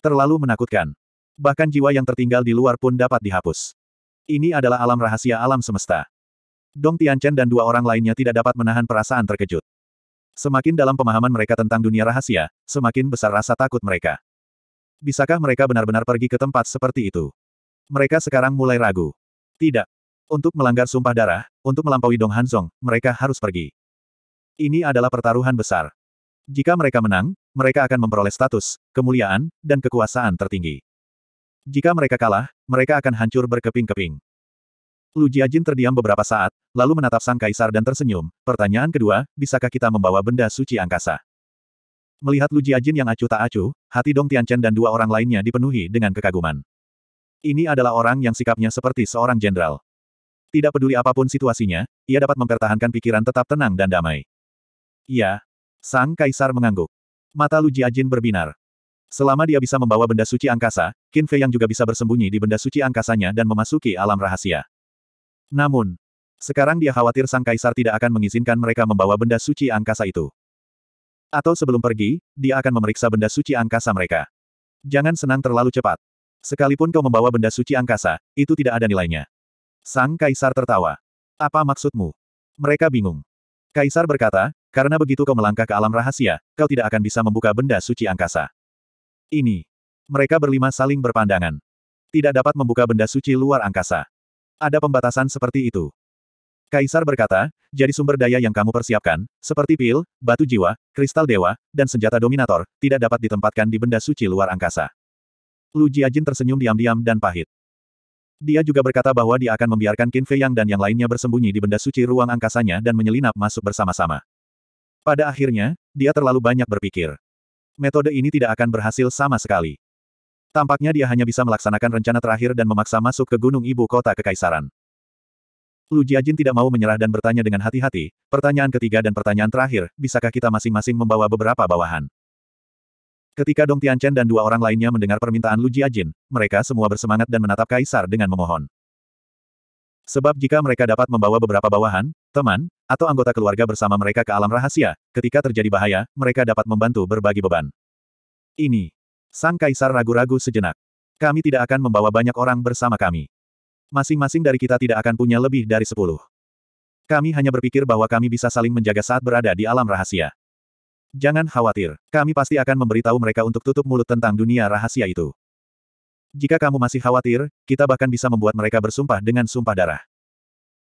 Terlalu menakutkan. Bahkan jiwa yang tertinggal di luar pun dapat dihapus. Ini adalah alam rahasia alam semesta. Dong Tianchen dan dua orang lainnya tidak dapat menahan perasaan terkejut. Semakin dalam pemahaman mereka tentang dunia rahasia, semakin besar rasa takut mereka. Bisakah mereka benar-benar pergi ke tempat seperti itu? Mereka sekarang mulai ragu. Tidak. Untuk melanggar sumpah darah, untuk melampaui Dong Hanzong, mereka harus pergi. Ini adalah pertaruhan besar. Jika mereka menang, mereka akan memperoleh status, kemuliaan, dan kekuasaan tertinggi. Jika mereka kalah, mereka akan hancur berkeping-keping. Lu Jiajin terdiam beberapa saat, lalu menatap sang kaisar dan tersenyum. Pertanyaan kedua, bisakah kita membawa benda suci angkasa? Melihat Lu Jiajin yang acuh tak acuh, hati Dong Tianchen dan dua orang lainnya dipenuhi dengan kekaguman. Ini adalah orang yang sikapnya seperti seorang jenderal. Tidak peduli apapun situasinya, ia dapat mempertahankan pikiran tetap tenang dan damai. Ya. Sang Kaisar mengangguk. Mata Lu Jiajin berbinar. Selama dia bisa membawa benda suci angkasa, Qin Fei yang juga bisa bersembunyi di benda suci angkasanya dan memasuki alam rahasia. Namun, sekarang dia khawatir sang kaisar tidak akan mengizinkan mereka membawa benda suci angkasa itu. Atau sebelum pergi, dia akan memeriksa benda suci angkasa mereka. Jangan senang terlalu cepat. Sekalipun kau membawa benda suci angkasa, itu tidak ada nilainya. Sang kaisar tertawa. Apa maksudmu? Mereka bingung. Kaisar berkata, karena begitu kau melangkah ke alam rahasia, kau tidak akan bisa membuka benda suci angkasa. Ini. Mereka berlima saling berpandangan. Tidak dapat membuka benda suci luar angkasa. Ada pembatasan seperti itu. Kaisar berkata, jadi sumber daya yang kamu persiapkan, seperti pil, batu jiwa, kristal dewa, dan senjata dominator, tidak dapat ditempatkan di benda suci luar angkasa. Lu Jiajin tersenyum diam-diam dan pahit. Dia juga berkata bahwa dia akan membiarkan Qin Fei Yang dan yang lainnya bersembunyi di benda suci ruang angkasanya dan menyelinap masuk bersama-sama. Pada akhirnya, dia terlalu banyak berpikir. Metode ini tidak akan berhasil sama sekali. Tampaknya dia hanya bisa melaksanakan rencana terakhir dan memaksa masuk ke gunung ibu kota kekaisaran. Lu Jiajin tidak mau menyerah dan bertanya dengan hati-hati, pertanyaan ketiga dan pertanyaan terakhir, bisakah kita masing-masing membawa beberapa bawahan? Ketika Dong Tianchen dan dua orang lainnya mendengar permintaan Lu Jiajin, mereka semua bersemangat dan menatap Kaisar dengan memohon. Sebab jika mereka dapat membawa beberapa bawahan, teman, atau anggota keluarga bersama mereka ke alam rahasia, ketika terjadi bahaya, mereka dapat membantu berbagi beban. Ini. Sang Kaisar ragu-ragu sejenak. Kami tidak akan membawa banyak orang bersama kami. Masing-masing dari kita tidak akan punya lebih dari sepuluh. Kami hanya berpikir bahwa kami bisa saling menjaga saat berada di alam rahasia. Jangan khawatir, kami pasti akan memberitahu mereka untuk tutup mulut tentang dunia rahasia itu. Jika kamu masih khawatir, kita bahkan bisa membuat mereka bersumpah dengan sumpah darah.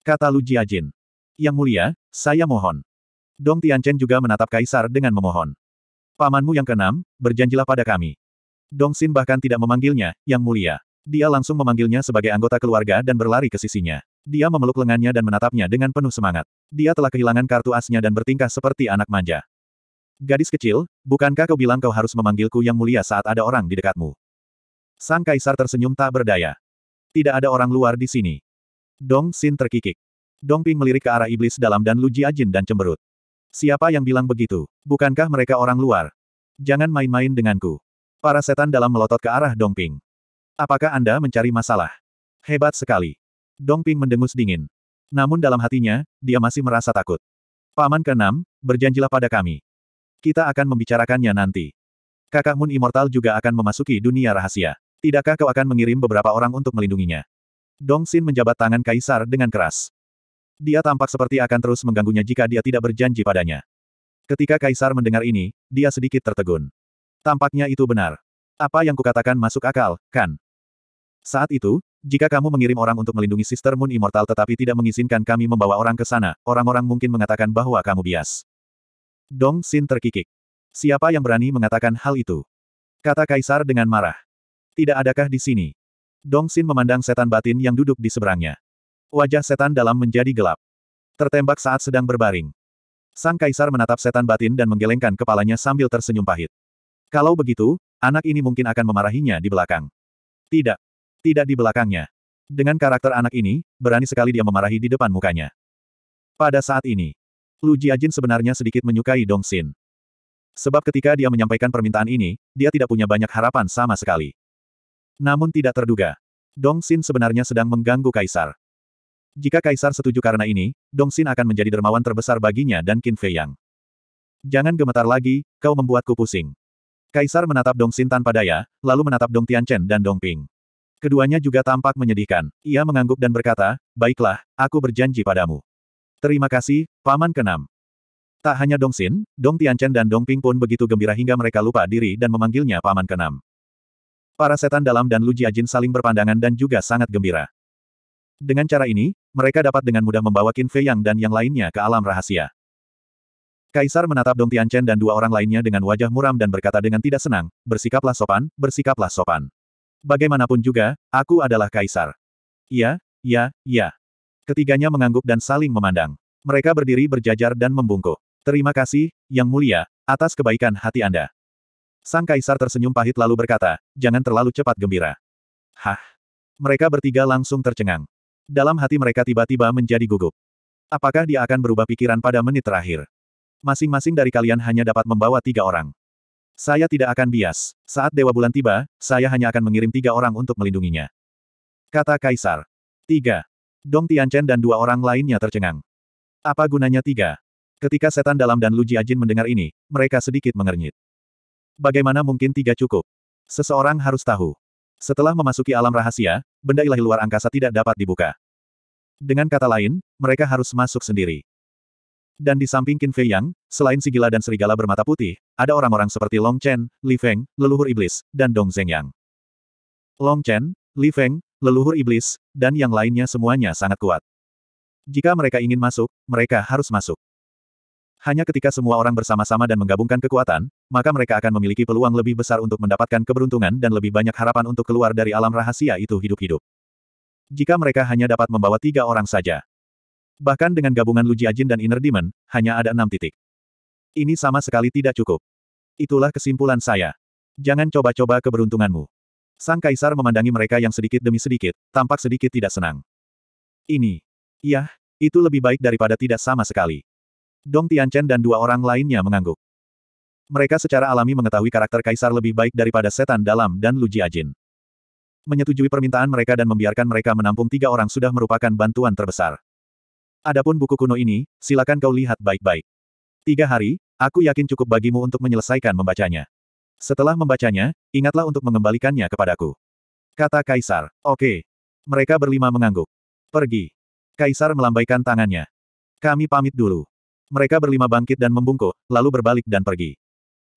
Kata Lu Jiajin. Yang mulia, saya mohon. Dong Tianchen juga menatap Kaisar dengan memohon. Pamanmu yang keenam, berjanjilah pada kami. Dong Xin bahkan tidak memanggilnya, yang mulia. Dia langsung memanggilnya sebagai anggota keluarga dan berlari ke sisinya. Dia memeluk lengannya dan menatapnya dengan penuh semangat. Dia telah kehilangan kartu asnya dan bertingkah seperti anak manja. Gadis kecil, bukankah kau bilang kau harus memanggilku yang mulia saat ada orang di dekatmu? Sang kaisar tersenyum tak berdaya. Tidak ada orang luar di sini. Dong Xin terkikik. Dong Ping melirik ke arah iblis dalam dan Lu Jiajin dan cemberut. Siapa yang bilang begitu? Bukankah mereka orang luar? Jangan main-main denganku. Para setan dalam melotot ke arah Dong Ping. Apakah Anda mencari masalah? Hebat sekali. Dong Ping mendengus dingin. Namun dalam hatinya, dia masih merasa takut. Paman keenam, berjanjilah pada kami. Kita akan membicarakannya nanti. Kakak Moon Immortal juga akan memasuki dunia rahasia. Tidakkah kau akan mengirim beberapa orang untuk melindunginya? Dong Xin menjabat tangan Kaisar dengan keras. Dia tampak seperti akan terus mengganggunya jika dia tidak berjanji padanya. Ketika Kaisar mendengar ini, dia sedikit tertegun. Tampaknya itu benar. Apa yang kukatakan masuk akal, kan? Saat itu, jika kamu mengirim orang untuk melindungi Sister Moon Immortal tetapi tidak mengizinkan kami membawa orang ke sana, orang-orang mungkin mengatakan bahwa kamu bias. Dong Xin terkikik. Siapa yang berani mengatakan hal itu? Kata Kaisar dengan marah. Tidak adakah di sini? Dong Xin memandang setan batin yang duduk di seberangnya. Wajah setan dalam menjadi gelap. Tertembak saat sedang berbaring. Sang Kaisar menatap setan batin dan menggelengkan kepalanya sambil tersenyum pahit. Kalau begitu, anak ini mungkin akan memarahinya di belakang. Tidak. Tidak di belakangnya. Dengan karakter anak ini, berani sekali dia memarahi di depan mukanya. Pada saat ini, Lu Jiajin sebenarnya sedikit menyukai Dong Xin. Sebab ketika dia menyampaikan permintaan ini, dia tidak punya banyak harapan sama sekali. Namun tidak terduga. Dong Xin sebenarnya sedang mengganggu Kaisar. Jika Kaisar setuju karena ini, Dong Xin akan menjadi dermawan terbesar baginya dan Qin Fei Yang. Jangan gemetar lagi, kau membuatku pusing. Kaisar menatap Dong Xin tanpa daya, lalu menatap Dong Tianchen dan Dong Ping. Keduanya juga tampak menyedihkan. Ia mengangguk dan berkata, Baiklah, aku berjanji padamu. Terima kasih, Paman Kenam. Tak hanya Dong Xin, Dong Tianchen dan Dong Ping pun begitu gembira hingga mereka lupa diri dan memanggilnya Paman Kenam. Para setan dalam dan Lu Jiajin saling berpandangan dan juga sangat gembira. Dengan cara ini, mereka dapat dengan mudah membawa Qin Fei Yang dan yang lainnya ke alam rahasia. Kaisar menatap Dong Tianchen dan dua orang lainnya dengan wajah muram dan berkata dengan tidak senang, bersikaplah sopan, bersikaplah sopan. Bagaimanapun juga, aku adalah kaisar. Iya, iya, iya. Ketiganya mengangguk dan saling memandang. Mereka berdiri berjajar dan membungkuk. Terima kasih, Yang Mulia, atas kebaikan hati Anda. Sang Kaisar tersenyum pahit lalu berkata, jangan terlalu cepat gembira. Hah? Mereka bertiga langsung tercengang. Dalam hati mereka tiba-tiba menjadi gugup. Apakah dia akan berubah pikiran pada menit terakhir? Masing-masing dari kalian hanya dapat membawa tiga orang. Saya tidak akan bias. Saat Dewa Bulan tiba, saya hanya akan mengirim tiga orang untuk melindunginya. Kata Kaisar. Tiga. Dong Tianchen dan dua orang lainnya tercengang. Apa gunanya tiga? Ketika setan dalam dan Lu Jiajin mendengar ini, mereka sedikit mengernyit. Bagaimana mungkin tiga cukup? Seseorang harus tahu. Setelah memasuki alam rahasia, benda ilahi luar angkasa tidak dapat dibuka. Dengan kata lain, mereka harus masuk sendiri. Dan di samping Qin Fei Yang, selain Sigila dan serigala bermata putih, ada orang-orang seperti Long Chen, Li Feng, leluhur iblis, dan Dong Yang. Long Chen, Li Feng, leluhur iblis, dan yang lainnya semuanya sangat kuat. Jika mereka ingin masuk, mereka harus masuk. Hanya ketika semua orang bersama-sama dan menggabungkan kekuatan, maka mereka akan memiliki peluang lebih besar untuk mendapatkan keberuntungan dan lebih banyak harapan untuk keluar dari alam rahasia itu hidup-hidup. Jika mereka hanya dapat membawa tiga orang saja. Bahkan dengan gabungan Luji Ajin dan Inner Demon, hanya ada enam titik. Ini sama sekali tidak cukup. Itulah kesimpulan saya. Jangan coba-coba keberuntunganmu. Sang kaisar memandangi mereka yang sedikit demi sedikit, tampak sedikit tidak senang. Ini. Yah, itu lebih baik daripada tidak sama sekali. Dong Tianchen dan dua orang lainnya mengangguk. Mereka secara alami mengetahui karakter kaisar lebih baik daripada setan dalam dan Lu Jiajin. Menyetujui permintaan mereka dan membiarkan mereka menampung tiga orang sudah merupakan bantuan terbesar. Adapun buku kuno ini, silakan kau lihat baik-baik. Tiga hari, aku yakin cukup bagimu untuk menyelesaikan membacanya. Setelah membacanya, ingatlah untuk mengembalikannya kepadaku. Kata Kaisar. Oke. Mereka berlima mengangguk. Pergi. Kaisar melambaikan tangannya. Kami pamit dulu. Mereka berlima bangkit dan membungkuk, lalu berbalik dan pergi.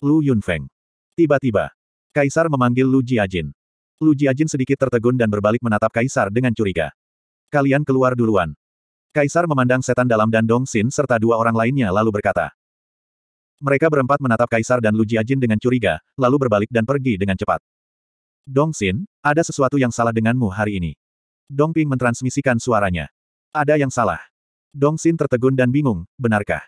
Lu Yunfeng. Tiba-tiba. Kaisar memanggil Lu Jiajin. Lu Jiajin sedikit tertegun dan berbalik menatap Kaisar dengan curiga. Kalian keluar duluan. Kaisar memandang setan dalam dan Dong Xin serta dua orang lainnya lalu berkata. Mereka berempat menatap Kaisar dan Lu Jiajin dengan curiga, lalu berbalik dan pergi dengan cepat. Dong Xin, ada sesuatu yang salah denganmu hari ini. Dong Ping mentransmisikan suaranya. Ada yang salah. Dong Xin tertegun dan bingung, benarkah?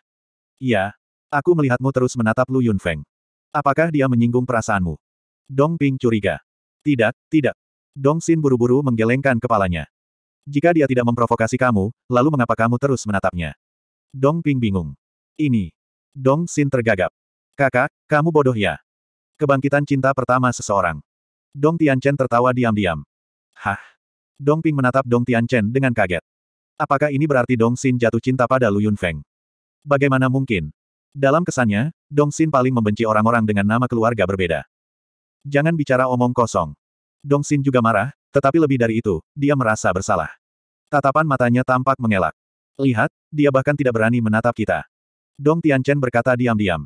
Iya. Aku melihatmu terus menatap Lu Yunfeng. Apakah dia menyinggung perasaanmu? Dong Ping curiga. Tidak, tidak. Dong Xin buru-buru menggelengkan kepalanya. Jika dia tidak memprovokasi kamu, lalu mengapa kamu terus menatapnya? Dong Ping bingung. Ini, Dong Xin tergagap. Kakak, kamu bodoh ya. Kebangkitan cinta pertama seseorang. Dong Tianchen tertawa diam-diam. Hah? Dong Ping menatap Dong Tianchen dengan kaget. Apakah ini berarti Dong Xin jatuh cinta pada Lu Yunfeng? Bagaimana mungkin? Dalam kesannya, Dong Xin paling membenci orang-orang dengan nama keluarga berbeda. Jangan bicara omong kosong. Dong Xin juga marah, tetapi lebih dari itu, dia merasa bersalah. Tatapan matanya tampak mengelak. Lihat, dia bahkan tidak berani menatap kita. Dong Tianchen berkata diam-diam.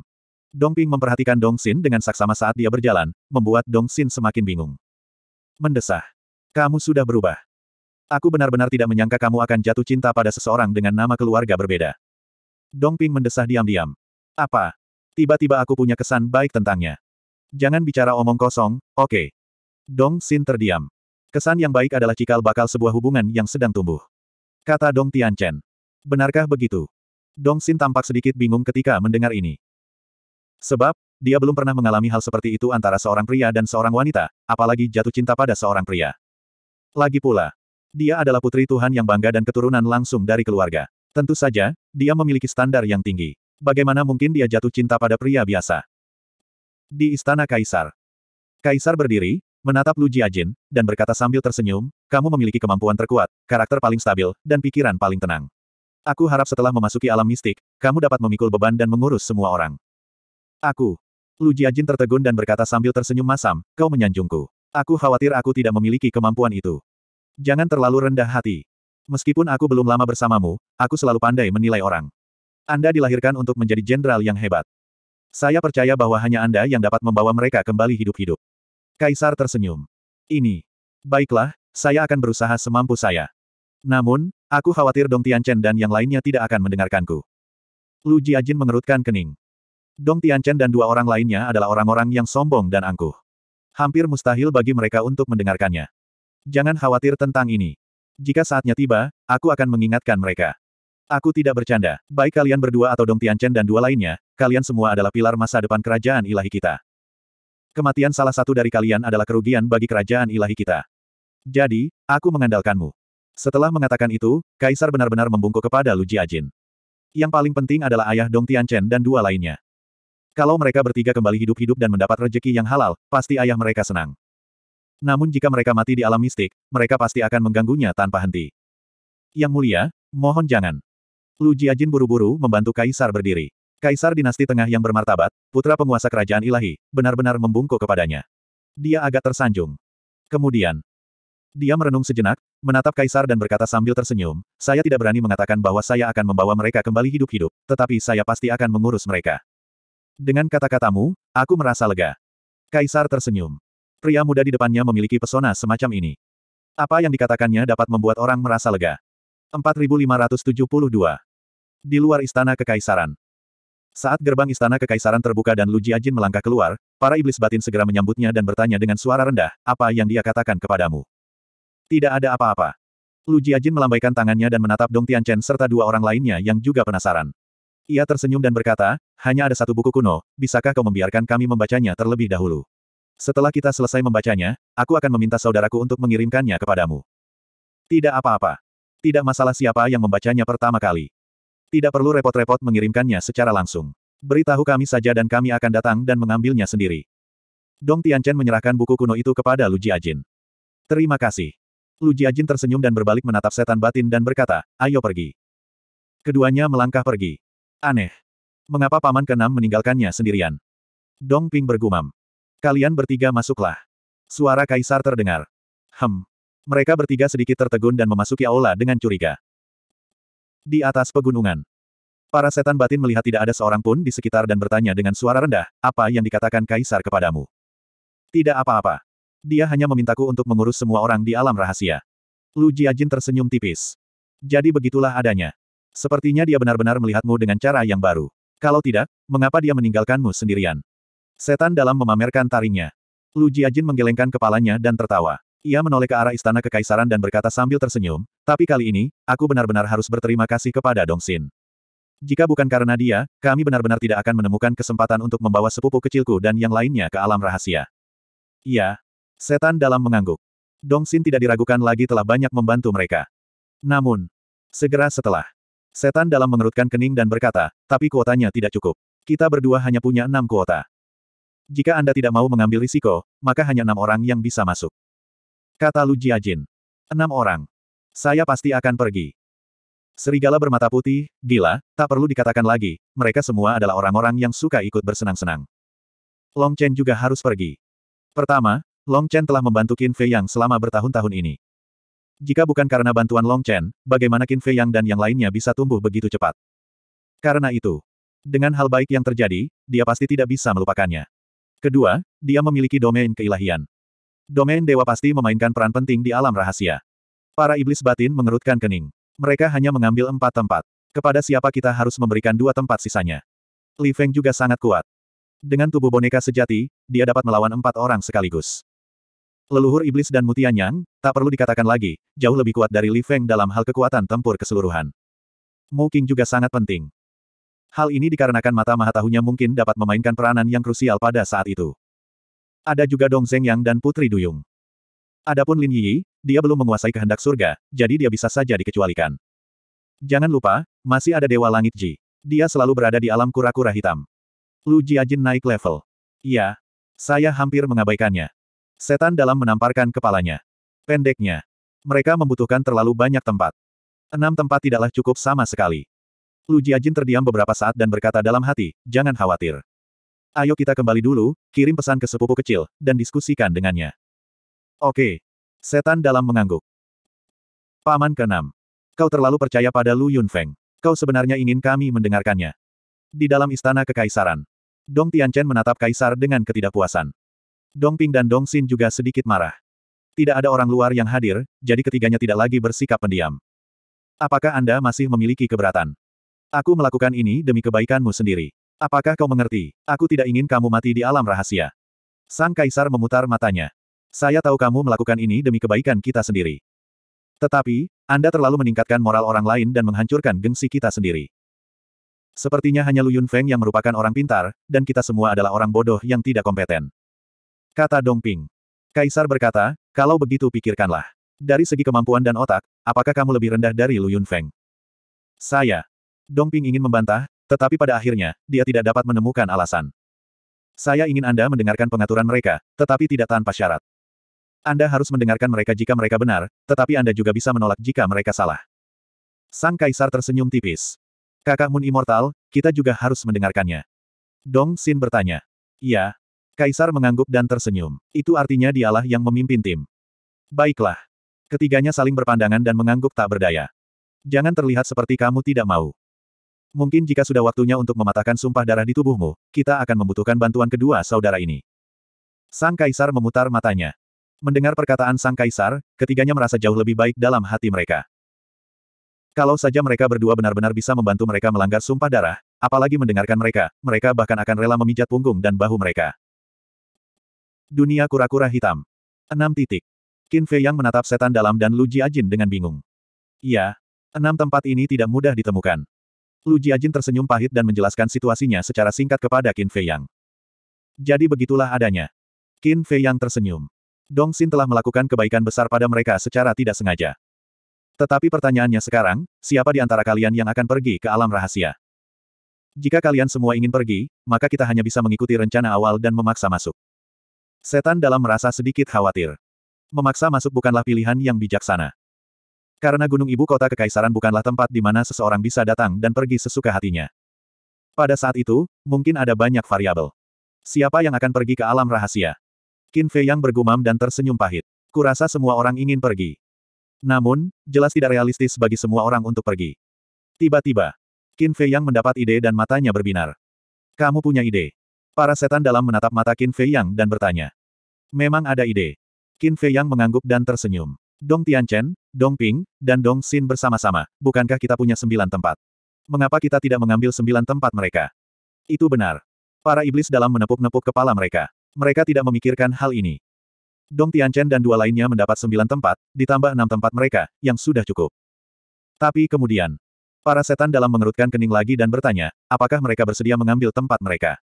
Dong Ping memperhatikan Dong Xin dengan saksama saat dia berjalan, membuat Dong Xin semakin bingung. Mendesah. Kamu sudah berubah. Aku benar-benar tidak menyangka kamu akan jatuh cinta pada seseorang dengan nama keluarga berbeda. Dong Ping mendesah diam-diam. Apa? Tiba-tiba aku punya kesan baik tentangnya. Jangan bicara omong kosong, oke. Okay. Dong Xin terdiam. Kesan yang baik adalah cikal bakal sebuah hubungan yang sedang tumbuh. Kata Dong Tianchen. Benarkah begitu? Dong Xin tampak sedikit bingung ketika mendengar ini. Sebab, dia belum pernah mengalami hal seperti itu antara seorang pria dan seorang wanita, apalagi jatuh cinta pada seorang pria. Lagi pula, dia adalah putri Tuhan yang bangga dan keturunan langsung dari keluarga. Tentu saja, dia memiliki standar yang tinggi. Bagaimana mungkin dia jatuh cinta pada pria biasa? Di Istana Kaisar. Kaisar berdiri, menatap Lu Jiajin, dan berkata sambil tersenyum, kamu memiliki kemampuan terkuat, karakter paling stabil, dan pikiran paling tenang. Aku harap setelah memasuki alam mistik, kamu dapat memikul beban dan mengurus semua orang. Aku. Lu Jiajin tertegun dan berkata sambil tersenyum masam, kau menyanjungku. Aku khawatir aku tidak memiliki kemampuan itu. Jangan terlalu rendah hati. Meskipun aku belum lama bersamamu, aku selalu pandai menilai orang. Anda dilahirkan untuk menjadi jenderal yang hebat. Saya percaya bahwa hanya Anda yang dapat membawa mereka kembali hidup-hidup. Kaisar tersenyum. Ini. Baiklah, saya akan berusaha semampu saya. Namun, aku khawatir Dong Tianchen dan yang lainnya tidak akan mendengarkanku. Lu Jiajin mengerutkan kening. Dong Tianchen dan dua orang lainnya adalah orang-orang yang sombong dan angkuh. Hampir mustahil bagi mereka untuk mendengarkannya. Jangan khawatir tentang ini. Jika saatnya tiba, aku akan mengingatkan mereka. Aku tidak bercanda. Baik kalian berdua atau Dong Tianchen dan dua lainnya, kalian semua adalah pilar masa depan kerajaan ilahi kita. Kematian salah satu dari kalian adalah kerugian bagi kerajaan ilahi kita. Jadi, aku mengandalkanmu. Setelah mengatakan itu, Kaisar benar-benar membungkuk kepada Lu Jiajin. Yang paling penting adalah ayah Dong Tianchen dan dua lainnya. Kalau mereka bertiga kembali hidup-hidup dan mendapat rejeki yang halal, pasti ayah mereka senang. Namun jika mereka mati di alam mistik, mereka pasti akan mengganggunya tanpa henti. Yang mulia, mohon jangan. Lu Jiajin buru-buru membantu Kaisar berdiri. Kaisar dinasti tengah yang bermartabat, putra penguasa kerajaan ilahi, benar-benar membungkuk kepadanya. Dia agak tersanjung. Kemudian, dia merenung sejenak, menatap Kaisar dan berkata sambil tersenyum, saya tidak berani mengatakan bahwa saya akan membawa mereka kembali hidup-hidup, tetapi saya pasti akan mengurus mereka. Dengan kata-katamu, aku merasa lega. Kaisar tersenyum. Pria muda di depannya memiliki pesona semacam ini. Apa yang dikatakannya dapat membuat orang merasa lega. 4572. Di luar istana kekaisaran. Saat gerbang istana kekaisaran terbuka dan Lu Jiajin melangkah keluar, para iblis batin segera menyambutnya dan bertanya dengan suara rendah, apa yang dia katakan kepadamu? Tidak ada apa-apa. Lu Jiajin melambaikan tangannya dan menatap Dong Tianchen serta dua orang lainnya yang juga penasaran. Ia tersenyum dan berkata, hanya ada satu buku kuno, bisakah kau membiarkan kami membacanya terlebih dahulu? Setelah kita selesai membacanya, aku akan meminta saudaraku untuk mengirimkannya kepadamu. Tidak apa-apa. Tidak masalah siapa yang membacanya pertama kali. Tidak perlu repot-repot mengirimkannya secara langsung. Beritahu kami saja dan kami akan datang dan mengambilnya sendiri. Dong Tianchen menyerahkan buku kuno itu kepada Lu Jiajin. Terima kasih. Lu Jiajin tersenyum dan berbalik menatap setan batin dan berkata, ayo pergi. Keduanya melangkah pergi. Aneh. Mengapa paman keenam meninggalkannya sendirian? Dong Ping bergumam. Kalian bertiga masuklah. Suara kaisar terdengar. Hem. Mereka bertiga sedikit tertegun dan memasuki aula dengan curiga. Di atas pegunungan. Para setan batin melihat tidak ada seorang pun di sekitar dan bertanya dengan suara rendah, apa yang dikatakan kaisar kepadamu? Tidak apa-apa. Dia hanya memintaku untuk mengurus semua orang di alam rahasia. Lu Jiajin tersenyum tipis. Jadi begitulah adanya. Sepertinya dia benar-benar melihatmu dengan cara yang baru. Kalau tidak, mengapa dia meninggalkanmu sendirian? Setan dalam memamerkan taringnya. Lu Jiajin menggelengkan kepalanya dan tertawa. Ia menoleh ke arah istana kekaisaran dan berkata sambil tersenyum, tapi kali ini, aku benar-benar harus berterima kasih kepada Dong Xin. Jika bukan karena dia, kami benar-benar tidak akan menemukan kesempatan untuk membawa sepupu kecilku dan yang lainnya ke alam rahasia. Iya, Setan dalam mengangguk. Dong Xin tidak diragukan lagi telah banyak membantu mereka. Namun, segera setelah, setan dalam mengerutkan kening dan berkata, tapi kuotanya tidak cukup. Kita berdua hanya punya enam kuota. Jika Anda tidak mau mengambil risiko, maka hanya enam orang yang bisa masuk. Kata Lu Jiajin. Enam orang. Saya pasti akan pergi. Serigala bermata putih, gila, tak perlu dikatakan lagi, mereka semua adalah orang-orang yang suka ikut bersenang-senang. Long Chen juga harus pergi. Pertama, Long Chen telah membantu Qin Fei Yang selama bertahun-tahun ini. Jika bukan karena bantuan Long Chen, bagaimana Qin Fei Yang dan yang lainnya bisa tumbuh begitu cepat? Karena itu, dengan hal baik yang terjadi, dia pasti tidak bisa melupakannya. Kedua, dia memiliki domain keilahian. Domain dewa pasti memainkan peran penting di alam rahasia. Para iblis batin mengerutkan kening. Mereka hanya mengambil empat tempat. Kepada siapa kita harus memberikan dua tempat sisanya? Li Feng juga sangat kuat. Dengan tubuh boneka sejati, dia dapat melawan empat orang sekaligus. Leluhur Iblis dan Mutianyang, tak perlu dikatakan lagi, jauh lebih kuat dari Li Feng dalam hal kekuatan tempur keseluruhan. Mu King juga sangat penting. Hal ini dikarenakan mata mahatahunya mungkin dapat memainkan peranan yang krusial pada saat itu. Ada juga Dong Yang dan Putri Duyung. Adapun Lin Yi, dia belum menguasai kehendak surga, jadi dia bisa saja dikecualikan. Jangan lupa, masih ada Dewa Langit Ji. Dia selalu berada di alam kura-kura hitam. Lu Jiajin naik level. Iya. Saya hampir mengabaikannya. Setan dalam menamparkan kepalanya. Pendeknya. Mereka membutuhkan terlalu banyak tempat. Enam tempat tidaklah cukup sama sekali. Lu Jiajin terdiam beberapa saat dan berkata dalam hati, jangan khawatir. Ayo kita kembali dulu, kirim pesan ke sepupu kecil, dan diskusikan dengannya. Oke. Setan dalam mengangguk. Paman keenam. Kau terlalu percaya pada Lu Yunfeng. Kau sebenarnya ingin kami mendengarkannya. Di dalam istana kekaisaran, Dong Tianchen menatap kaisar dengan ketidakpuasan. Dong Ping dan Dong Dongxin juga sedikit marah. Tidak ada orang luar yang hadir, jadi ketiganya tidak lagi bersikap pendiam. Apakah Anda masih memiliki keberatan? Aku melakukan ini demi kebaikanmu sendiri. Apakah kau mengerti? Aku tidak ingin kamu mati di alam rahasia. Sang Kaisar memutar matanya. Saya tahu kamu melakukan ini demi kebaikan kita sendiri. Tetapi, Anda terlalu meningkatkan moral orang lain dan menghancurkan gengsi kita sendiri. Sepertinya hanya Lu Yunfeng yang merupakan orang pintar, dan kita semua adalah orang bodoh yang tidak kompeten. Kata Dongping. Kaisar berkata, kalau begitu pikirkanlah. Dari segi kemampuan dan otak, apakah kamu lebih rendah dari Lu Yunfeng? Saya. Dongping ingin membantah, tetapi pada akhirnya, dia tidak dapat menemukan alasan. Saya ingin Anda mendengarkan pengaturan mereka, tetapi tidak tanpa syarat. Anda harus mendengarkan mereka jika mereka benar, tetapi Anda juga bisa menolak jika mereka salah. Sang Kaisar tersenyum tipis. Kakak Moon Immortal, kita juga harus mendengarkannya. Dong Xin bertanya. Iya, Kaisar mengangguk dan tersenyum. Itu artinya dialah yang memimpin tim. Baiklah. Ketiganya saling berpandangan dan mengangguk tak berdaya. Jangan terlihat seperti kamu tidak mau. Mungkin jika sudah waktunya untuk mematahkan sumpah darah di tubuhmu, kita akan membutuhkan bantuan kedua saudara ini. Sang Kaisar memutar matanya. Mendengar perkataan Sang Kaisar, ketiganya merasa jauh lebih baik dalam hati mereka. Kalau saja mereka berdua benar-benar bisa membantu mereka melanggar sumpah darah, apalagi mendengarkan mereka, mereka bahkan akan rela memijat punggung dan bahu mereka. Dunia kura-kura hitam. Enam titik. Qin Fei yang menatap setan dalam dan Lu Jiajin dengan bingung. Iya. Enam tempat ini tidak mudah ditemukan. Lu Jiajin tersenyum pahit dan menjelaskan situasinya secara singkat kepada Qin Fei Yang. Jadi begitulah adanya. Qin Fei Yang tersenyum. Dong Xin telah melakukan kebaikan besar pada mereka secara tidak sengaja. Tetapi pertanyaannya sekarang, siapa di antara kalian yang akan pergi ke alam rahasia? Jika kalian semua ingin pergi, maka kita hanya bisa mengikuti rencana awal dan memaksa masuk. Setan dalam merasa sedikit khawatir. Memaksa masuk bukanlah pilihan yang bijaksana. Karena gunung ibu kota kekaisaran bukanlah tempat di mana seseorang bisa datang dan pergi sesuka hatinya. Pada saat itu, mungkin ada banyak variabel. Siapa yang akan pergi ke alam rahasia? Qin Fei yang bergumam dan tersenyum pahit. Kurasa semua orang ingin pergi. Namun, jelas tidak realistis bagi semua orang untuk pergi. Tiba-tiba, Qin Fei yang mendapat ide dan matanya berbinar. Kamu punya ide. Para setan dalam menatap mata Qin Fei yang dan bertanya. Memang ada ide. Qin Fei Yang mengangguk dan tersenyum. Dong Tianchen, Dong Ping, dan Dong Xin bersama-sama, bukankah kita punya sembilan tempat? Mengapa kita tidak mengambil sembilan tempat mereka? Itu benar. Para iblis dalam menepuk-nepuk kepala mereka. Mereka tidak memikirkan hal ini. Dong Tianchen dan dua lainnya mendapat sembilan tempat, ditambah enam tempat mereka, yang sudah cukup. Tapi kemudian, para setan dalam mengerutkan kening lagi dan bertanya, apakah mereka bersedia mengambil tempat mereka?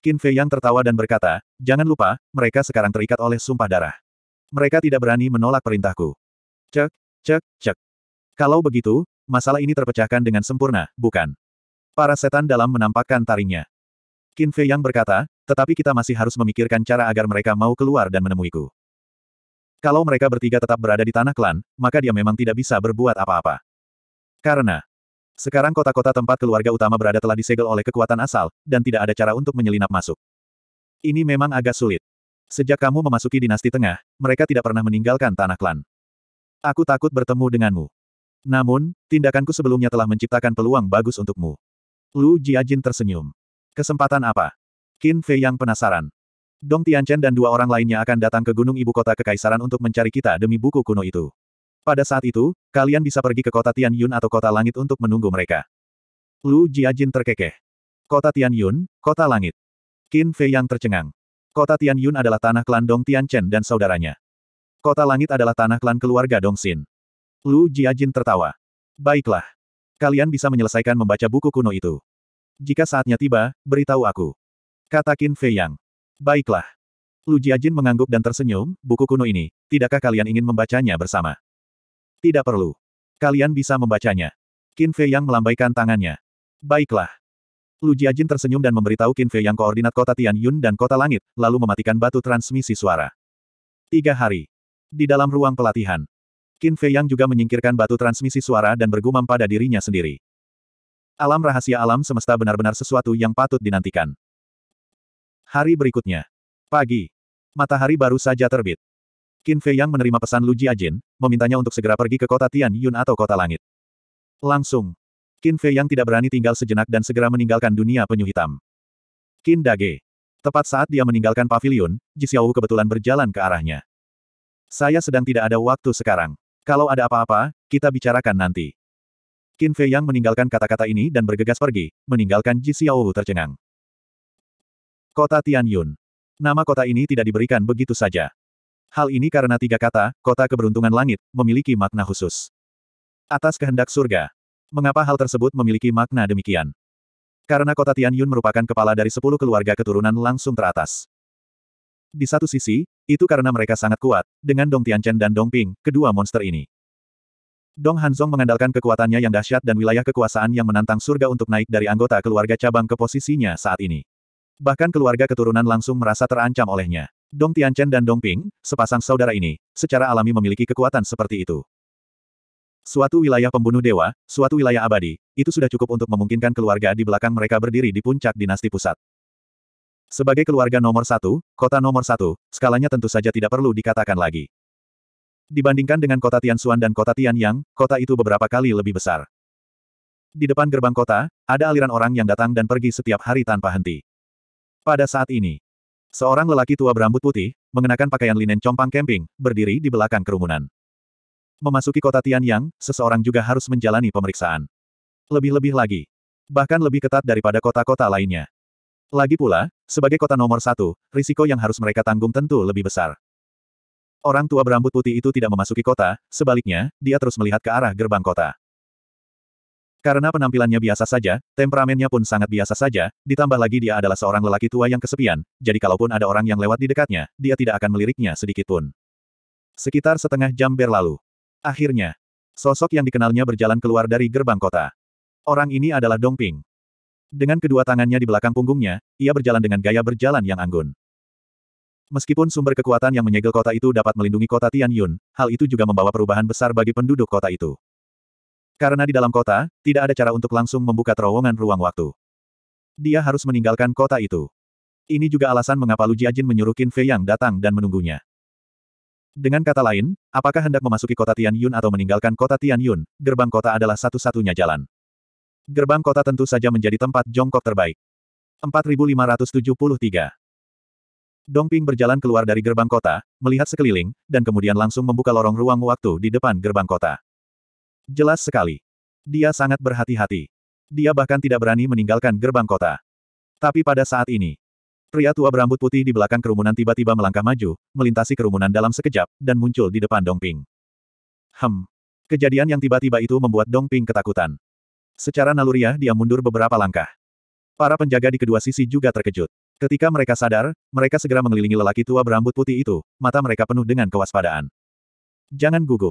Qin Fei Yang tertawa dan berkata, jangan lupa, mereka sekarang terikat oleh sumpah darah. Mereka tidak berani menolak perintahku. Cek, cek, cek. Kalau begitu, masalah ini terpecahkan dengan sempurna, bukan? Para setan dalam menampakkan taringnya. Qin Fei Yang berkata, tetapi kita masih harus memikirkan cara agar mereka mau keluar dan menemuiku. Kalau mereka bertiga tetap berada di tanah klan, maka dia memang tidak bisa berbuat apa-apa. Karena, sekarang kota-kota tempat keluarga utama berada telah disegel oleh kekuatan asal, dan tidak ada cara untuk menyelinap masuk. Ini memang agak sulit. Sejak kamu memasuki dinasti tengah, mereka tidak pernah meninggalkan tanah klan. Aku takut bertemu denganmu. Namun, tindakanku sebelumnya telah menciptakan peluang bagus untukmu. Lu Jiajin tersenyum. Kesempatan apa? Qin Fei yang penasaran. Dong Tianchen dan dua orang lainnya akan datang ke Gunung Ibu Kota Kekaisaran untuk mencari kita demi buku kuno itu. Pada saat itu, kalian bisa pergi ke kota Tianyun atau kota langit untuk menunggu mereka. Lu Jiajin terkekeh. Kota Tianyun, kota langit. Qin Fei yang tercengang. Kota Tianyun adalah tanah klan Dong Tianchen dan saudaranya. Kota langit adalah tanah klan keluarga Dong Xin. Lu Jiajin tertawa. Baiklah. Kalian bisa menyelesaikan membaca buku kuno itu. Jika saatnya tiba, beritahu aku. Kata Qin Fei Yang. Baiklah. Lu Jiajin mengangguk dan tersenyum, buku kuno ini, tidakkah kalian ingin membacanya bersama? Tidak perlu. Kalian bisa membacanya. Qin Fei Yang melambaikan tangannya. Baiklah. Lu Jiajin tersenyum dan memberitahu Qin Fei Yang koordinat kota Tianyun dan kota langit, lalu mematikan batu transmisi suara. Tiga hari. Di dalam ruang pelatihan. Qin Fei Yang juga menyingkirkan batu transmisi suara dan bergumam pada dirinya sendiri. Alam rahasia alam semesta benar-benar sesuatu yang patut dinantikan. Hari berikutnya. Pagi. Matahari baru saja terbit. Qin Fei Yang menerima pesan Lu Jiajin, memintanya untuk segera pergi ke kota Tian Yun atau kota langit. Langsung. Qin Fei Yang tidak berani tinggal sejenak dan segera meninggalkan dunia penyu hitam. Qin Dage. Tepat saat dia meninggalkan pavilion, Ji Xiaowu kebetulan berjalan ke arahnya. Saya sedang tidak ada waktu sekarang. Kalau ada apa-apa, kita bicarakan nanti. Qin Fei Yang meninggalkan kata-kata ini dan bergegas pergi, meninggalkan Ji Xiaowu tercengang. Kota Tianyun. Nama kota ini tidak diberikan begitu saja. Hal ini karena tiga kata, kota keberuntungan langit, memiliki makna khusus. Atas kehendak surga. Mengapa hal tersebut memiliki makna demikian? Karena kota Tianyun merupakan kepala dari sepuluh keluarga keturunan langsung teratas. Di satu sisi, itu karena mereka sangat kuat, dengan Dong Tianchen dan Dong Ping, kedua monster ini. Dong Hanzong mengandalkan kekuatannya yang dahsyat dan wilayah kekuasaan yang menantang surga untuk naik dari anggota keluarga cabang ke posisinya saat ini. Bahkan keluarga keturunan langsung merasa terancam olehnya. Dong Tianchen dan Dong Ping, sepasang saudara ini, secara alami memiliki kekuatan seperti itu. Suatu wilayah pembunuh dewa, suatu wilayah abadi, itu sudah cukup untuk memungkinkan keluarga di belakang mereka berdiri di puncak dinasti pusat. Sebagai keluarga nomor satu, kota nomor satu, skalanya tentu saja tidak perlu dikatakan lagi. Dibandingkan dengan kota Tianxuan dan kota Tianyang, kota itu beberapa kali lebih besar. Di depan gerbang kota, ada aliran orang yang datang dan pergi setiap hari tanpa henti. Pada saat ini, Seorang lelaki tua berambut putih, mengenakan pakaian linen compang camping, berdiri di belakang kerumunan. Memasuki kota Tianyang, seseorang juga harus menjalani pemeriksaan. Lebih-lebih lagi. Bahkan lebih ketat daripada kota-kota lainnya. Lagi pula, sebagai kota nomor satu, risiko yang harus mereka tanggung tentu lebih besar. Orang tua berambut putih itu tidak memasuki kota, sebaliknya, dia terus melihat ke arah gerbang kota. Karena penampilannya biasa saja, temperamennya pun sangat biasa saja, ditambah lagi dia adalah seorang lelaki tua yang kesepian, jadi kalaupun ada orang yang lewat di dekatnya, dia tidak akan meliriknya sedikit pun. Sekitar setengah jam berlalu. Akhirnya, sosok yang dikenalnya berjalan keluar dari gerbang kota. Orang ini adalah Dongping. Dengan kedua tangannya di belakang punggungnya, ia berjalan dengan gaya berjalan yang anggun. Meskipun sumber kekuatan yang menyegel kota itu dapat melindungi kota Tianyun, hal itu juga membawa perubahan besar bagi penduduk kota itu. Karena di dalam kota, tidak ada cara untuk langsung membuka terowongan ruang waktu. Dia harus meninggalkan kota itu. Ini juga alasan mengapa Lu Jiajin menyuruh Qin Fei yang datang dan menunggunya. Dengan kata lain, apakah hendak memasuki kota Tianyun atau meninggalkan kota Tianyun, gerbang kota adalah satu-satunya jalan. Gerbang kota tentu saja menjadi tempat jongkok terbaik. 4573 Dongping berjalan keluar dari gerbang kota, melihat sekeliling, dan kemudian langsung membuka lorong ruang waktu di depan gerbang kota. Jelas sekali. Dia sangat berhati-hati. Dia bahkan tidak berani meninggalkan gerbang kota. Tapi pada saat ini, pria tua berambut putih di belakang kerumunan tiba-tiba melangkah maju, melintasi kerumunan dalam sekejap, dan muncul di depan Dongping. Hem. Kejadian yang tiba-tiba itu membuat Dongping ketakutan. Secara naluriah dia mundur beberapa langkah. Para penjaga di kedua sisi juga terkejut. Ketika mereka sadar, mereka segera mengelilingi lelaki tua berambut putih itu, mata mereka penuh dengan kewaspadaan. Jangan gugup.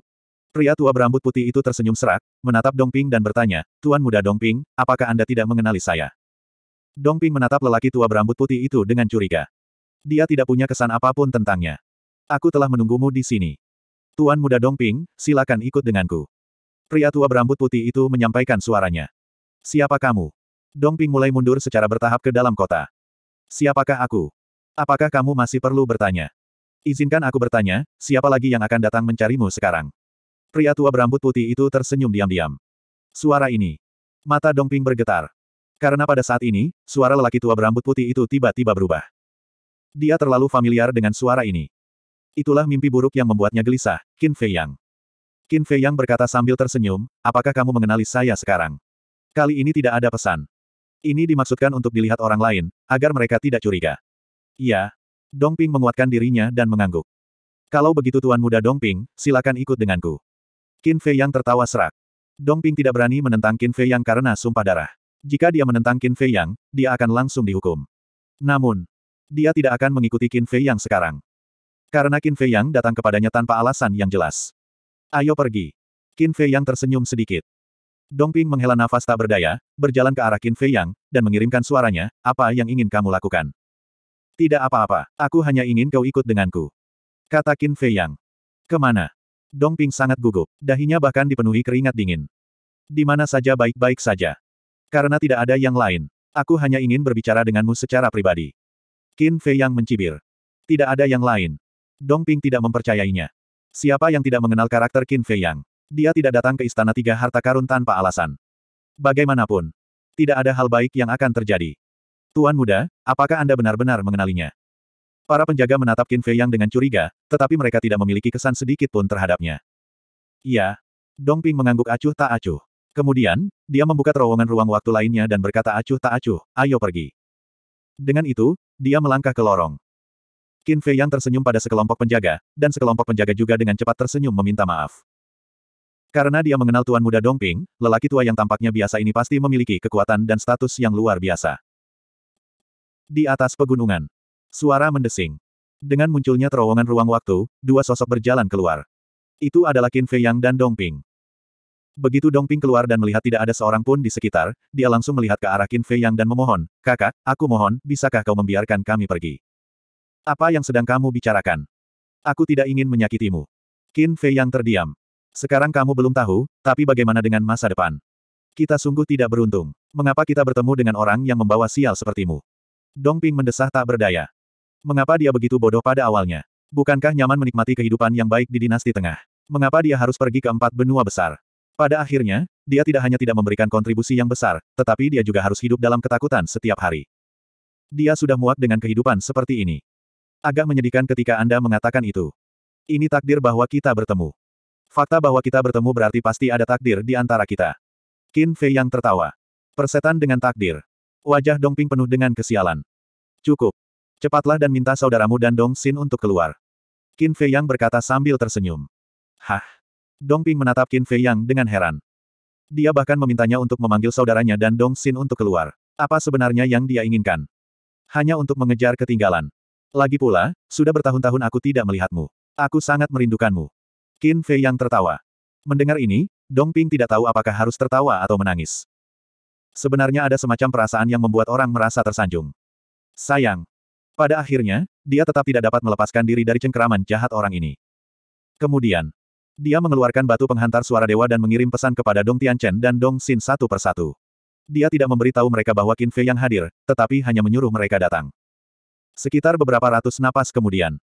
Pria tua berambut putih itu tersenyum serak, menatap Dongping dan bertanya, Tuan muda Dongping, apakah Anda tidak mengenali saya? Dongping menatap lelaki tua berambut putih itu dengan curiga. Dia tidak punya kesan apapun tentangnya. Aku telah menunggumu di sini. Tuan muda Dongping, silakan ikut denganku. Pria tua berambut putih itu menyampaikan suaranya. Siapa kamu? Dongping mulai mundur secara bertahap ke dalam kota. Siapakah aku? Apakah kamu masih perlu bertanya? Izinkan aku bertanya, siapa lagi yang akan datang mencarimu sekarang? Pria tua berambut putih itu tersenyum diam-diam. Suara ini. Mata Dongping bergetar. Karena pada saat ini, suara lelaki tua berambut putih itu tiba-tiba berubah. Dia terlalu familiar dengan suara ini. Itulah mimpi buruk yang membuatnya gelisah, Qin Fei Yang. Qin Fei Yang berkata sambil tersenyum, apakah kamu mengenali saya sekarang? Kali ini tidak ada pesan. Ini dimaksudkan untuk dilihat orang lain, agar mereka tidak curiga. Iya. Dongping menguatkan dirinya dan mengangguk. Kalau begitu Tuan Muda Dongping, silakan ikut denganku. Qin Fei Yang tertawa serak. Dong Ping tidak berani menentang Qin Fei Yang karena sumpah darah. Jika dia menentang Qin Fei Yang, dia akan langsung dihukum. Namun, dia tidak akan mengikuti Qin Fei Yang sekarang. Karena Qin Fei Yang datang kepadanya tanpa alasan yang jelas. Ayo pergi. Qin Fei Yang tersenyum sedikit. Dong Ping menghela nafas tak berdaya, berjalan ke arah Qin Fei Yang, dan mengirimkan suaranya, apa yang ingin kamu lakukan? Tidak apa-apa, aku hanya ingin kau ikut denganku. Kata Qin Fei Yang. Kemana? Dong Ping sangat gugup. Dahinya bahkan dipenuhi keringat dingin. Di mana saja baik-baik saja. Karena tidak ada yang lain. Aku hanya ingin berbicara denganmu secara pribadi. Qin Fei yang mencibir. Tidak ada yang lain. Dong Ping tidak mempercayainya. Siapa yang tidak mengenal karakter Qin Fei Yang? Dia tidak datang ke istana tiga harta karun tanpa alasan. Bagaimanapun, tidak ada hal baik yang akan terjadi. Tuan muda, apakah Anda benar-benar mengenalinya? Para penjaga menatap Qin Fei Yang dengan curiga, tetapi mereka tidak memiliki kesan sedikit pun terhadapnya. Iya. Dong Ping mengangguk acuh tak acuh. Kemudian, dia membuka terowongan ruang waktu lainnya dan berkata acuh tak acuh, ayo pergi. Dengan itu, dia melangkah ke lorong. Qin Fei Yang tersenyum pada sekelompok penjaga, dan sekelompok penjaga juga dengan cepat tersenyum meminta maaf. Karena dia mengenal tuan muda Dong Ping, lelaki tua yang tampaknya biasa ini pasti memiliki kekuatan dan status yang luar biasa. Di atas pegunungan, Suara mendesing. Dengan munculnya terowongan ruang waktu, dua sosok berjalan keluar. Itu adalah Qin Fei Yang dan Dong Ping. Begitu Dong Ping keluar dan melihat tidak ada seorang pun di sekitar, dia langsung melihat ke arah Qin Fei Yang dan memohon, Kakak, aku mohon, bisakah kau membiarkan kami pergi? Apa yang sedang kamu bicarakan? Aku tidak ingin menyakitimu. Qin Fei Yang terdiam. Sekarang kamu belum tahu, tapi bagaimana dengan masa depan? Kita sungguh tidak beruntung. Mengapa kita bertemu dengan orang yang membawa sial sepertimu? Dong Ping mendesah tak berdaya. Mengapa dia begitu bodoh pada awalnya? Bukankah nyaman menikmati kehidupan yang baik di dinasti tengah? Mengapa dia harus pergi ke empat benua besar? Pada akhirnya, dia tidak hanya tidak memberikan kontribusi yang besar, tetapi dia juga harus hidup dalam ketakutan setiap hari. Dia sudah muak dengan kehidupan seperti ini. Agak menyedihkan ketika Anda mengatakan itu. Ini takdir bahwa kita bertemu. Fakta bahwa kita bertemu berarti pasti ada takdir di antara kita. Qin Fei yang tertawa. Persetan dengan takdir. Wajah Dongping penuh dengan kesialan. Cukup, Cepatlah dan minta saudaramu dan Dong Xin untuk keluar. Qin Fei Yang berkata sambil tersenyum. Hah? Dong Ping menatap Qin Fei Yang dengan heran. Dia bahkan memintanya untuk memanggil saudaranya dan Dong Xin untuk keluar. Apa sebenarnya yang dia inginkan? Hanya untuk mengejar ketinggalan. Lagi pula, sudah bertahun-tahun aku tidak melihatmu. Aku sangat merindukanmu. Qin Fei Yang tertawa. Mendengar ini, Dong Ping tidak tahu apakah harus tertawa atau menangis. Sebenarnya ada semacam perasaan yang membuat orang merasa tersanjung. Sayang, pada akhirnya, dia tetap tidak dapat melepaskan diri dari cengkeraman jahat orang ini. Kemudian, dia mengeluarkan batu penghantar suara dewa dan mengirim pesan kepada Dong Tianchen dan Dong Xin satu persatu. Dia tidak memberitahu mereka bahwa Qin Fei yang hadir, tetapi hanya menyuruh mereka datang. Sekitar beberapa ratus napas kemudian.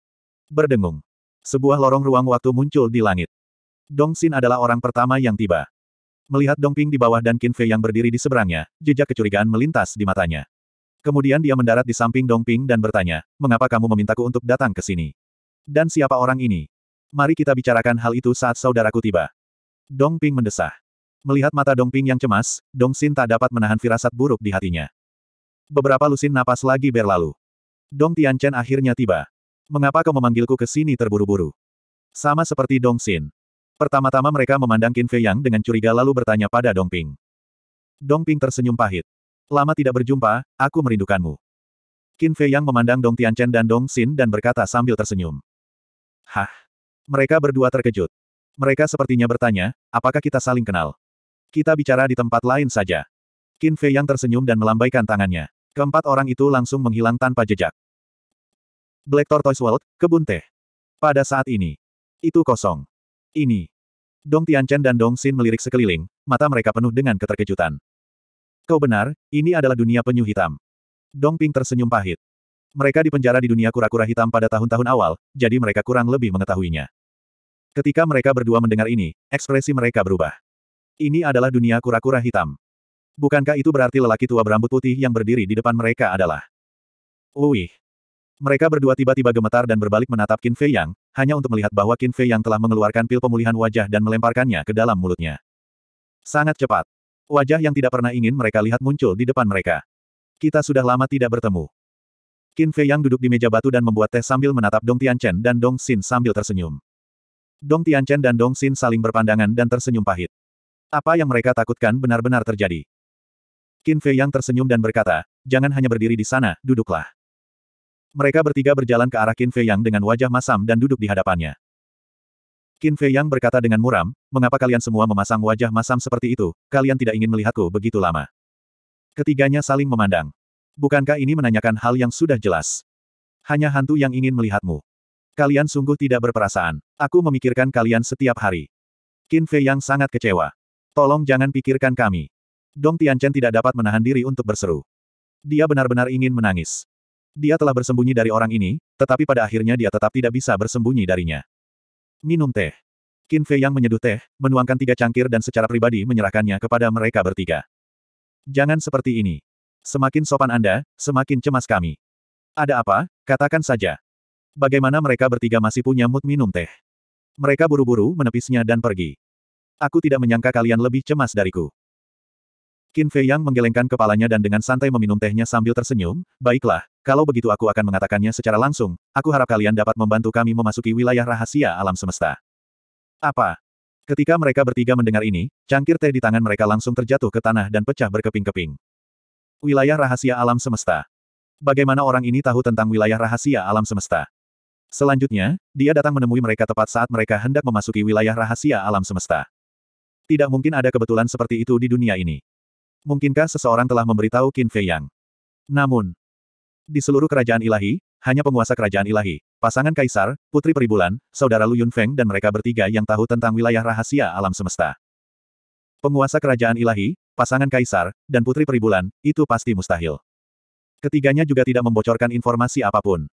Berdengung. Sebuah lorong ruang waktu muncul di langit. Dong Xin adalah orang pertama yang tiba. Melihat Dong Ping di bawah dan Qin Fei yang berdiri di seberangnya, jejak kecurigaan melintas di matanya. Kemudian dia mendarat di samping Dongping dan bertanya, mengapa kamu memintaku untuk datang ke sini? Dan siapa orang ini? Mari kita bicarakan hal itu saat saudaraku tiba. Dongping mendesah. Melihat mata Dongping yang cemas, Dongxin tak dapat menahan firasat buruk di hatinya. Beberapa lusin napas lagi berlalu. Dong Tianchen akhirnya tiba. Mengapa kau memanggilku ke sini terburu-buru? Sama seperti Dongxin. Pertama-tama mereka memandang Qin Fei Yang dengan curiga lalu bertanya pada Dongping. Dongping tersenyum pahit. Lama tidak berjumpa, aku merindukanmu. Qin Fei Yang memandang Dong Tianchen dan Dong Xin dan berkata sambil tersenyum. Hah? Mereka berdua terkejut. Mereka sepertinya bertanya, apakah kita saling kenal? Kita bicara di tempat lain saja. Qin Fei Yang tersenyum dan melambaikan tangannya. Keempat orang itu langsung menghilang tanpa jejak. Black Tortoise World, kebun teh. Pada saat ini. Itu kosong. Ini. Dong Tianchen dan Dong Xin melirik sekeliling, mata mereka penuh dengan keterkejutan. Kau benar, ini adalah dunia penyu hitam. Dong Ping tersenyum pahit. Mereka dipenjara di dunia kura-kura hitam pada tahun-tahun awal, jadi mereka kurang lebih mengetahuinya. Ketika mereka berdua mendengar ini, ekspresi mereka berubah. Ini adalah dunia kura-kura hitam. Bukankah itu berarti lelaki tua berambut putih yang berdiri di depan mereka adalah Wuih! Mereka berdua tiba-tiba gemetar dan berbalik menatap Qin Fei Yang, hanya untuk melihat bahwa Qin Fei Yang telah mengeluarkan pil pemulihan wajah dan melemparkannya ke dalam mulutnya. Sangat cepat. Wajah yang tidak pernah ingin mereka lihat muncul di depan mereka. Kita sudah lama tidak bertemu. Qin Fei Yang duduk di meja batu dan membuat teh sambil menatap Dong Tian Chen dan Dong Xin sambil tersenyum. Dong Tian Chen dan Dong Xin saling berpandangan dan tersenyum pahit. Apa yang mereka takutkan benar-benar terjadi. Qin Fei Yang tersenyum dan berkata, jangan hanya berdiri di sana, duduklah. Mereka bertiga berjalan ke arah Qin Fei Yang dengan wajah masam dan duduk di hadapannya. Qin Fei Yang berkata dengan muram, mengapa kalian semua memasang wajah masam seperti itu, kalian tidak ingin melihatku begitu lama. Ketiganya saling memandang. Bukankah ini menanyakan hal yang sudah jelas? Hanya hantu yang ingin melihatmu. Kalian sungguh tidak berperasaan. Aku memikirkan kalian setiap hari. Qin Fei Yang sangat kecewa. Tolong jangan pikirkan kami. Dong Tianchen tidak dapat menahan diri untuk berseru. Dia benar-benar ingin menangis. Dia telah bersembunyi dari orang ini, tetapi pada akhirnya dia tetap tidak bisa bersembunyi darinya. Minum teh. Qin Fei yang menyeduh teh, menuangkan tiga cangkir dan secara pribadi menyerahkannya kepada mereka bertiga. Jangan seperti ini. Semakin sopan Anda, semakin cemas kami. Ada apa? Katakan saja. Bagaimana mereka bertiga masih punya mood minum teh? Mereka buru-buru menepisnya dan pergi. Aku tidak menyangka kalian lebih cemas dariku. Qin Fei yang menggelengkan kepalanya dan dengan santai meminum tehnya sambil tersenyum, baiklah, kalau begitu aku akan mengatakannya secara langsung, aku harap kalian dapat membantu kami memasuki wilayah rahasia alam semesta. Apa? Ketika mereka bertiga mendengar ini, cangkir teh di tangan mereka langsung terjatuh ke tanah dan pecah berkeping-keping. Wilayah rahasia alam semesta. Bagaimana orang ini tahu tentang wilayah rahasia alam semesta? Selanjutnya, dia datang menemui mereka tepat saat mereka hendak memasuki wilayah rahasia alam semesta. Tidak mungkin ada kebetulan seperti itu di dunia ini. Mungkinkah seseorang telah memberitahu Qin Fei Yang? Namun, di seluruh kerajaan ilahi, hanya penguasa kerajaan ilahi, pasangan kaisar, putri peribulan, saudara Lu Yunfeng dan mereka bertiga yang tahu tentang wilayah rahasia alam semesta. Penguasa kerajaan ilahi, pasangan kaisar, dan putri peribulan, itu pasti mustahil. Ketiganya juga tidak membocorkan informasi apapun.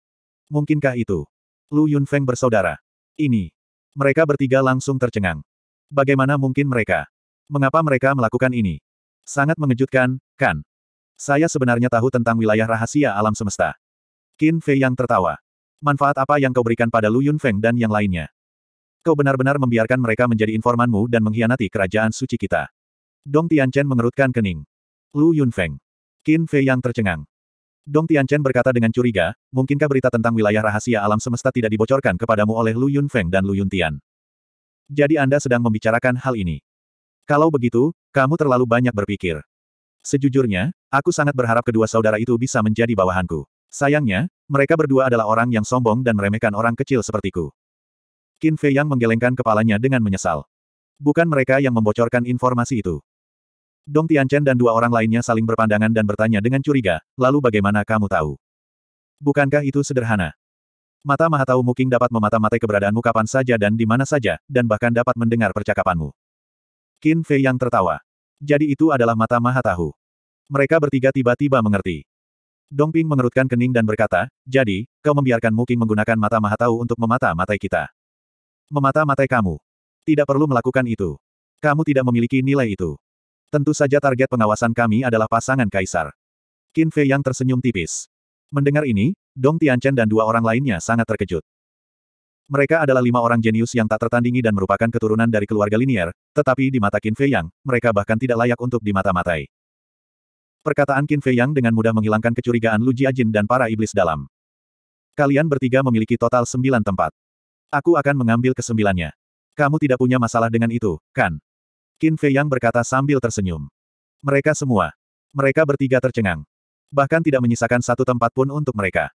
Mungkinkah itu? Lu Yunfeng bersaudara. Ini. Mereka bertiga langsung tercengang. Bagaimana mungkin mereka? Mengapa mereka melakukan ini? Sangat mengejutkan, kan? Saya sebenarnya tahu tentang wilayah rahasia alam semesta. Qin Fei yang tertawa. Manfaat apa yang kau berikan pada Lu Yunfeng dan yang lainnya? Kau benar-benar membiarkan mereka menjadi informanmu dan mengkhianati kerajaan suci kita. Dong Tianchen mengerutkan kening. Lu Yunfeng. Qin Fei yang tercengang. Dong Tianchen berkata dengan curiga, mungkinkah berita tentang wilayah rahasia alam semesta tidak dibocorkan kepadamu oleh Lu Yunfeng dan Lu Yuntian? Jadi Anda sedang membicarakan hal ini. Kalau begitu, kamu terlalu banyak berpikir. Sejujurnya, aku sangat berharap kedua saudara itu bisa menjadi bawahanku. Sayangnya, mereka berdua adalah orang yang sombong dan meremehkan orang kecil sepertiku. Qin Fei Yang menggelengkan kepalanya dengan menyesal. Bukan mereka yang membocorkan informasi itu. Dong Tianchen dan dua orang lainnya saling berpandangan dan bertanya dengan curiga, lalu bagaimana kamu tahu? Bukankah itu sederhana? Mata Mahatau Muking dapat memata-matai keberadaanmu kapan saja dan di mana saja, dan bahkan dapat mendengar percakapanmu. Qin Fei Yang tertawa. Jadi itu adalah mata maha tahu. Mereka bertiga tiba-tiba mengerti. Dongping mengerutkan kening dan berkata, jadi, kau membiarkan Muking menggunakan mata maha tahu untuk memata-matai kita. Memata-matai kamu. Tidak perlu melakukan itu. Kamu tidak memiliki nilai itu. Tentu saja target pengawasan kami adalah pasangan kaisar. Qin Fei yang tersenyum tipis. Mendengar ini, Dong Tianchen dan dua orang lainnya sangat terkejut. Mereka adalah lima orang jenius yang tak tertandingi dan merupakan keturunan dari keluarga linier, tetapi di mata Qin Fei Yang, mereka bahkan tidak layak untuk dimata-matai. Perkataan Qin Fei Yang dengan mudah menghilangkan kecurigaan Lu Jiajin dan para iblis dalam. Kalian bertiga memiliki total sembilan tempat. Aku akan mengambil kesembilannya. Kamu tidak punya masalah dengan itu, kan? Qin Fei Yang berkata sambil tersenyum. Mereka semua. Mereka bertiga tercengang. Bahkan tidak menyisakan satu tempat pun untuk mereka.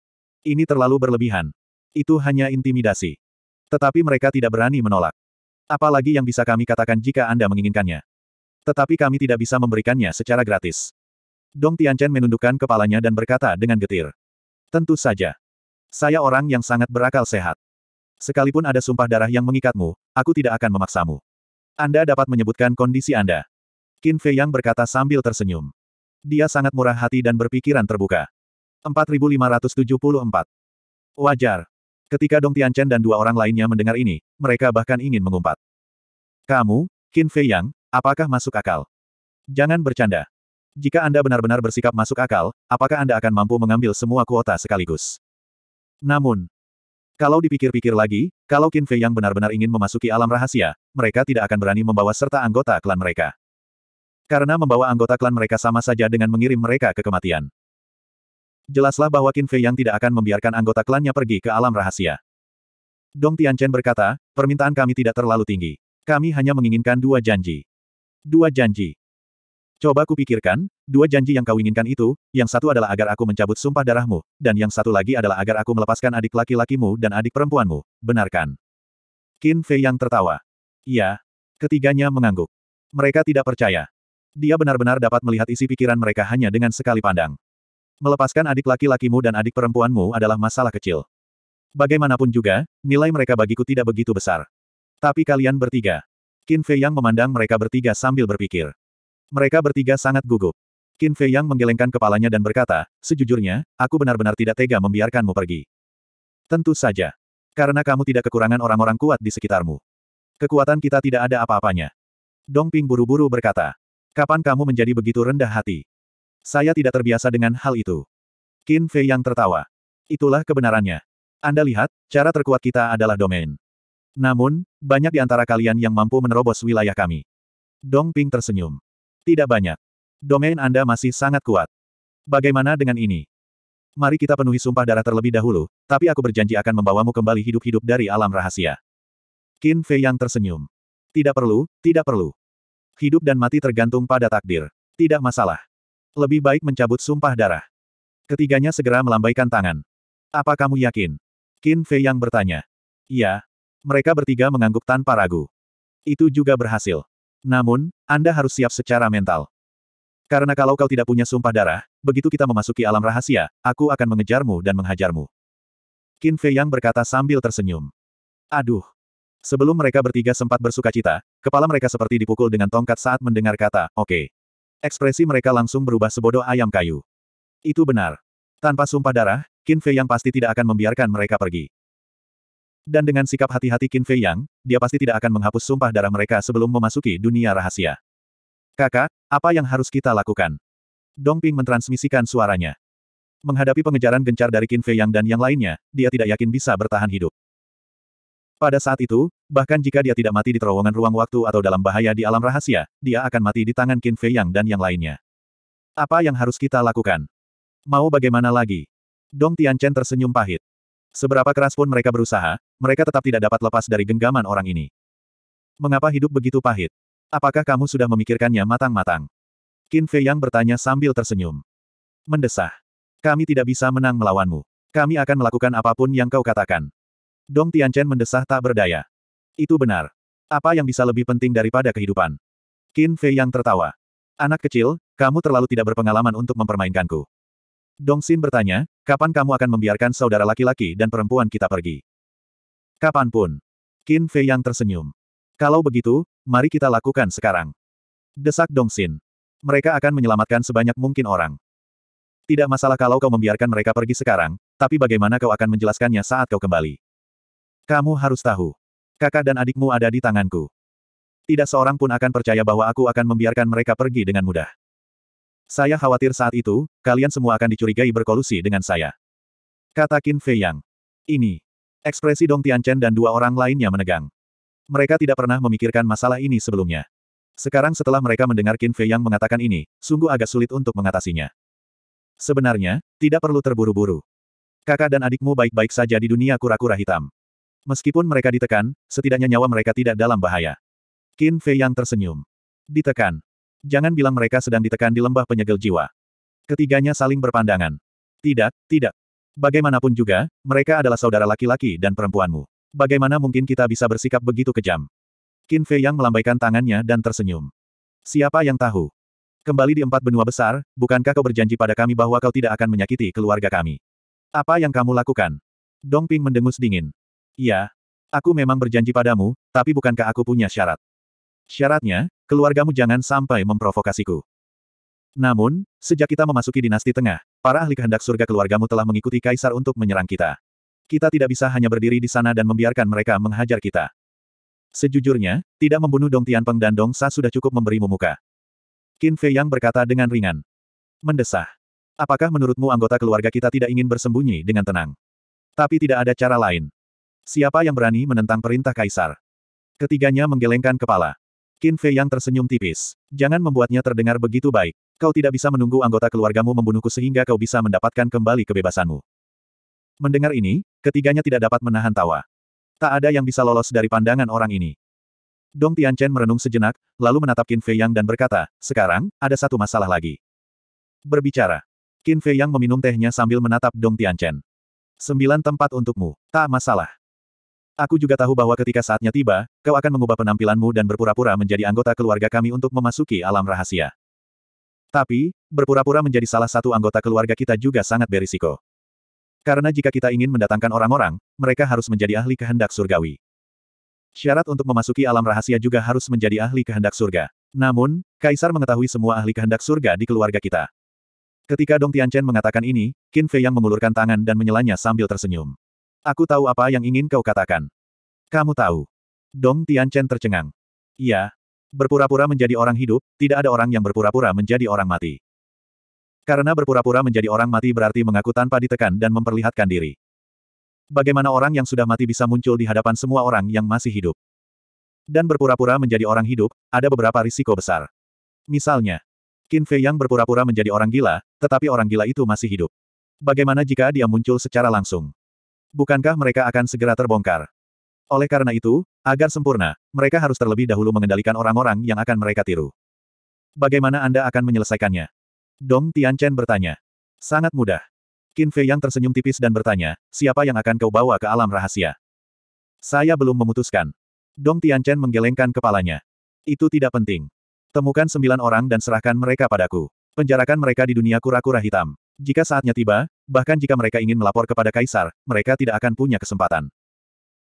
Ini terlalu berlebihan. Itu hanya intimidasi. Tetapi mereka tidak berani menolak. Apalagi yang bisa kami katakan jika Anda menginginkannya. Tetapi kami tidak bisa memberikannya secara gratis. Dong Tianchen menundukkan kepalanya dan berkata dengan getir. Tentu saja. Saya orang yang sangat berakal sehat. Sekalipun ada sumpah darah yang mengikatmu, aku tidak akan memaksamu. Anda dapat menyebutkan kondisi Anda. Qin Fei Yang berkata sambil tersenyum. Dia sangat murah hati dan berpikiran terbuka. 4574. Wajar, Ketika Dong Tianchen dan dua orang lainnya mendengar ini, mereka bahkan ingin mengumpat. Kamu, Qin Fei Yang, apakah masuk akal? Jangan bercanda. Jika Anda benar-benar bersikap masuk akal, apakah Anda akan mampu mengambil semua kuota sekaligus? Namun, kalau dipikir-pikir lagi, kalau Qin Fei Yang benar-benar ingin memasuki alam rahasia, mereka tidak akan berani membawa serta anggota klan mereka. Karena membawa anggota klan mereka sama saja dengan mengirim mereka ke kematian. Jelaslah bahwa Qin Fei yang tidak akan membiarkan anggota klannya pergi ke alam rahasia. Dong Tianchen berkata, permintaan kami tidak terlalu tinggi. Kami hanya menginginkan dua janji. Dua janji. Coba kupikirkan, dua janji yang kau inginkan itu, yang satu adalah agar aku mencabut sumpah darahmu, dan yang satu lagi adalah agar aku melepaskan adik laki-lakimu dan adik perempuanmu, benarkan? Qin Fei yang tertawa. Iya. Ketiganya mengangguk. Mereka tidak percaya. Dia benar-benar dapat melihat isi pikiran mereka hanya dengan sekali pandang. Melepaskan adik laki-lakimu dan adik perempuanmu adalah masalah kecil. Bagaimanapun juga, nilai mereka bagiku tidak begitu besar. Tapi kalian bertiga. Qin Fei Yang memandang mereka bertiga sambil berpikir. Mereka bertiga sangat gugup. Qin Fei Yang menggelengkan kepalanya dan berkata, sejujurnya, aku benar-benar tidak tega membiarkanmu pergi. Tentu saja. Karena kamu tidak kekurangan orang-orang kuat di sekitarmu. Kekuatan kita tidak ada apa-apanya. Dong Ping buru-buru berkata. Kapan kamu menjadi begitu rendah hati? Saya tidak terbiasa dengan hal itu. Qin Fei yang tertawa. Itulah kebenarannya. Anda lihat, cara terkuat kita adalah domain. Namun, banyak di antara kalian yang mampu menerobos wilayah kami. Dong Ping tersenyum. Tidak banyak. Domain Anda masih sangat kuat. Bagaimana dengan ini? Mari kita penuhi sumpah darah terlebih dahulu, tapi aku berjanji akan membawamu kembali hidup-hidup dari alam rahasia. Qin Fei yang tersenyum. Tidak perlu, tidak perlu. Hidup dan mati tergantung pada takdir. Tidak masalah. Lebih baik mencabut sumpah darah. Ketiganya segera melambaikan tangan. Apa kamu yakin? Qin Fei yang bertanya. Ya. Mereka bertiga mengangguk tanpa ragu. Itu juga berhasil. Namun, Anda harus siap secara mental. Karena kalau kau tidak punya sumpah darah, begitu kita memasuki alam rahasia, aku akan mengejarmu dan menghajarmu. Qin Fei Yang berkata sambil tersenyum. Aduh. Sebelum mereka bertiga sempat bersuka cita, kepala mereka seperti dipukul dengan tongkat saat mendengar kata, oke. Okay. Ekspresi mereka langsung berubah sebodoh ayam kayu. Itu benar. Tanpa sumpah darah, Qin Fei Yang pasti tidak akan membiarkan mereka pergi. Dan dengan sikap hati-hati Qin Fei Yang, dia pasti tidak akan menghapus sumpah darah mereka sebelum memasuki dunia rahasia. Kakak, apa yang harus kita lakukan? Dong Ping mentransmisikan suaranya. Menghadapi pengejaran gencar dari Qin Fei Yang dan yang lainnya, dia tidak yakin bisa bertahan hidup. Pada saat itu, bahkan jika dia tidak mati di terowongan ruang waktu atau dalam bahaya di alam rahasia, dia akan mati di tangan Qin Fei Yang dan yang lainnya. Apa yang harus kita lakukan? Mau bagaimana lagi? Dong Tian Chen tersenyum pahit. Seberapa keras pun mereka berusaha, mereka tetap tidak dapat lepas dari genggaman orang ini. Mengapa hidup begitu pahit? Apakah kamu sudah memikirkannya matang-matang? Qin Fei Yang bertanya sambil tersenyum. Mendesah. Kami tidak bisa menang melawanmu. Kami akan melakukan apapun yang kau katakan. Dong Tianchen mendesah tak berdaya. Itu benar. Apa yang bisa lebih penting daripada kehidupan? Qin Fei yang tertawa. Anak kecil, kamu terlalu tidak berpengalaman untuk mempermainkanku. Dong Xin bertanya, kapan kamu akan membiarkan saudara laki-laki dan perempuan kita pergi? Kapanpun. Qin Fei yang tersenyum. Kalau begitu, mari kita lakukan sekarang. Desak Dong Xin. Mereka akan menyelamatkan sebanyak mungkin orang. Tidak masalah kalau kau membiarkan mereka pergi sekarang, tapi bagaimana kau akan menjelaskannya saat kau kembali? Kamu harus tahu. Kakak dan adikmu ada di tanganku. Tidak seorang pun akan percaya bahwa aku akan membiarkan mereka pergi dengan mudah. Saya khawatir saat itu, kalian semua akan dicurigai berkolusi dengan saya. Kata Qin Fei Yang. Ini. Ekspresi Dong Tianchen dan dua orang lainnya menegang. Mereka tidak pernah memikirkan masalah ini sebelumnya. Sekarang setelah mereka mendengar Qin Fei Yang mengatakan ini, sungguh agak sulit untuk mengatasinya. Sebenarnya, tidak perlu terburu-buru. Kakak dan adikmu baik-baik saja di dunia kura-kura hitam. Meskipun mereka ditekan, setidaknya nyawa mereka tidak dalam bahaya. Qin Fei yang tersenyum. Ditekan. Jangan bilang mereka sedang ditekan di lembah penyegel jiwa. Ketiganya saling berpandangan. Tidak, tidak. Bagaimanapun juga, mereka adalah saudara laki-laki dan perempuanmu. Bagaimana mungkin kita bisa bersikap begitu kejam? Qin Fei yang melambaikan tangannya dan tersenyum. Siapa yang tahu? Kembali di empat benua besar, bukankah kau berjanji pada kami bahwa kau tidak akan menyakiti keluarga kami? Apa yang kamu lakukan? Dong Ping mendengus dingin. Iya. Aku memang berjanji padamu, tapi bukankah aku punya syarat? Syaratnya, keluargamu jangan sampai memprovokasiku. Namun, sejak kita memasuki dinasti tengah, para ahli kehendak surga keluargamu telah mengikuti kaisar untuk menyerang kita. Kita tidak bisa hanya berdiri di sana dan membiarkan mereka menghajar kita. Sejujurnya, tidak membunuh Dong Tianpeng dan Dong Sa sudah cukup memberimu muka. Qin Fei Yang berkata dengan ringan. Mendesah. Apakah menurutmu anggota keluarga kita tidak ingin bersembunyi dengan tenang? Tapi tidak ada cara lain. Siapa yang berani menentang perintah kaisar? Ketiganya menggelengkan kepala. Qin Fei yang tersenyum tipis. Jangan membuatnya terdengar begitu baik. Kau tidak bisa menunggu anggota keluargamu membunuhku sehingga kau bisa mendapatkan kembali kebebasanmu. Mendengar ini, ketiganya tidak dapat menahan tawa. Tak ada yang bisa lolos dari pandangan orang ini. Dong Tianchen merenung sejenak, lalu menatap Qin Fei Yang dan berkata, sekarang, ada satu masalah lagi. Berbicara. Qin Fei Yang meminum tehnya sambil menatap Dong Tianchen. Sembilan tempat untukmu, tak masalah. Aku juga tahu bahwa ketika saatnya tiba, kau akan mengubah penampilanmu dan berpura-pura menjadi anggota keluarga kami untuk memasuki alam rahasia. Tapi, berpura-pura menjadi salah satu anggota keluarga kita juga sangat berisiko. Karena jika kita ingin mendatangkan orang-orang, mereka harus menjadi ahli kehendak surgawi. Syarat untuk memasuki alam rahasia juga harus menjadi ahli kehendak surga. Namun, Kaisar mengetahui semua ahli kehendak surga di keluarga kita. Ketika Dong Tianchen mengatakan ini, Qin Fei yang mengulurkan tangan dan menyelanya sambil tersenyum. Aku tahu apa yang ingin kau katakan. Kamu tahu. Dong Tianchen tercengang. Iya. Berpura-pura menjadi orang hidup, tidak ada orang yang berpura-pura menjadi orang mati. Karena berpura-pura menjadi orang mati berarti mengaku tanpa ditekan dan memperlihatkan diri. Bagaimana orang yang sudah mati bisa muncul di hadapan semua orang yang masih hidup? Dan berpura-pura menjadi orang hidup, ada beberapa risiko besar. Misalnya, Qin Fei yang berpura-pura menjadi orang gila, tetapi orang gila itu masih hidup. Bagaimana jika dia muncul secara langsung? bukankah mereka akan segera terbongkar? Oleh karena itu, agar sempurna, mereka harus terlebih dahulu mengendalikan orang-orang yang akan mereka tiru. Bagaimana Anda akan menyelesaikannya? Dong Tianchen bertanya. Sangat mudah. Qin Fei yang tersenyum tipis dan bertanya, siapa yang akan kau bawa ke alam rahasia? Saya belum memutuskan. Dong Tianchen menggelengkan kepalanya. Itu tidak penting. Temukan sembilan orang dan serahkan mereka padaku. Penjarakan mereka di dunia kura-kura hitam. Jika saatnya tiba, Bahkan jika mereka ingin melapor kepada kaisar, mereka tidak akan punya kesempatan.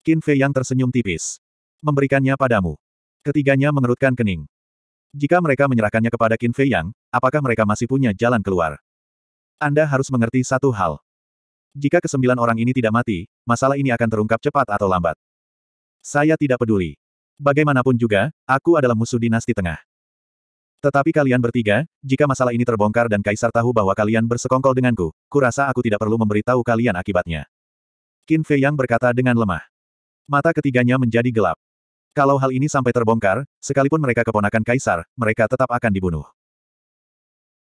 Qin Fei yang tersenyum tipis. Memberikannya padamu. Ketiganya mengerutkan kening. Jika mereka menyerahkannya kepada Qin Fei Yang, apakah mereka masih punya jalan keluar? Anda harus mengerti satu hal. Jika kesembilan orang ini tidak mati, masalah ini akan terungkap cepat atau lambat. Saya tidak peduli. Bagaimanapun juga, aku adalah musuh dinasti tengah. Tetapi kalian bertiga, jika masalah ini terbongkar dan Kaisar tahu bahwa kalian bersekongkol denganku, kurasa aku tidak perlu memberitahu kalian akibatnya. Qin Fei Yang berkata dengan lemah. Mata ketiganya menjadi gelap. Kalau hal ini sampai terbongkar, sekalipun mereka keponakan Kaisar, mereka tetap akan dibunuh.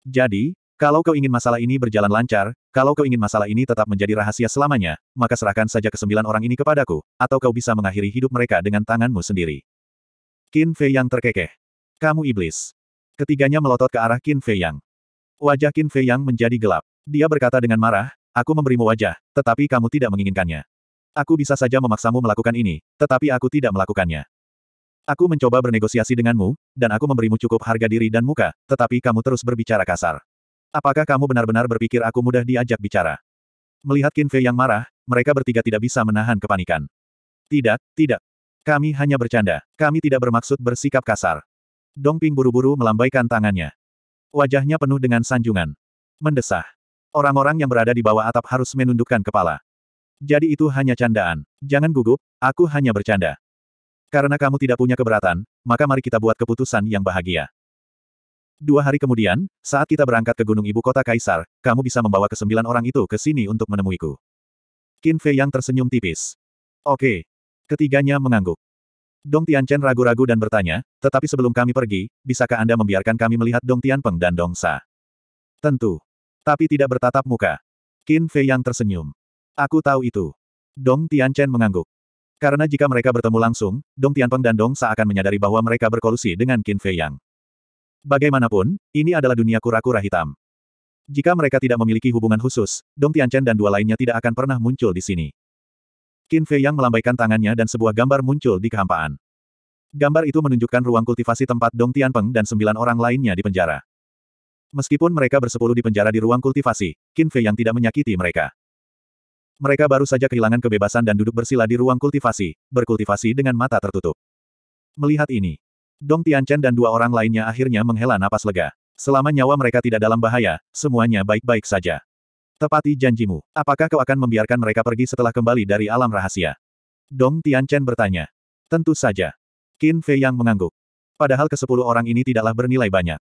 Jadi, kalau kau ingin masalah ini berjalan lancar, kalau kau ingin masalah ini tetap menjadi rahasia selamanya, maka serahkan saja kesembilan orang ini kepadaku, atau kau bisa mengakhiri hidup mereka dengan tanganmu sendiri. Qin Fei Yang terkekeh. Kamu iblis. Ketiganya melotot ke arah Qin Fei Yang. Wajah Qin Fei Yang menjadi gelap. Dia berkata dengan marah, aku memberimu wajah, tetapi kamu tidak menginginkannya. Aku bisa saja memaksamu melakukan ini, tetapi aku tidak melakukannya. Aku mencoba bernegosiasi denganmu, dan aku memberimu cukup harga diri dan muka, tetapi kamu terus berbicara kasar. Apakah kamu benar-benar berpikir aku mudah diajak bicara? Melihat Qin Fei yang marah, mereka bertiga tidak bisa menahan kepanikan. Tidak, tidak. Kami hanya bercanda. Kami tidak bermaksud bersikap kasar. Dongping buru-buru melambaikan tangannya. Wajahnya penuh dengan sanjungan. Mendesah. Orang-orang yang berada di bawah atap harus menundukkan kepala. Jadi itu hanya candaan. Jangan gugup, aku hanya bercanda. Karena kamu tidak punya keberatan, maka mari kita buat keputusan yang bahagia. Dua hari kemudian, saat kita berangkat ke Gunung Ibu Kota Kaisar, kamu bisa membawa kesembilan orang itu ke sini untuk menemuiku. Qin Fei yang tersenyum tipis. Oke. Ketiganya mengangguk. Dong Tianchen ragu-ragu dan bertanya, tetapi sebelum kami pergi, bisakah Anda membiarkan kami melihat Dong Tianpeng dan Dong Sa? Tentu. Tapi tidak bertatap muka. Qin Fei yang tersenyum. Aku tahu itu. Dong Tianchen mengangguk. Karena jika mereka bertemu langsung, Dong Tianpeng dan Dong Sa akan menyadari bahwa mereka berkolusi dengan Qin Fei Yang. Bagaimanapun, ini adalah dunia kura-kura hitam. Jika mereka tidak memiliki hubungan khusus, Dong Tianchen dan dua lainnya tidak akan pernah muncul di sini. Qin Fei Yang melambaikan tangannya dan sebuah gambar muncul di kehampaan. Gambar itu menunjukkan ruang kultivasi tempat Dong Tianpeng dan sembilan orang lainnya di penjara. Meskipun mereka bersepuluh di penjara di ruang kultivasi, Qin Fei Yang tidak menyakiti mereka. Mereka baru saja kehilangan kebebasan dan duduk bersila di ruang kultivasi, berkultivasi dengan mata tertutup. Melihat ini, Dong Tianchen dan dua orang lainnya akhirnya menghela napas lega. Selama nyawa mereka tidak dalam bahaya, semuanya baik-baik saja. Tepati janjimu. Apakah kau akan membiarkan mereka pergi setelah kembali dari alam rahasia? Dong Tianchen bertanya. Tentu saja. Qin Fei yang mengangguk. Padahal ke sepuluh orang ini tidaklah bernilai banyak.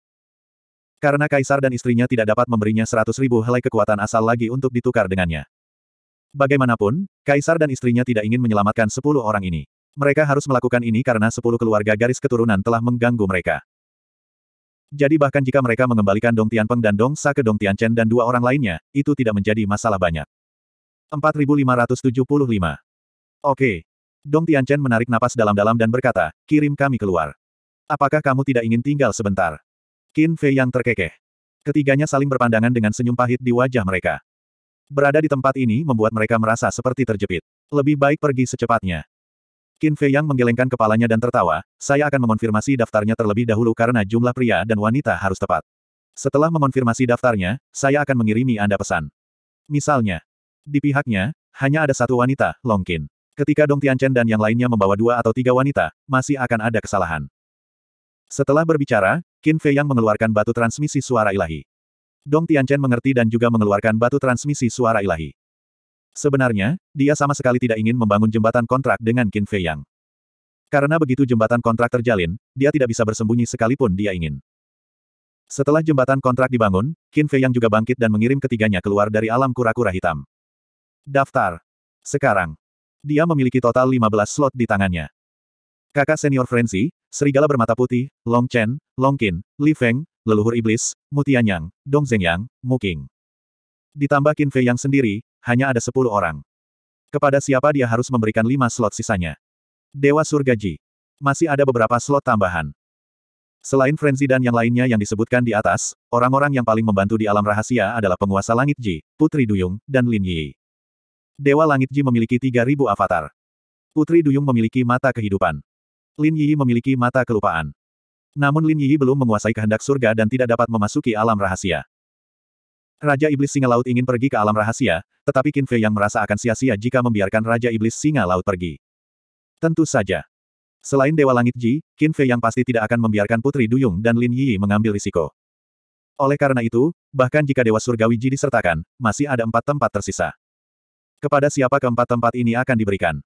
Karena kaisar dan istrinya tidak dapat memberinya seratus ribu helai kekuatan asal lagi untuk ditukar dengannya. Bagaimanapun, kaisar dan istrinya tidak ingin menyelamatkan sepuluh orang ini. Mereka harus melakukan ini karena sepuluh keluarga garis keturunan telah mengganggu mereka jadi bahkan jika mereka mengembalikan Dong Tianpeng dan Dong Sa ke Dong Tianchen dan dua orang lainnya, itu tidak menjadi masalah banyak. 4575 Oke. Dong Tianchen menarik napas dalam-dalam dan berkata, kirim kami keluar. Apakah kamu tidak ingin tinggal sebentar? Qin Fei yang terkekeh. Ketiganya saling berpandangan dengan senyum pahit di wajah mereka. Berada di tempat ini membuat mereka merasa seperti terjepit. Lebih baik pergi secepatnya. Qin Fei Yang menggelengkan kepalanya dan tertawa, saya akan mengonfirmasi daftarnya terlebih dahulu karena jumlah pria dan wanita harus tepat. Setelah mengonfirmasi daftarnya, saya akan mengirimi Anda pesan. Misalnya, di pihaknya, hanya ada satu wanita, Long Qin. Ketika Dong Tianchen dan yang lainnya membawa dua atau tiga wanita, masih akan ada kesalahan. Setelah berbicara, Qin Fei Yang mengeluarkan batu transmisi suara ilahi. Dong Tianchen mengerti dan juga mengeluarkan batu transmisi suara ilahi. Sebenarnya, dia sama sekali tidak ingin membangun jembatan kontrak dengan Qin Fei Yang. Karena begitu jembatan kontrak terjalin, dia tidak bisa bersembunyi sekalipun dia ingin. Setelah jembatan kontrak dibangun, Qin Fei Yang juga bangkit dan mengirim ketiganya keluar dari alam kura-kura hitam. Daftar. Sekarang. Dia memiliki total 15 slot di tangannya. Kakak senior Frenzy, Serigala Bermata Putih, Long Chen, Long Qin, Li Feng, Leluhur Iblis, Mutianyang, Tianyang, Dong Zhenyang, Mu Qing. Ditambah Qin Fei Yang sendiri, hanya ada sepuluh orang. Kepada siapa dia harus memberikan lima slot sisanya? Dewa Surga Ji Masih ada beberapa slot tambahan. Selain Frenzy dan yang lainnya yang disebutkan di atas, orang-orang yang paling membantu di alam rahasia adalah penguasa Langit Ji, Putri Duyung, dan Lin Yi. Dewa Langit Ji memiliki 3.000 avatar. Putri Duyung memiliki mata kehidupan. Lin Yi memiliki mata kelupaan. Namun Lin Yi belum menguasai kehendak surga dan tidak dapat memasuki alam rahasia. Raja Iblis Singa Laut ingin pergi ke alam rahasia, tetapi Qin Fei yang merasa akan sia-sia jika membiarkan Raja Iblis Singa Laut pergi. Tentu saja. Selain Dewa Langit Ji, Qin Fei yang pasti tidak akan membiarkan Putri Duyung dan Lin Yi mengambil risiko. Oleh karena itu, bahkan jika Dewa Surgawi Ji disertakan, masih ada empat tempat tersisa. Kepada siapa keempat tempat ini akan diberikan?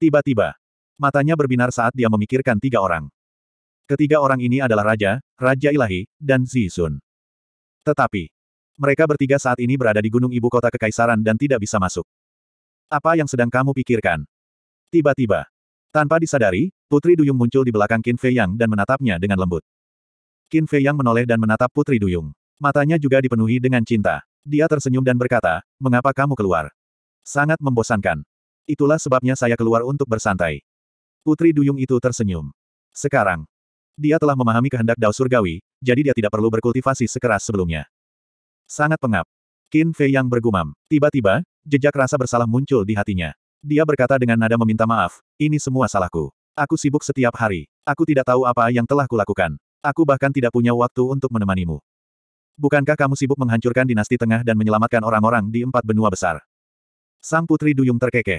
Tiba-tiba, matanya berbinar saat dia memikirkan tiga orang. Ketiga orang ini adalah Raja, Raja Ilahi, dan Zizun. Tetapi, mereka bertiga saat ini berada di gunung ibu kota kekaisaran dan tidak bisa masuk. Apa yang sedang kamu pikirkan? Tiba-tiba. Tanpa disadari, Putri Duyung muncul di belakang Qin Fei Yang dan menatapnya dengan lembut. Qin Fei Yang menoleh dan menatap Putri Duyung. Matanya juga dipenuhi dengan cinta. Dia tersenyum dan berkata, mengapa kamu keluar? Sangat membosankan. Itulah sebabnya saya keluar untuk bersantai. Putri Duyung itu tersenyum. Sekarang, dia telah memahami kehendak Dao Surgawi, jadi dia tidak perlu berkultivasi sekeras sebelumnya. Sangat pengap. Qin Fei yang bergumam. Tiba-tiba, jejak rasa bersalah muncul di hatinya. Dia berkata dengan nada meminta maaf, ini semua salahku. Aku sibuk setiap hari. Aku tidak tahu apa yang telah kulakukan. Aku bahkan tidak punya waktu untuk menemanimu. Bukankah kamu sibuk menghancurkan dinasti tengah dan menyelamatkan orang-orang di empat benua besar? Sang putri duyung terkekeh.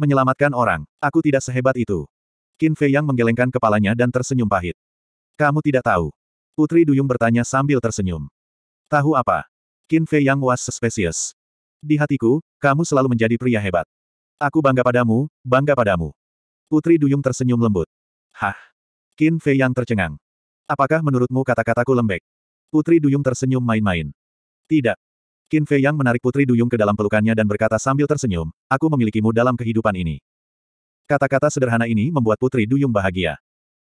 Menyelamatkan orang, aku tidak sehebat itu. Qin Fei yang menggelengkan kepalanya dan tersenyum pahit. Kamu tidak tahu. Putri Duyung bertanya sambil tersenyum. Tahu apa? Qin Fei Yang was suspicious. Di hatiku, kamu selalu menjadi pria hebat. Aku bangga padamu, bangga padamu. Putri Duyung tersenyum lembut. Hah. Qin Fei Yang tercengang. Apakah menurutmu kata-kataku lembek? Putri Duyung tersenyum main-main. Tidak. Qin Fei Yang menarik Putri Duyung ke dalam pelukannya dan berkata sambil tersenyum, aku memilikimu dalam kehidupan ini. Kata-kata sederhana ini membuat Putri Duyung bahagia.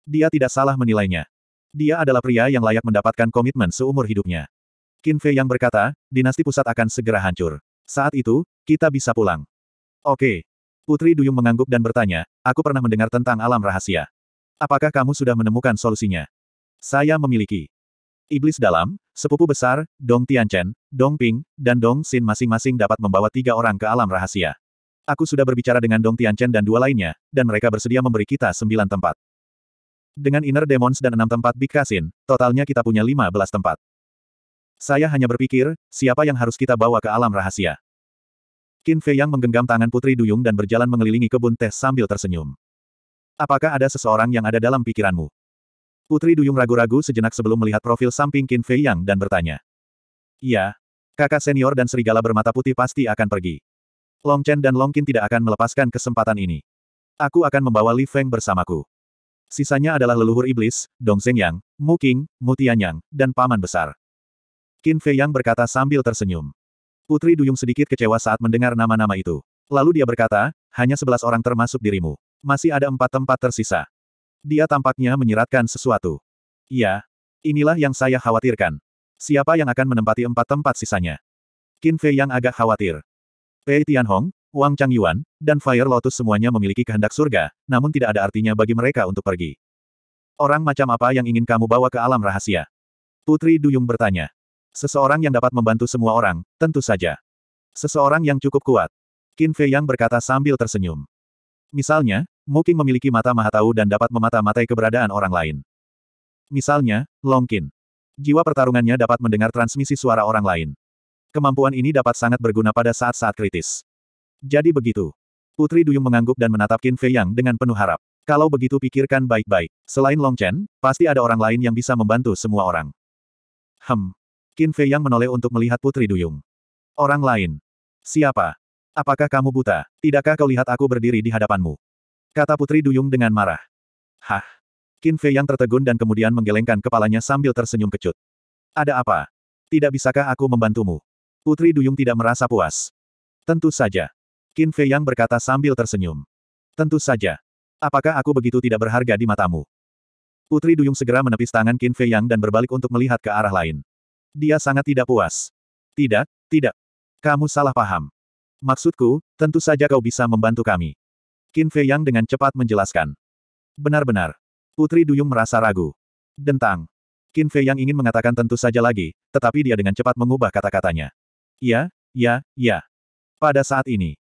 Dia tidak salah menilainya. Dia adalah pria yang layak mendapatkan komitmen seumur hidupnya. Qin Fei yang berkata, dinasti pusat akan segera hancur. Saat itu, kita bisa pulang. Oke. Putri Duyung mengangguk dan bertanya, aku pernah mendengar tentang alam rahasia. Apakah kamu sudah menemukan solusinya? Saya memiliki. Iblis dalam, sepupu besar, Dong Tianchen, Dong Ping, dan Dong Xin masing-masing dapat membawa tiga orang ke alam rahasia. Aku sudah berbicara dengan Dong Tianchen dan dua lainnya, dan mereka bersedia memberi kita sembilan tempat. Dengan inner demons dan enam tempat Big Kasin, totalnya kita punya lima belas tempat. Saya hanya berpikir, siapa yang harus kita bawa ke alam rahasia? Qin Fei Yang menggenggam tangan Putri Duyung dan berjalan mengelilingi kebun teh sambil tersenyum. Apakah ada seseorang yang ada dalam pikiranmu? Putri Duyung ragu-ragu sejenak sebelum melihat profil samping Qin Fei Yang dan bertanya. Iya. Kakak senior dan serigala bermata putih pasti akan pergi. Long Chen dan Long Qin tidak akan melepaskan kesempatan ini. Aku akan membawa Li Feng bersamaku. Sisanya adalah leluhur iblis, Dong Zhengyang, Mu Qing, Mu Tianyang, dan Paman Besar. Qin Fei Yang berkata sambil tersenyum. Putri Duyung sedikit kecewa saat mendengar nama-nama itu. Lalu dia berkata, hanya sebelas orang termasuk dirimu. Masih ada empat tempat tersisa. Dia tampaknya menyiratkan sesuatu. Ya, inilah yang saya khawatirkan. Siapa yang akan menempati empat tempat sisanya? Qin Fei Yang agak khawatir. Pei Tianhong, Wang Changyuan, dan Fire Lotus semuanya memiliki kehendak surga, namun tidak ada artinya bagi mereka untuk pergi. Orang macam apa yang ingin kamu bawa ke alam rahasia? Putri Duyung bertanya. Seseorang yang dapat membantu semua orang, tentu saja. Seseorang yang cukup kuat. Qin Fei Yang berkata sambil tersenyum. Misalnya, mungkin memiliki mata maha dan dapat memata-matai keberadaan orang lain. Misalnya, Long Qin. Jiwa pertarungannya dapat mendengar transmisi suara orang lain. Kemampuan ini dapat sangat berguna pada saat-saat kritis. Jadi begitu. Putri Duyung mengangguk dan menatap Qin Fei Yang dengan penuh harap. Kalau begitu pikirkan baik-baik. Selain Long Chen, pasti ada orang lain yang bisa membantu semua orang. Hmm. Qin Fei yang menoleh untuk melihat Putri Duyung. Orang lain. Siapa? Apakah kamu buta? Tidakkah kau lihat aku berdiri di hadapanmu? Kata Putri Duyung dengan marah. Hah? Qin Fei yang tertegun dan kemudian menggelengkan kepalanya sambil tersenyum kecut. Ada apa? Tidak bisakah aku membantumu? Putri Duyung tidak merasa puas. Tentu saja. Qin Fei yang berkata sambil tersenyum. Tentu saja. Apakah aku begitu tidak berharga di matamu? Putri Duyung segera menepis tangan Qin Fei Yang dan berbalik untuk melihat ke arah lain. Dia sangat tidak puas. Tidak, tidak. Kamu salah paham. Maksudku, tentu saja kau bisa membantu kami. Qin Fei Yang dengan cepat menjelaskan. Benar-benar. Putri Duyung merasa ragu. Dentang. Qin Fei Yang ingin mengatakan tentu saja lagi, tetapi dia dengan cepat mengubah kata-katanya. Ya, ya, ya. Pada saat ini,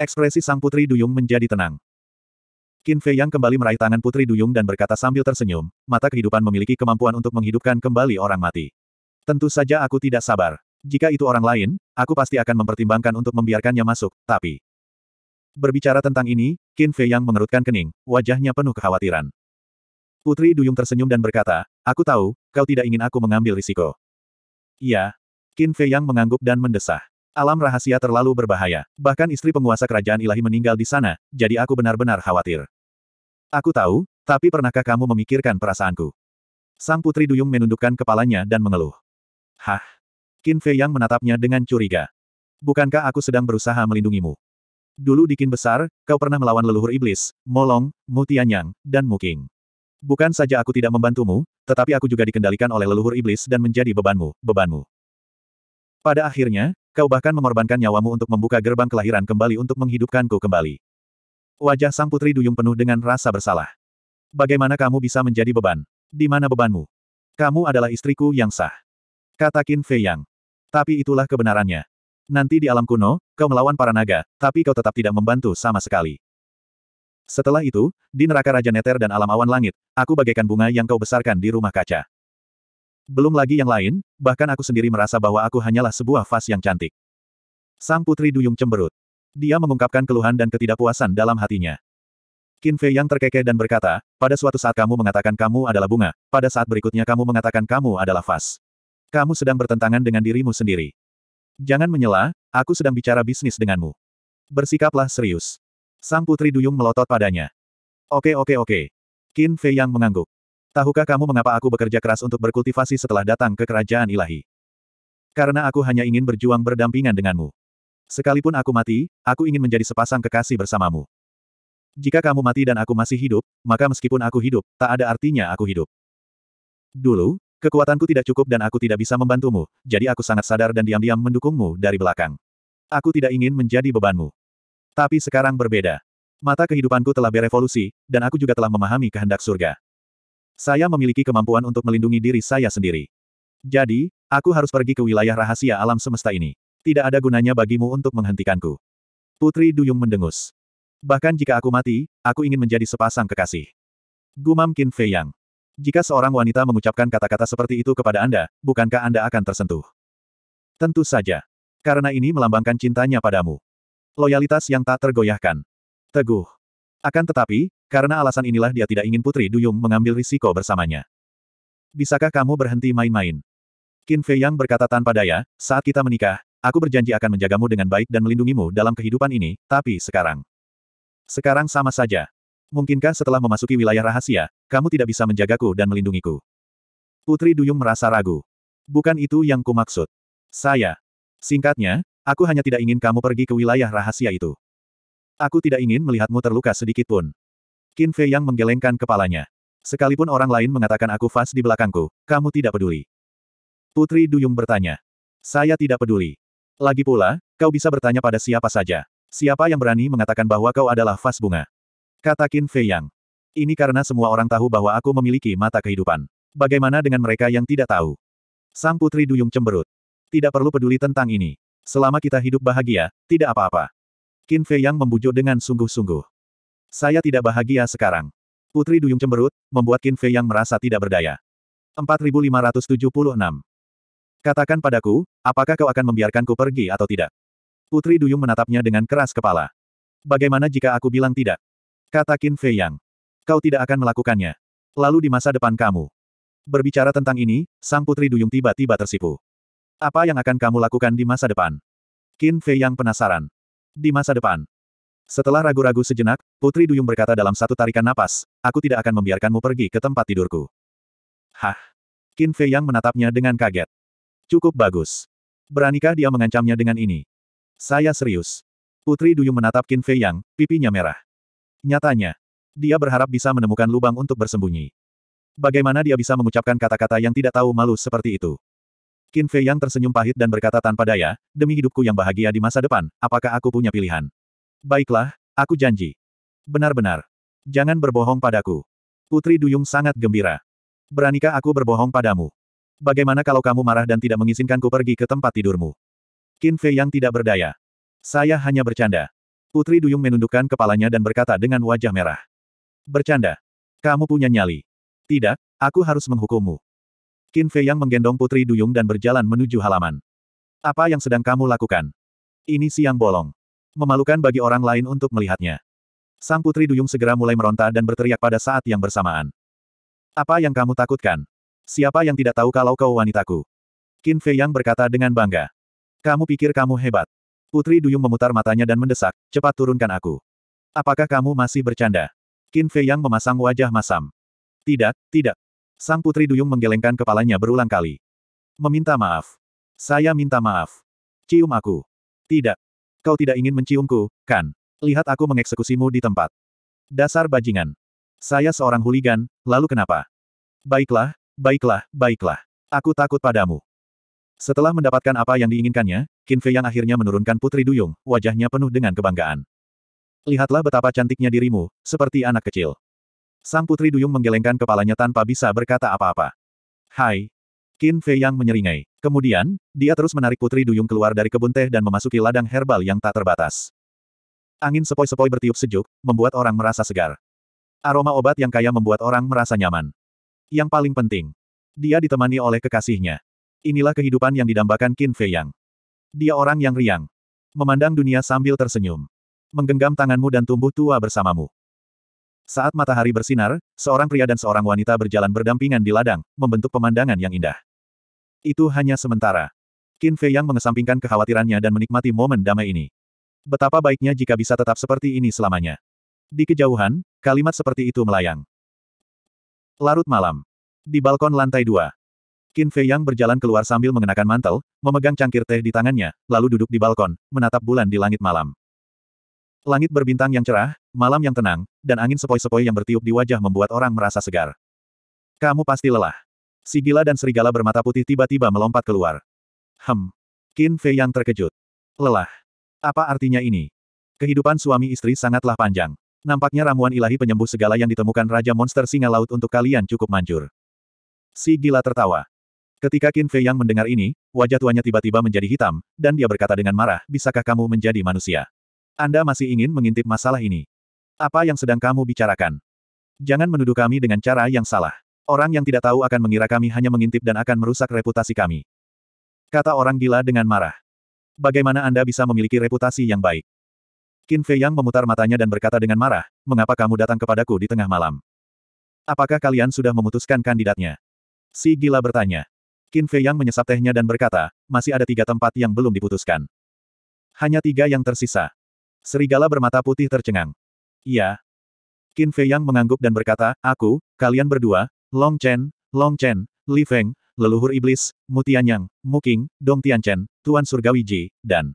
ekspresi sang putri Duyung menjadi tenang. Qin Fei Yang kembali meraih tangan Putri Duyung dan berkata sambil tersenyum, mata kehidupan memiliki kemampuan untuk menghidupkan kembali orang mati. Tentu saja aku tidak sabar. Jika itu orang lain, aku pasti akan mempertimbangkan untuk membiarkannya masuk, tapi... Berbicara tentang ini, Qin Fei yang mengerutkan kening, wajahnya penuh kekhawatiran. Putri Duyung tersenyum dan berkata, Aku tahu, kau tidak ingin aku mengambil risiko. Iya. Qin Fei yang mengangguk dan mendesah. Alam rahasia terlalu berbahaya. Bahkan istri penguasa kerajaan ilahi meninggal di sana, jadi aku benar-benar khawatir. Aku tahu, tapi pernahkah kamu memikirkan perasaanku? Sang putri duyung menundukkan kepalanya dan mengeluh. Hah? Qin Fei Yang menatapnya dengan curiga. Bukankah aku sedang berusaha melindungimu? Dulu di Qin Besar, kau pernah melawan leluhur iblis, Molong, Mutianyang, dan Muking. Bukan saja aku tidak membantumu, tetapi aku juga dikendalikan oleh leluhur iblis dan menjadi bebanmu, bebanmu. Pada akhirnya, kau bahkan mengorbankan nyawamu untuk membuka gerbang kelahiran kembali untuk menghidupkanku kembali. Wajah sang putri duyung penuh dengan rasa bersalah. Bagaimana kamu bisa menjadi beban? Di mana bebanmu? Kamu adalah istriku yang sah. Kata Qin Fei Yang. Tapi itulah kebenarannya. Nanti di alam kuno, kau melawan para naga, tapi kau tetap tidak membantu sama sekali. Setelah itu, di neraka Raja Neter dan alam awan langit, aku bagaikan bunga yang kau besarkan di rumah kaca. Belum lagi yang lain, bahkan aku sendiri merasa bahwa aku hanyalah sebuah vas yang cantik. Sang Putri Duyung cemberut. Dia mengungkapkan keluhan dan ketidakpuasan dalam hatinya. Qin Fei yang terkekeh dan berkata, pada suatu saat kamu mengatakan kamu adalah bunga, pada saat berikutnya kamu mengatakan kamu adalah vas. Kamu sedang bertentangan dengan dirimu sendiri. Jangan menyela, aku sedang bicara bisnis denganmu. Bersikaplah serius. Sang putri duyung melotot padanya. Oke oke oke. Qin Fei yang mengangguk. Tahukah kamu mengapa aku bekerja keras untuk berkultivasi setelah datang ke kerajaan ilahi? Karena aku hanya ingin berjuang berdampingan denganmu. Sekalipun aku mati, aku ingin menjadi sepasang kekasih bersamamu. Jika kamu mati dan aku masih hidup, maka meskipun aku hidup, tak ada artinya aku hidup. Dulu, Kekuatanku tidak cukup dan aku tidak bisa membantumu, jadi aku sangat sadar dan diam-diam mendukungmu dari belakang. Aku tidak ingin menjadi bebanmu. Tapi sekarang berbeda. Mata kehidupanku telah berevolusi, dan aku juga telah memahami kehendak surga. Saya memiliki kemampuan untuk melindungi diri saya sendiri. Jadi, aku harus pergi ke wilayah rahasia alam semesta ini. Tidak ada gunanya bagimu untuk menghentikanku. Putri Duyung mendengus. Bahkan jika aku mati, aku ingin menjadi sepasang kekasih. Gumam Qin Fei Yang. Jika seorang wanita mengucapkan kata-kata seperti itu kepada Anda, bukankah Anda akan tersentuh? Tentu saja. Karena ini melambangkan cintanya padamu. Loyalitas yang tak tergoyahkan. Teguh. Akan tetapi, karena alasan inilah dia tidak ingin Putri Duyung mengambil risiko bersamanya. Bisakah kamu berhenti main-main? Qin Fei Yang berkata tanpa daya, saat kita menikah, aku berjanji akan menjagamu dengan baik dan melindungimu dalam kehidupan ini, tapi sekarang. Sekarang sama saja. Mungkinkah setelah memasuki wilayah rahasia, kamu tidak bisa menjagaku dan melindungiku? Putri Duyung merasa ragu. Bukan itu yang kumaksud. Saya. Singkatnya, aku hanya tidak ingin kamu pergi ke wilayah rahasia itu. Aku tidak ingin melihatmu terluka sedikit pun. Qin Fei yang menggelengkan kepalanya. Sekalipun orang lain mengatakan aku fas di belakangku, kamu tidak peduli. Putri Duyung bertanya. Saya tidak peduli. Lagi pula, kau bisa bertanya pada siapa saja. Siapa yang berani mengatakan bahwa kau adalah fas bunga? Kata Qin Fei Yang. Ini karena semua orang tahu bahwa aku memiliki mata kehidupan. Bagaimana dengan mereka yang tidak tahu? Sang Putri Duyung cemberut. Tidak perlu peduli tentang ini. Selama kita hidup bahagia, tidak apa-apa. Qin Fei Yang membujuk dengan sungguh-sungguh. Saya tidak bahagia sekarang. Putri Duyung cemberut, membuat Qin Fei Yang merasa tidak berdaya. 4576. Katakan padaku, apakah kau akan membiarkanku pergi atau tidak? Putri Duyung menatapnya dengan keras kepala. Bagaimana jika aku bilang tidak? Kata Qin Fei Yang. Kau tidak akan melakukannya. Lalu di masa depan kamu. Berbicara tentang ini, Sang Putri Duyung tiba-tiba tersipu. Apa yang akan kamu lakukan di masa depan? Qin Fei Yang penasaran. Di masa depan. Setelah ragu-ragu sejenak, Putri Duyung berkata dalam satu tarikan napas, aku tidak akan membiarkanmu pergi ke tempat tidurku. Hah? Qin Fei Yang menatapnya dengan kaget. Cukup bagus. Beranikah dia mengancamnya dengan ini? Saya serius. Putri Duyung menatap Qin Fei Yang, pipinya merah. Nyatanya, dia berharap bisa menemukan lubang untuk bersembunyi. Bagaimana dia bisa mengucapkan kata-kata yang tidak tahu malu seperti itu? Qin Fei yang tersenyum pahit dan berkata tanpa daya, demi hidupku yang bahagia di masa depan, apakah aku punya pilihan? Baiklah, aku janji. Benar-benar. Jangan berbohong padaku. Putri Duyung sangat gembira. Beranikah aku berbohong padamu? Bagaimana kalau kamu marah dan tidak mengizinkanku pergi ke tempat tidurmu? Qin Fei yang tidak berdaya. Saya hanya bercanda. Putri Duyung menundukkan kepalanya dan berkata dengan wajah merah. Bercanda. Kamu punya nyali. Tidak, aku harus menghukummu. Qin Fei yang menggendong Putri Duyung dan berjalan menuju halaman. Apa yang sedang kamu lakukan? Ini siang bolong. Memalukan bagi orang lain untuk melihatnya. Sang Putri Duyung segera mulai meronta dan berteriak pada saat yang bersamaan. Apa yang kamu takutkan? Siapa yang tidak tahu kalau kau wanitaku? Qin Fei yang berkata dengan bangga. Kamu pikir kamu hebat? Putri Duyung memutar matanya dan mendesak, cepat turunkan aku. Apakah kamu masih bercanda? Qin Fei Yang memasang wajah masam. Tidak, tidak. Sang Putri Duyung menggelengkan kepalanya berulang kali. Meminta maaf. Saya minta maaf. Cium aku. Tidak. Kau tidak ingin menciumku, kan? Lihat aku mengeksekusimu di tempat. Dasar bajingan. Saya seorang huligan, lalu kenapa? Baiklah, baiklah, baiklah. Aku takut padamu. Setelah mendapatkan apa yang diinginkannya, Qin Fei yang akhirnya menurunkan Putri Duyung, wajahnya penuh dengan kebanggaan. Lihatlah betapa cantiknya dirimu, seperti anak kecil. Sang Putri Duyung menggelengkan kepalanya tanpa bisa berkata apa-apa. Hai. Qin Fei yang menyeringai. Kemudian, dia terus menarik Putri Duyung keluar dari kebun teh dan memasuki ladang herbal yang tak terbatas. Angin sepoi-sepoi bertiup sejuk, membuat orang merasa segar. Aroma obat yang kaya membuat orang merasa nyaman. Yang paling penting, dia ditemani oleh kekasihnya. Inilah kehidupan yang didambakan Qin Fei Yang. Dia orang yang riang. Memandang dunia sambil tersenyum. Menggenggam tanganmu dan tumbuh tua bersamamu. Saat matahari bersinar, seorang pria dan seorang wanita berjalan berdampingan di ladang, membentuk pemandangan yang indah. Itu hanya sementara. Qin Fei Yang mengesampingkan kekhawatirannya dan menikmati momen damai ini. Betapa baiknya jika bisa tetap seperti ini selamanya. Di kejauhan, kalimat seperti itu melayang. Larut malam. Di balkon lantai dua, Qin Fei Yang berjalan keluar sambil mengenakan mantel, memegang cangkir teh di tangannya, lalu duduk di balkon, menatap bulan di langit malam. Langit berbintang yang cerah, malam yang tenang, dan angin sepoi-sepoi yang bertiup di wajah membuat orang merasa segar. Kamu pasti lelah. Si gila dan serigala bermata putih tiba-tiba melompat keluar. Hem. Qin Fei Yang terkejut. Lelah. Apa artinya ini? Kehidupan suami istri sangatlah panjang. Nampaknya ramuan ilahi penyembuh segala yang ditemukan Raja Monster Singa Laut untuk kalian cukup manjur. Si gila tertawa. Ketika Qin Fei Yang mendengar ini, wajah tuanya tiba-tiba menjadi hitam, dan dia berkata dengan marah, bisakah kamu menjadi manusia? Anda masih ingin mengintip masalah ini. Apa yang sedang kamu bicarakan? Jangan menuduh kami dengan cara yang salah. Orang yang tidak tahu akan mengira kami hanya mengintip dan akan merusak reputasi kami. Kata orang gila dengan marah. Bagaimana Anda bisa memiliki reputasi yang baik? Qin Fei Yang memutar matanya dan berkata dengan marah, mengapa kamu datang kepadaku di tengah malam? Apakah kalian sudah memutuskan kandidatnya? Si gila bertanya. Qin Fei Yang menyesap tehnya dan berkata, masih ada tiga tempat yang belum diputuskan. Hanya tiga yang tersisa. Serigala bermata putih tercengang. Iya. Qin Fei Yang mengangguk dan berkata, aku, kalian berdua, Long Chen, Long Chen, Li Feng, leluhur iblis, Mu Mutianyang, Muking, Dong Tianchen, Tuan Surgawi Ji, dan...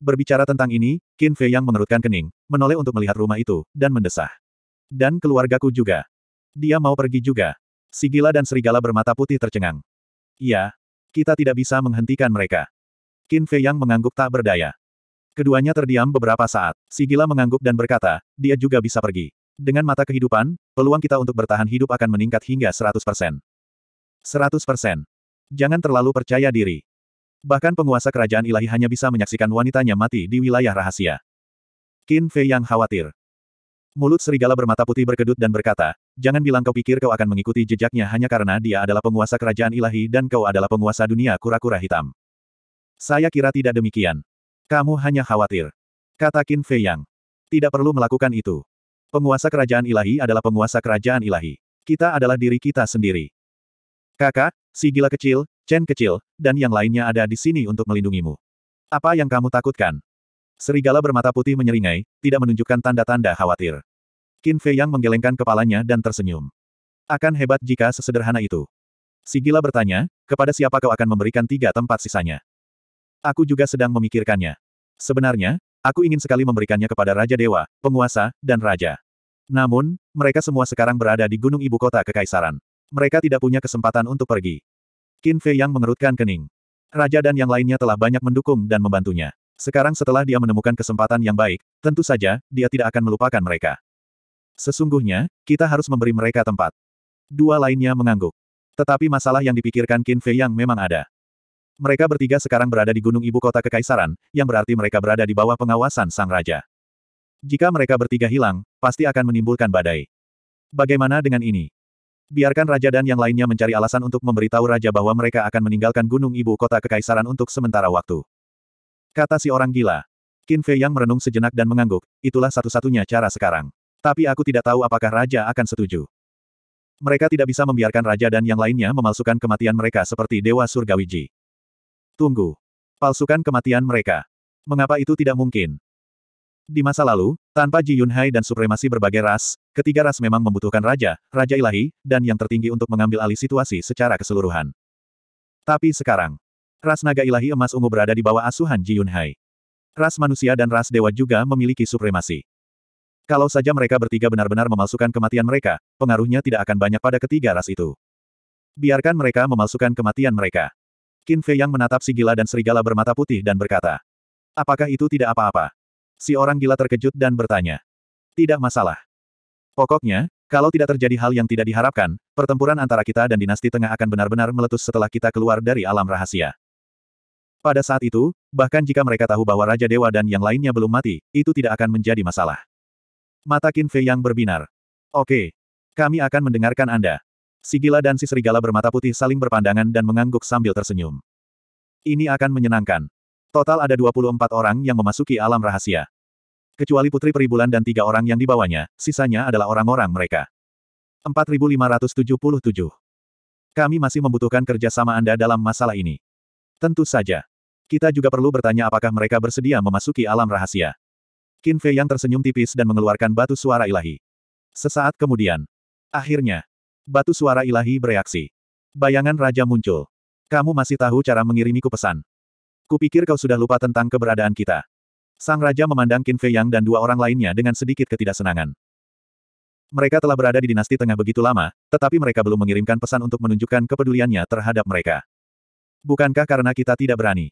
Berbicara tentang ini, Qin Fei Yang mengerutkan kening, menoleh untuk melihat rumah itu, dan mendesah. Dan keluargaku juga. Dia mau pergi juga. Sigila dan serigala bermata putih tercengang. Iya. Kita tidak bisa menghentikan mereka. Qin Fei Yang mengangguk tak berdaya. Keduanya terdiam beberapa saat. Sigila mengangguk dan berkata, dia juga bisa pergi. Dengan mata kehidupan, peluang kita untuk bertahan hidup akan meningkat hingga 100%. 100%. Jangan terlalu percaya diri. Bahkan penguasa kerajaan ilahi hanya bisa menyaksikan wanitanya mati di wilayah rahasia. Qin Fei Yang khawatir. Mulut serigala bermata putih berkedut dan berkata, jangan bilang kau pikir kau akan mengikuti jejaknya hanya karena dia adalah penguasa kerajaan ilahi dan kau adalah penguasa dunia kura-kura hitam. Saya kira tidak demikian. Kamu hanya khawatir. Kata Qin Fei Yang. Tidak perlu melakukan itu. Penguasa kerajaan ilahi adalah penguasa kerajaan ilahi. Kita adalah diri kita sendiri. Kakak, si gila kecil, Chen kecil, dan yang lainnya ada di sini untuk melindungimu. Apa yang kamu takutkan? Serigala bermata putih menyeringai, tidak menunjukkan tanda-tanda khawatir. Qin Fei Yang menggelengkan kepalanya dan tersenyum. Akan hebat jika sesederhana itu. Si gila bertanya, kepada siapa kau akan memberikan tiga tempat sisanya? Aku juga sedang memikirkannya. Sebenarnya, aku ingin sekali memberikannya kepada Raja Dewa, penguasa, dan Raja. Namun, mereka semua sekarang berada di Gunung Ibu Kota Kekaisaran. Mereka tidak punya kesempatan untuk pergi. Qin Fei Yang mengerutkan kening. Raja dan yang lainnya telah banyak mendukung dan membantunya. Sekarang setelah dia menemukan kesempatan yang baik, tentu saja, dia tidak akan melupakan mereka. Sesungguhnya, kita harus memberi mereka tempat. Dua lainnya mengangguk. Tetapi masalah yang dipikirkan Qin Fei yang memang ada. Mereka bertiga sekarang berada di gunung ibu kota kekaisaran, yang berarti mereka berada di bawah pengawasan sang raja. Jika mereka bertiga hilang, pasti akan menimbulkan badai. Bagaimana dengan ini? Biarkan raja dan yang lainnya mencari alasan untuk memberitahu raja bahwa mereka akan meninggalkan gunung ibu kota kekaisaran untuk sementara waktu. Kata si orang gila. Qin Fei yang merenung sejenak dan mengangguk, itulah satu-satunya cara sekarang. Tapi aku tidak tahu apakah raja akan setuju. Mereka tidak bisa membiarkan raja dan yang lainnya memalsukan kematian mereka seperti Dewa Surgawi Ji. Tunggu. Palsukan kematian mereka. Mengapa itu tidak mungkin? Di masa lalu, tanpa Ji Yunhai dan supremasi berbagai ras, ketiga ras memang membutuhkan raja, raja ilahi, dan yang tertinggi untuk mengambil alih situasi secara keseluruhan. Tapi sekarang, Ras naga ilahi emas ungu berada di bawah asuhan Ji Yunhai. Ras manusia dan ras dewa juga memiliki supremasi. Kalau saja mereka bertiga benar-benar memalsukan kematian mereka, pengaruhnya tidak akan banyak pada ketiga ras itu. Biarkan mereka memalsukan kematian mereka. Qin Fei yang menatap si gila dan serigala bermata putih dan berkata, Apakah itu tidak apa-apa? Si orang gila terkejut dan bertanya. Tidak masalah. Pokoknya, kalau tidak terjadi hal yang tidak diharapkan, pertempuran antara kita dan dinasti tengah akan benar-benar meletus setelah kita keluar dari alam rahasia. Pada saat itu, bahkan jika mereka tahu bahwa Raja Dewa dan yang lainnya belum mati, itu tidak akan menjadi masalah. Mata Qin Fei yang berbinar. Oke. Kami akan mendengarkan Anda. Sigila dan si serigala bermata putih saling berpandangan dan mengangguk sambil tersenyum. Ini akan menyenangkan. Total ada 24 orang yang memasuki alam rahasia. Kecuali Putri Peribulan dan tiga orang yang dibawanya, sisanya adalah orang-orang mereka. 4577. Kami masih membutuhkan kerjasama Anda dalam masalah ini. Tentu saja. Kita juga perlu bertanya apakah mereka bersedia memasuki alam rahasia. Qin Fei yang tersenyum tipis dan mengeluarkan batu suara ilahi. Sesaat kemudian. Akhirnya. Batu suara ilahi bereaksi. Bayangan raja muncul. Kamu masih tahu cara mengirimiku pesan. Kupikir kau sudah lupa tentang keberadaan kita. Sang Raja memandang Qin Fei Yang dan dua orang lainnya dengan sedikit ketidaksenangan. Mereka telah berada di dinasti tengah begitu lama, tetapi mereka belum mengirimkan pesan untuk menunjukkan kepeduliannya terhadap mereka. Bukankah karena kita tidak berani?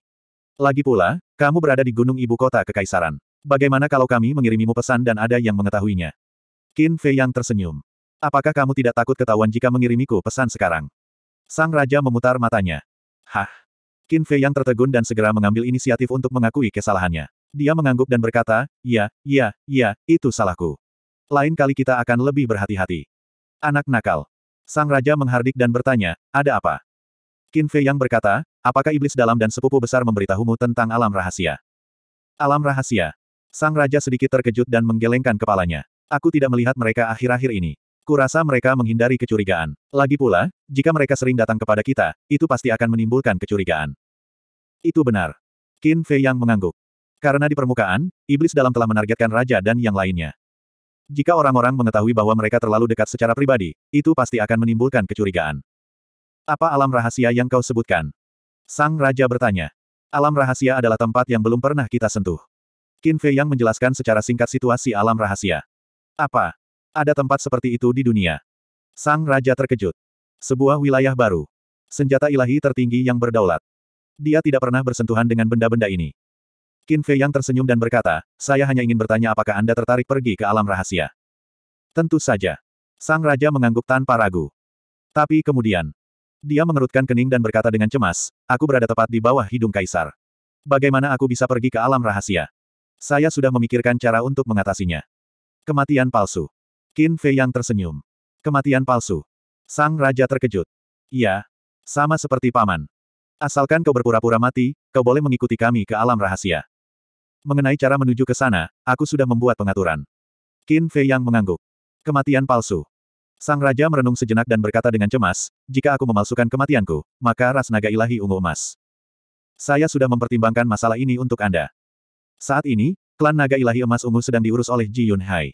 Lagi pula, kamu berada di gunung ibu kota kekaisaran. Bagaimana kalau kami mengirimimu pesan dan ada yang mengetahuinya? Qin Fei yang tersenyum. Apakah kamu tidak takut ketahuan jika mengirimiku pesan sekarang? Sang Raja memutar matanya. Hah? Qin Fei yang tertegun dan segera mengambil inisiatif untuk mengakui kesalahannya. Dia mengangguk dan berkata, ya, ya, ya, itu salahku. Lain kali kita akan lebih berhati-hati. Anak nakal. Sang Raja menghardik dan bertanya, ada apa? Qin Fei yang berkata, Apakah iblis dalam dan sepupu besar memberitahumu tentang alam rahasia? Alam rahasia. Sang raja sedikit terkejut dan menggelengkan kepalanya. Aku tidak melihat mereka akhir-akhir ini. Kurasa mereka menghindari kecurigaan. Lagi pula, jika mereka sering datang kepada kita, itu pasti akan menimbulkan kecurigaan. Itu benar. Qin Fei yang mengangguk. Karena di permukaan, iblis dalam telah menargetkan raja dan yang lainnya. Jika orang-orang mengetahui bahwa mereka terlalu dekat secara pribadi, itu pasti akan menimbulkan kecurigaan. Apa alam rahasia yang kau sebutkan? Sang Raja bertanya. Alam rahasia adalah tempat yang belum pernah kita sentuh. Qin Fei yang menjelaskan secara singkat situasi alam rahasia. Apa? Ada tempat seperti itu di dunia. Sang Raja terkejut. Sebuah wilayah baru. Senjata ilahi tertinggi yang berdaulat. Dia tidak pernah bersentuhan dengan benda-benda ini. Qin Fei yang tersenyum dan berkata, saya hanya ingin bertanya apakah Anda tertarik pergi ke alam rahasia. Tentu saja. Sang Raja mengangguk tanpa ragu. Tapi kemudian, dia mengerutkan kening dan berkata dengan cemas, aku berada tepat di bawah hidung kaisar. Bagaimana aku bisa pergi ke alam rahasia? Saya sudah memikirkan cara untuk mengatasinya. Kematian palsu. Qin Fei yang tersenyum. Kematian palsu. Sang Raja terkejut. Iya. Sama seperti paman. Asalkan kau berpura-pura mati, kau boleh mengikuti kami ke alam rahasia. Mengenai cara menuju ke sana, aku sudah membuat pengaturan. Qin Fei yang mengangguk. Kematian palsu. Sang Raja merenung sejenak dan berkata dengan cemas, jika aku memalsukan kematianku, maka ras naga ilahi ungu emas. Saya sudah mempertimbangkan masalah ini untuk Anda. Saat ini, klan naga ilahi emas ungu sedang diurus oleh Ji Yun Hai.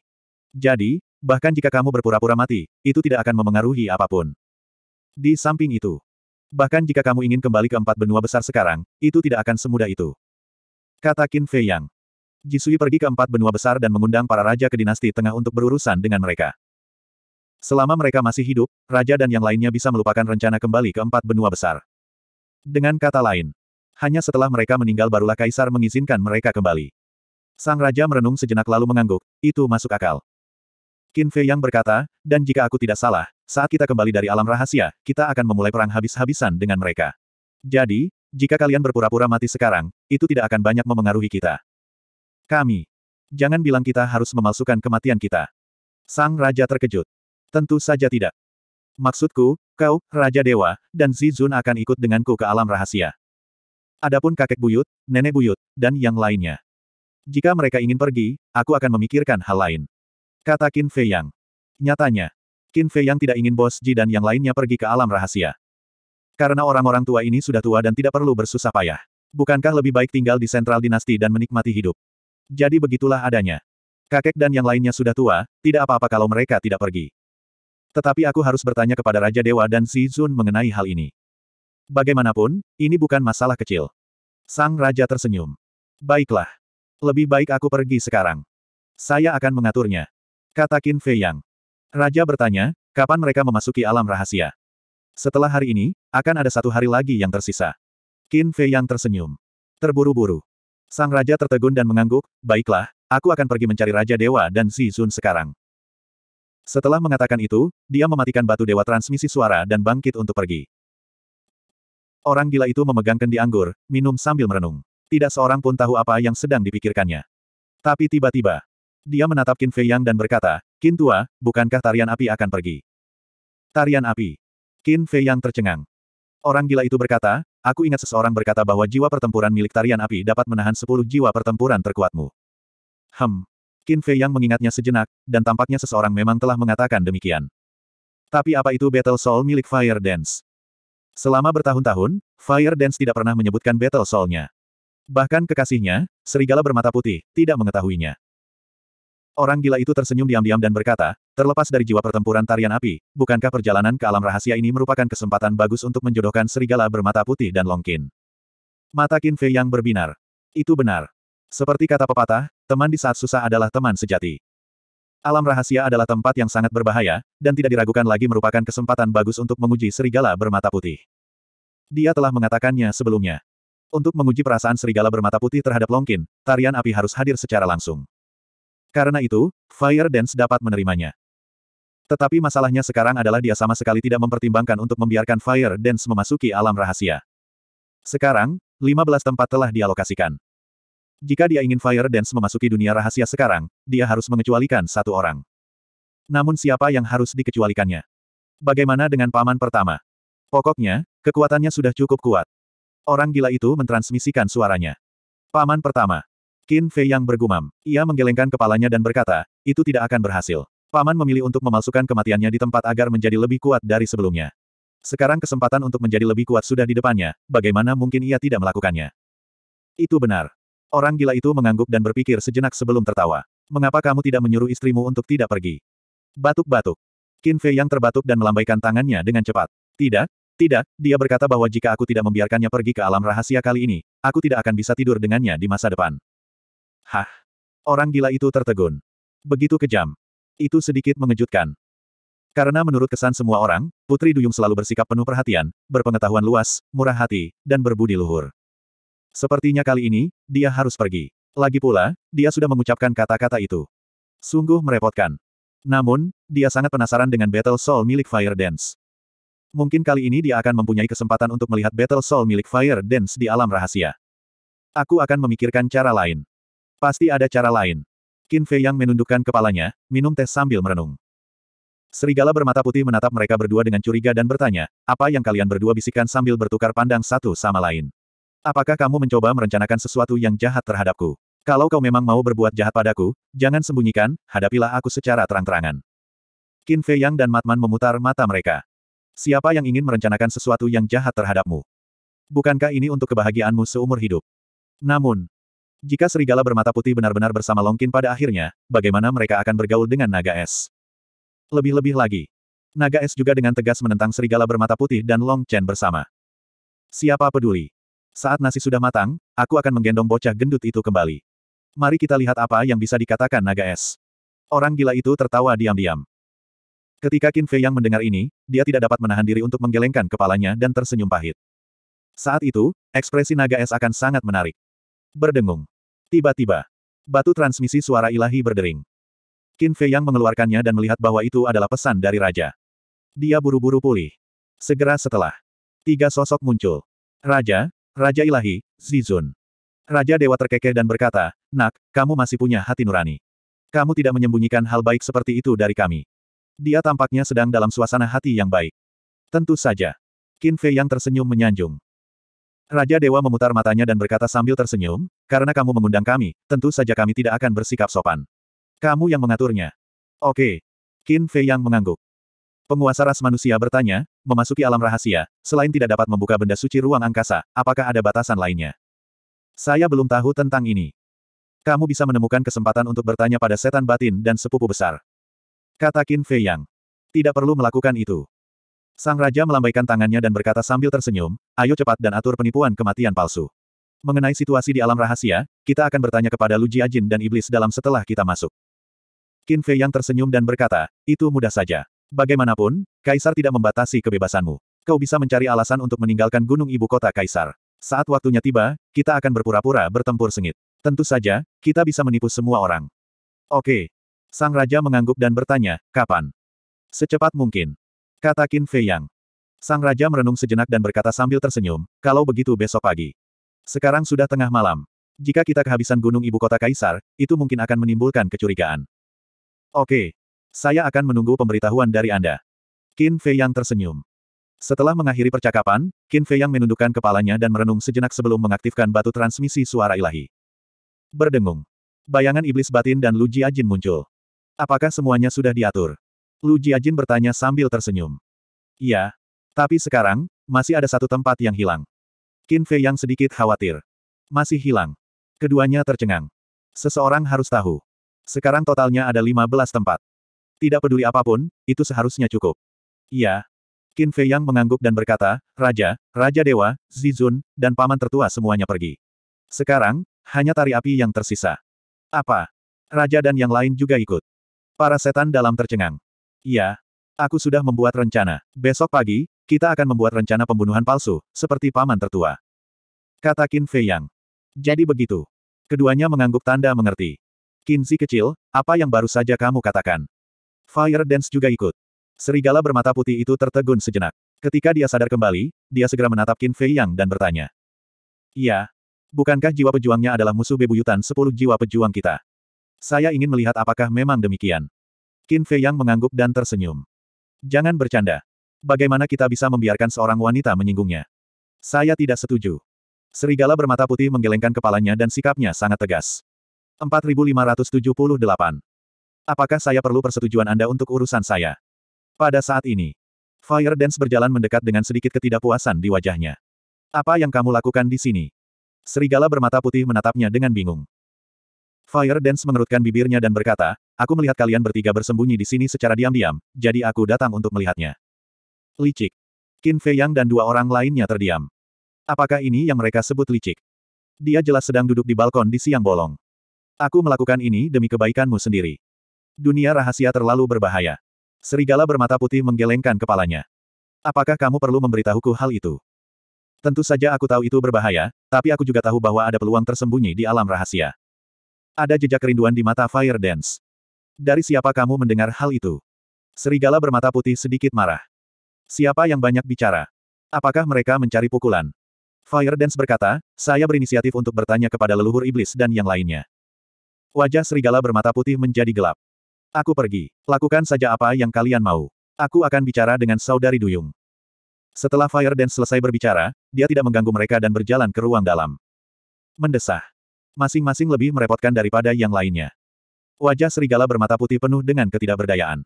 Jadi, bahkan jika kamu berpura-pura mati, itu tidak akan memengaruhi apapun. Di samping itu, bahkan jika kamu ingin kembali ke empat benua besar sekarang, itu tidak akan semudah itu. Kata Qin Fei Yang. Jisui pergi ke empat benua besar dan mengundang para raja ke dinasti tengah untuk berurusan dengan mereka. Selama mereka masih hidup, raja dan yang lainnya bisa melupakan rencana kembali ke empat benua besar. Dengan kata lain, hanya setelah mereka meninggal barulah kaisar mengizinkan mereka kembali. Sang raja merenung sejenak lalu mengangguk, itu masuk akal. Qin Fei yang berkata, dan jika aku tidak salah, saat kita kembali dari alam rahasia, kita akan memulai perang habis-habisan dengan mereka. Jadi, jika kalian berpura-pura mati sekarang, itu tidak akan banyak memengaruhi kita. Kami. Jangan bilang kita harus memalsukan kematian kita. Sang Raja terkejut. Tentu saja tidak. Maksudku, kau, Raja Dewa, dan Zizun akan ikut denganku ke alam rahasia. Adapun kakek buyut, nenek buyut, dan yang lainnya. Jika mereka ingin pergi, aku akan memikirkan hal lain. Kata Qin Fei Yang. Nyatanya, Qin Fei Yang tidak ingin Bos Ji dan yang lainnya pergi ke alam rahasia. Karena orang-orang tua ini sudah tua dan tidak perlu bersusah payah. Bukankah lebih baik tinggal di sentral dinasti dan menikmati hidup? Jadi begitulah adanya. Kakek dan yang lainnya sudah tua, tidak apa-apa kalau mereka tidak pergi. Tetapi aku harus bertanya kepada Raja Dewa dan Si Zun mengenai hal ini. Bagaimanapun, ini bukan masalah kecil. Sang Raja tersenyum. Baiklah. Lebih baik aku pergi sekarang. Saya akan mengaturnya. Kata Qin Fei Yang. Raja bertanya, kapan mereka memasuki alam rahasia? Setelah hari ini, akan ada satu hari lagi yang tersisa. Qin Fei Yang tersenyum. Terburu-buru. Sang Raja tertegun dan mengangguk, baiklah, aku akan pergi mencari Raja Dewa dan Si Zun sekarang. Setelah mengatakan itu, dia mematikan batu dewa transmisi suara dan bangkit untuk pergi. Orang gila itu memegang kendi anggur, minum sambil merenung. Tidak seorang pun tahu apa yang sedang dipikirkannya. Tapi tiba-tiba, dia menatap Qin Fei Yang dan berkata, Qin Tua, bukankah tarian api akan pergi? Tarian api. Qin Fei Yang tercengang. Orang gila itu berkata, aku ingat seseorang berkata bahwa jiwa pertempuran milik tarian api dapat menahan sepuluh jiwa pertempuran terkuatmu. Hem, Qin Fei yang mengingatnya sejenak, dan tampaknya seseorang memang telah mengatakan demikian. Tapi apa itu Battle Soul milik Fire Dance? Selama bertahun-tahun, Fire Dance tidak pernah menyebutkan Battle Soul-nya. Bahkan kekasihnya, serigala bermata putih, tidak mengetahuinya. Orang gila itu tersenyum diam-diam dan berkata, terlepas dari jiwa pertempuran tarian api, bukankah perjalanan ke alam rahasia ini merupakan kesempatan bagus untuk menjodohkan serigala bermata putih dan longkin? Mata Qin Fei yang berbinar. Itu benar. Seperti kata pepatah, teman di saat susah adalah teman sejati. Alam rahasia adalah tempat yang sangat berbahaya, dan tidak diragukan lagi merupakan kesempatan bagus untuk menguji serigala bermata putih. Dia telah mengatakannya sebelumnya. Untuk menguji perasaan serigala bermata putih terhadap Longkin, tarian api harus hadir secara langsung. Karena itu, Fire Dance dapat menerimanya. Tetapi masalahnya sekarang adalah dia sama sekali tidak mempertimbangkan untuk membiarkan Fire Dance memasuki alam rahasia. Sekarang, 15 tempat telah dialokasikan. Jika dia ingin Fire Dance memasuki dunia rahasia sekarang, dia harus mengecualikan satu orang. Namun siapa yang harus dikecualikannya? Bagaimana dengan paman pertama? Pokoknya, kekuatannya sudah cukup kuat. Orang gila itu mentransmisikan suaranya. Paman pertama. Qin Fei yang bergumam. Ia menggelengkan kepalanya dan berkata, itu tidak akan berhasil. Paman memilih untuk memalsukan kematiannya di tempat agar menjadi lebih kuat dari sebelumnya. Sekarang kesempatan untuk menjadi lebih kuat sudah di depannya, bagaimana mungkin ia tidak melakukannya? Itu benar. Orang gila itu mengangguk dan berpikir sejenak sebelum tertawa. Mengapa kamu tidak menyuruh istrimu untuk tidak pergi? Batuk-batuk. Qin Fei yang terbatuk dan melambaikan tangannya dengan cepat. Tidak, tidak, dia berkata bahwa jika aku tidak membiarkannya pergi ke alam rahasia kali ini, aku tidak akan bisa tidur dengannya di masa depan. Hah. Orang gila itu tertegun. Begitu kejam. Itu sedikit mengejutkan. Karena menurut kesan semua orang, Putri Duyung selalu bersikap penuh perhatian, berpengetahuan luas, murah hati, dan berbudi luhur. Sepertinya kali ini, dia harus pergi. Lagi pula, dia sudah mengucapkan kata-kata itu. Sungguh merepotkan. Namun, dia sangat penasaran dengan Battle Soul milik Fire Dance. Mungkin kali ini dia akan mempunyai kesempatan untuk melihat Battle Soul milik Fire Dance di alam rahasia. Aku akan memikirkan cara lain. Pasti ada cara lain. Qin Fei yang menundukkan kepalanya, minum teh sambil merenung. Serigala bermata putih menatap mereka berdua dengan curiga dan bertanya, apa yang kalian berdua bisikan sambil bertukar pandang satu sama lain. Apakah kamu mencoba merencanakan sesuatu yang jahat terhadapku? Kalau kau memang mau berbuat jahat padaku, jangan sembunyikan, hadapilah aku secara terang-terangan. Qin Fei Yang dan Matman memutar mata mereka. Siapa yang ingin merencanakan sesuatu yang jahat terhadapmu? Bukankah ini untuk kebahagiaanmu seumur hidup? Namun, jika serigala bermata putih benar-benar bersama Long Qin pada akhirnya, bagaimana mereka akan bergaul dengan naga es? Lebih-lebih lagi, naga es juga dengan tegas menentang serigala bermata putih dan Long Chen bersama. Siapa peduli? Saat nasi sudah matang, aku akan menggendong bocah gendut itu kembali. Mari kita lihat apa yang bisa dikatakan naga es. Orang gila itu tertawa diam-diam. Ketika Qin Fei yang mendengar ini, dia tidak dapat menahan diri untuk menggelengkan kepalanya dan tersenyum pahit. Saat itu, ekspresi naga es akan sangat menarik. Berdengung. Tiba-tiba, batu transmisi suara ilahi berdering. Qin Fei yang mengeluarkannya dan melihat bahwa itu adalah pesan dari raja. Dia buru-buru pulih. Segera setelah, tiga sosok muncul. Raja, Raja Ilahi, Zizun. Raja Dewa terkekeh dan berkata, Nak, kamu masih punya hati nurani. Kamu tidak menyembunyikan hal baik seperti itu dari kami. Dia tampaknya sedang dalam suasana hati yang baik. Tentu saja. Qin Fei yang tersenyum menyanjung. Raja Dewa memutar matanya dan berkata sambil tersenyum, karena kamu mengundang kami, tentu saja kami tidak akan bersikap sopan. Kamu yang mengaturnya. Oke. Qin Fei yang mengangguk. Penguasa ras manusia bertanya, memasuki alam rahasia, selain tidak dapat membuka benda suci ruang angkasa, apakah ada batasan lainnya? Saya belum tahu tentang ini. Kamu bisa menemukan kesempatan untuk bertanya pada setan batin dan sepupu besar. Kata Qin Fei Yang. Tidak perlu melakukan itu. Sang Raja melambaikan tangannya dan berkata sambil tersenyum, ayo cepat dan atur penipuan kematian palsu. Mengenai situasi di alam rahasia, kita akan bertanya kepada Lu Jiajin dan Iblis dalam setelah kita masuk. Qin Fei Yang tersenyum dan berkata, itu mudah saja. Bagaimanapun, Kaisar tidak membatasi kebebasanmu. Kau bisa mencari alasan untuk meninggalkan gunung ibu kota Kaisar. Saat waktunya tiba, kita akan berpura-pura bertempur sengit. Tentu saja, kita bisa menipu semua orang. Oke. Sang Raja mengangguk dan bertanya, kapan? Secepat mungkin. Kata Qin Fei Yang. Sang Raja merenung sejenak dan berkata sambil tersenyum, kalau begitu besok pagi. Sekarang sudah tengah malam. Jika kita kehabisan gunung ibu kota Kaisar, itu mungkin akan menimbulkan kecurigaan. Oke, saya akan menunggu pemberitahuan dari Anda. Qin Fei Yang tersenyum. Setelah mengakhiri percakapan, Qin Fei Yang menundukkan kepalanya dan merenung sejenak sebelum mengaktifkan batu transmisi suara ilahi. Berdengung. Bayangan iblis batin dan Lu Jiajin muncul. Apakah semuanya sudah diatur? Lu Jiajin bertanya sambil tersenyum. Iya. Tapi sekarang, masih ada satu tempat yang hilang. Qin Fei Yang sedikit khawatir. Masih hilang. Keduanya tercengang. Seseorang harus tahu. Sekarang totalnya ada 15 tempat. Tidak peduli apapun, itu seharusnya cukup. Iya. Qin Fei Yang mengangguk dan berkata, Raja, Raja Dewa, Zizun, dan Paman Tertua semuanya pergi. Sekarang, hanya tari api yang tersisa. Apa? Raja dan yang lain juga ikut. Para setan dalam tercengang. Iya. Aku sudah membuat rencana. Besok pagi, kita akan membuat rencana pembunuhan palsu, seperti Paman Tertua. Kata Qin Fei Yang. Jadi begitu. Keduanya mengangguk tanda mengerti. Qin Zi kecil, apa yang baru saja kamu katakan? Fire Dance juga ikut. Serigala bermata putih itu tertegun sejenak. Ketika dia sadar kembali, dia segera menatap Qin Fei Yang dan bertanya. Iya. Bukankah jiwa pejuangnya adalah musuh bebuyutan sepuluh jiwa pejuang kita? Saya ingin melihat apakah memang demikian. Qin Fei Yang mengangguk dan tersenyum. Jangan bercanda. Bagaimana kita bisa membiarkan seorang wanita menyinggungnya? Saya tidak setuju. Serigala bermata putih menggelengkan kepalanya dan sikapnya sangat tegas. 4578 Apakah saya perlu persetujuan Anda untuk urusan saya? Pada saat ini, Fire Dance berjalan mendekat dengan sedikit ketidakpuasan di wajahnya. Apa yang kamu lakukan di sini? Serigala bermata putih menatapnya dengan bingung. Fire Dance mengerutkan bibirnya dan berkata, aku melihat kalian bertiga bersembunyi di sini secara diam-diam, jadi aku datang untuk melihatnya. Licik. Qin Fei Yang dan dua orang lainnya terdiam. Apakah ini yang mereka sebut licik? Dia jelas sedang duduk di balkon di siang bolong. Aku melakukan ini demi kebaikanmu sendiri. Dunia rahasia terlalu berbahaya. Serigala bermata putih menggelengkan kepalanya. Apakah kamu perlu memberitahuku hal itu? Tentu saja aku tahu itu berbahaya, tapi aku juga tahu bahwa ada peluang tersembunyi di alam rahasia. Ada jejak kerinduan di mata Fire Dance. Dari siapa kamu mendengar hal itu? Serigala bermata putih sedikit marah. Siapa yang banyak bicara? Apakah mereka mencari pukulan? Fire Dance berkata, saya berinisiatif untuk bertanya kepada leluhur iblis dan yang lainnya. Wajah serigala bermata putih menjadi gelap. Aku pergi. Lakukan saja apa yang kalian mau. Aku akan bicara dengan saudari Duyung. Setelah Fire Dance selesai berbicara, dia tidak mengganggu mereka dan berjalan ke ruang dalam. Mendesah. Masing-masing lebih merepotkan daripada yang lainnya. Wajah serigala bermata putih penuh dengan ketidakberdayaan.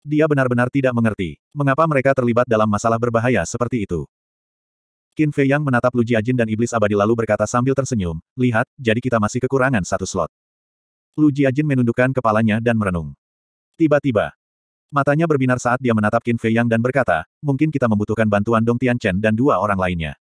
Dia benar-benar tidak mengerti mengapa mereka terlibat dalam masalah berbahaya seperti itu. Qin Fei Yang menatap Lu Jiajin dan iblis abadi lalu berkata sambil tersenyum, "Lihat, jadi kita masih kekurangan satu slot." Lu Jiajin menundukkan kepalanya dan merenung. Tiba-tiba, matanya berbinar saat dia menatap Qin Fei Yang dan berkata, mungkin kita membutuhkan bantuan Dong Tian Chen dan dua orang lainnya.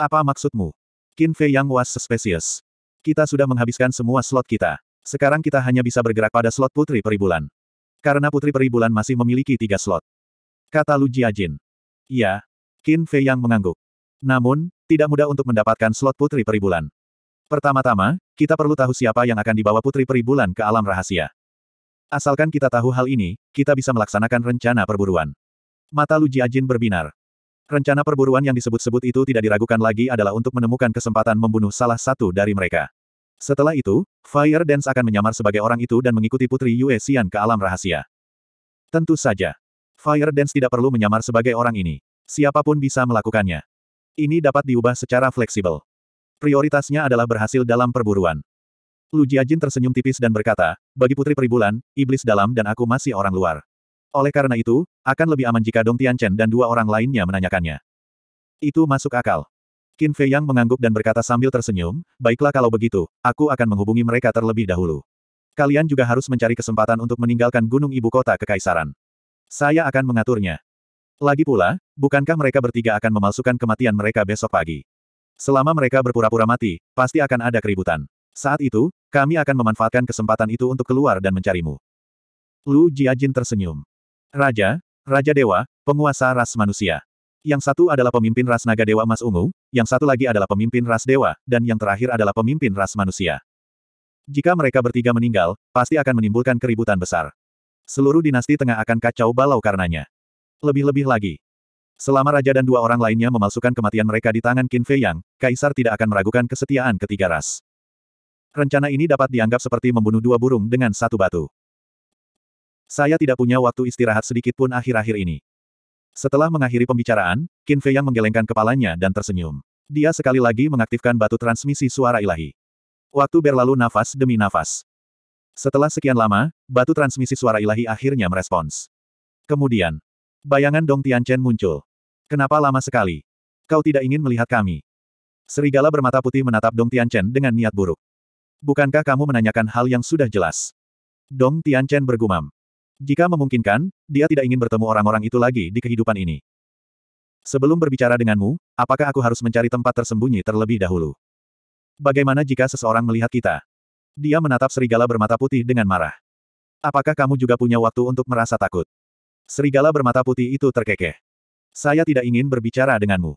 Apa maksudmu? Qin Fei Yang was suspicious. Kita sudah menghabiskan semua slot kita. Sekarang kita hanya bisa bergerak pada slot Putri Peribulan. Karena Putri Peribulan masih memiliki tiga slot. Kata Lu Jin. Iya. Qin Fei Yang mengangguk. Namun, tidak mudah untuk mendapatkan slot Putri Peribulan. Pertama-tama, kita perlu tahu siapa yang akan dibawa Putri Peribulan ke alam rahasia. Asalkan kita tahu hal ini, kita bisa melaksanakan rencana perburuan. Mata Lu Jiajin berbinar. Rencana perburuan yang disebut-sebut itu tidak diragukan lagi adalah untuk menemukan kesempatan membunuh salah satu dari mereka. Setelah itu, Fire Dance akan menyamar sebagai orang itu dan mengikuti Putri Yue Xian ke alam rahasia. Tentu saja. Fire Dance tidak perlu menyamar sebagai orang ini. Siapapun bisa melakukannya. Ini dapat diubah secara fleksibel. Prioritasnya adalah berhasil dalam perburuan. Lu Jiajin tersenyum tipis dan berkata, bagi putri peribulan, iblis dalam dan aku masih orang luar. Oleh karena itu, akan lebih aman jika Dong Tianchen dan dua orang lainnya menanyakannya. Itu masuk akal. Qin Fei Yang mengangguk dan berkata sambil tersenyum, baiklah kalau begitu, aku akan menghubungi mereka terlebih dahulu. Kalian juga harus mencari kesempatan untuk meninggalkan gunung ibu kota kekaisaran. Saya akan mengaturnya. Lagi pula, bukankah mereka bertiga akan memalsukan kematian mereka besok pagi? Selama mereka berpura-pura mati, pasti akan ada keributan. Saat itu, kami akan memanfaatkan kesempatan itu untuk keluar dan mencarimu. Lu Jiajin tersenyum. Raja, Raja Dewa, penguasa ras manusia. Yang satu adalah pemimpin ras naga Dewa emas Ungu, yang satu lagi adalah pemimpin ras Dewa, dan yang terakhir adalah pemimpin ras manusia. Jika mereka bertiga meninggal, pasti akan menimbulkan keributan besar. Seluruh dinasti tengah akan kacau balau karenanya. Lebih-lebih lagi. Selama raja dan dua orang lainnya memalsukan kematian mereka di tangan Qin Fei Yang, kaisar tidak akan meragukan kesetiaan ketiga ras. Rencana ini dapat dianggap seperti membunuh dua burung dengan satu batu. Saya tidak punya waktu istirahat sedikit pun akhir-akhir ini. Setelah mengakhiri pembicaraan, Qin Fei yang menggelengkan kepalanya dan tersenyum. Dia sekali lagi mengaktifkan batu transmisi suara ilahi. Waktu berlalu nafas demi nafas. Setelah sekian lama, batu transmisi suara ilahi akhirnya merespons. Kemudian, bayangan Dong Tianchen muncul. Kenapa lama sekali? Kau tidak ingin melihat kami? Serigala bermata putih menatap Dong Tianchen dengan niat buruk. Bukankah kamu menanyakan hal yang sudah jelas? Dong Tianchen bergumam. Jika memungkinkan, dia tidak ingin bertemu orang-orang itu lagi di kehidupan ini. Sebelum berbicara denganmu, apakah aku harus mencari tempat tersembunyi terlebih dahulu? Bagaimana jika seseorang melihat kita? Dia menatap serigala bermata putih dengan marah. Apakah kamu juga punya waktu untuk merasa takut? Serigala bermata putih itu terkekeh. Saya tidak ingin berbicara denganmu.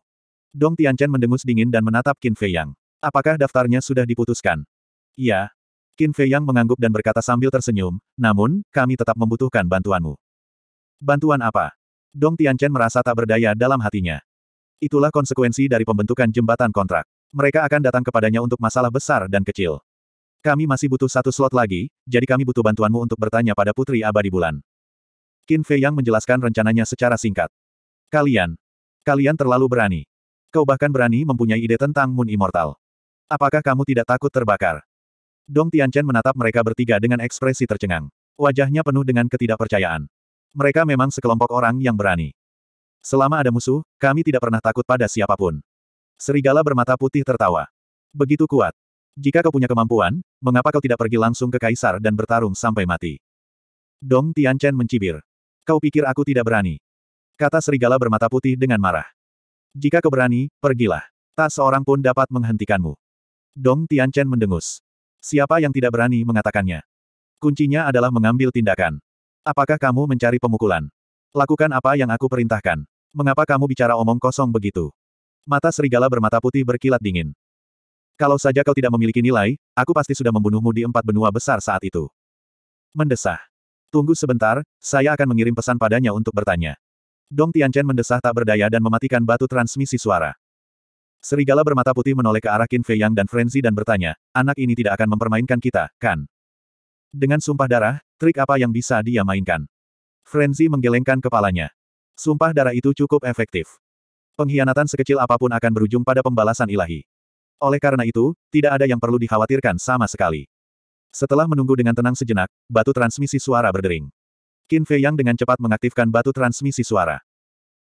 Dong Tianchen mendengus dingin dan menatap Qin Fei Yang. Apakah daftarnya sudah diputuskan? Iya. Qin Fei Yang mengangguk dan berkata sambil tersenyum, namun, kami tetap membutuhkan bantuanmu. Bantuan apa? Dong Tianchen merasa tak berdaya dalam hatinya. Itulah konsekuensi dari pembentukan jembatan kontrak. Mereka akan datang kepadanya untuk masalah besar dan kecil. Kami masih butuh satu slot lagi, jadi kami butuh bantuanmu untuk bertanya pada Putri Abadi Bulan. Qin Fei Yang menjelaskan rencananya secara singkat. Kalian. Kalian terlalu berani. Kau bahkan berani mempunyai ide tentang Moon Immortal. Apakah kamu tidak takut terbakar? Dong Tianchen menatap mereka bertiga dengan ekspresi tercengang. Wajahnya penuh dengan ketidakpercayaan. Mereka memang sekelompok orang yang berani. Selama ada musuh, kami tidak pernah takut pada siapapun. Serigala bermata putih tertawa. Begitu kuat. Jika kau punya kemampuan, mengapa kau tidak pergi langsung ke kaisar dan bertarung sampai mati? Dong Tianchen mencibir. Kau pikir aku tidak berani? Kata serigala bermata putih dengan marah. Jika kau berani, pergilah. Tak seorang pun dapat menghentikanmu. Dong Tianchen mendengus. Siapa yang tidak berani mengatakannya? Kuncinya adalah mengambil tindakan. Apakah kamu mencari pemukulan? Lakukan apa yang aku perintahkan. Mengapa kamu bicara omong kosong begitu? Mata serigala bermata putih berkilat dingin. Kalau saja kau tidak memiliki nilai, aku pasti sudah membunuhmu di empat benua besar saat itu. Mendesah. Tunggu sebentar, saya akan mengirim pesan padanya untuk bertanya. Dong Tianchen mendesah tak berdaya dan mematikan batu transmisi suara. Serigala bermata putih menoleh ke arah Qin Fei Yang dan Frenzy dan bertanya, anak ini tidak akan mempermainkan kita, kan? Dengan sumpah darah, trik apa yang bisa dia mainkan? Frenzy menggelengkan kepalanya. Sumpah darah itu cukup efektif. Pengkhianatan sekecil apapun akan berujung pada pembalasan ilahi. Oleh karena itu, tidak ada yang perlu dikhawatirkan sama sekali. Setelah menunggu dengan tenang sejenak, batu transmisi suara berdering. Qin Fei Yang dengan cepat mengaktifkan batu transmisi suara.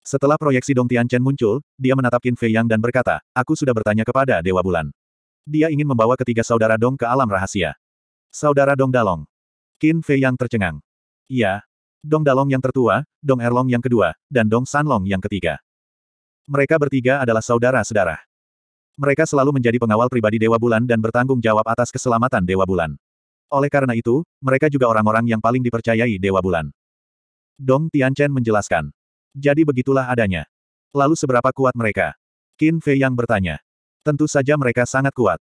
Setelah proyeksi Dong Tianchen muncul, dia menatap Qin Fei Yang dan berkata, aku sudah bertanya kepada Dewa Bulan. Dia ingin membawa ketiga saudara Dong ke alam rahasia. Saudara Dong Dalong. Qin Fei Yang tercengang. Iya. Dong Dalong yang tertua, Dong Erlong yang kedua, dan Dong Sanlong yang ketiga. Mereka bertiga adalah saudara sedarah. Mereka selalu menjadi pengawal pribadi Dewa Bulan dan bertanggung jawab atas keselamatan Dewa Bulan. Oleh karena itu, mereka juga orang-orang yang paling dipercayai Dewa Bulan. Dong Tianchen menjelaskan. Jadi begitulah adanya. Lalu seberapa kuat mereka? Qin Fei yang bertanya. Tentu saja mereka sangat kuat.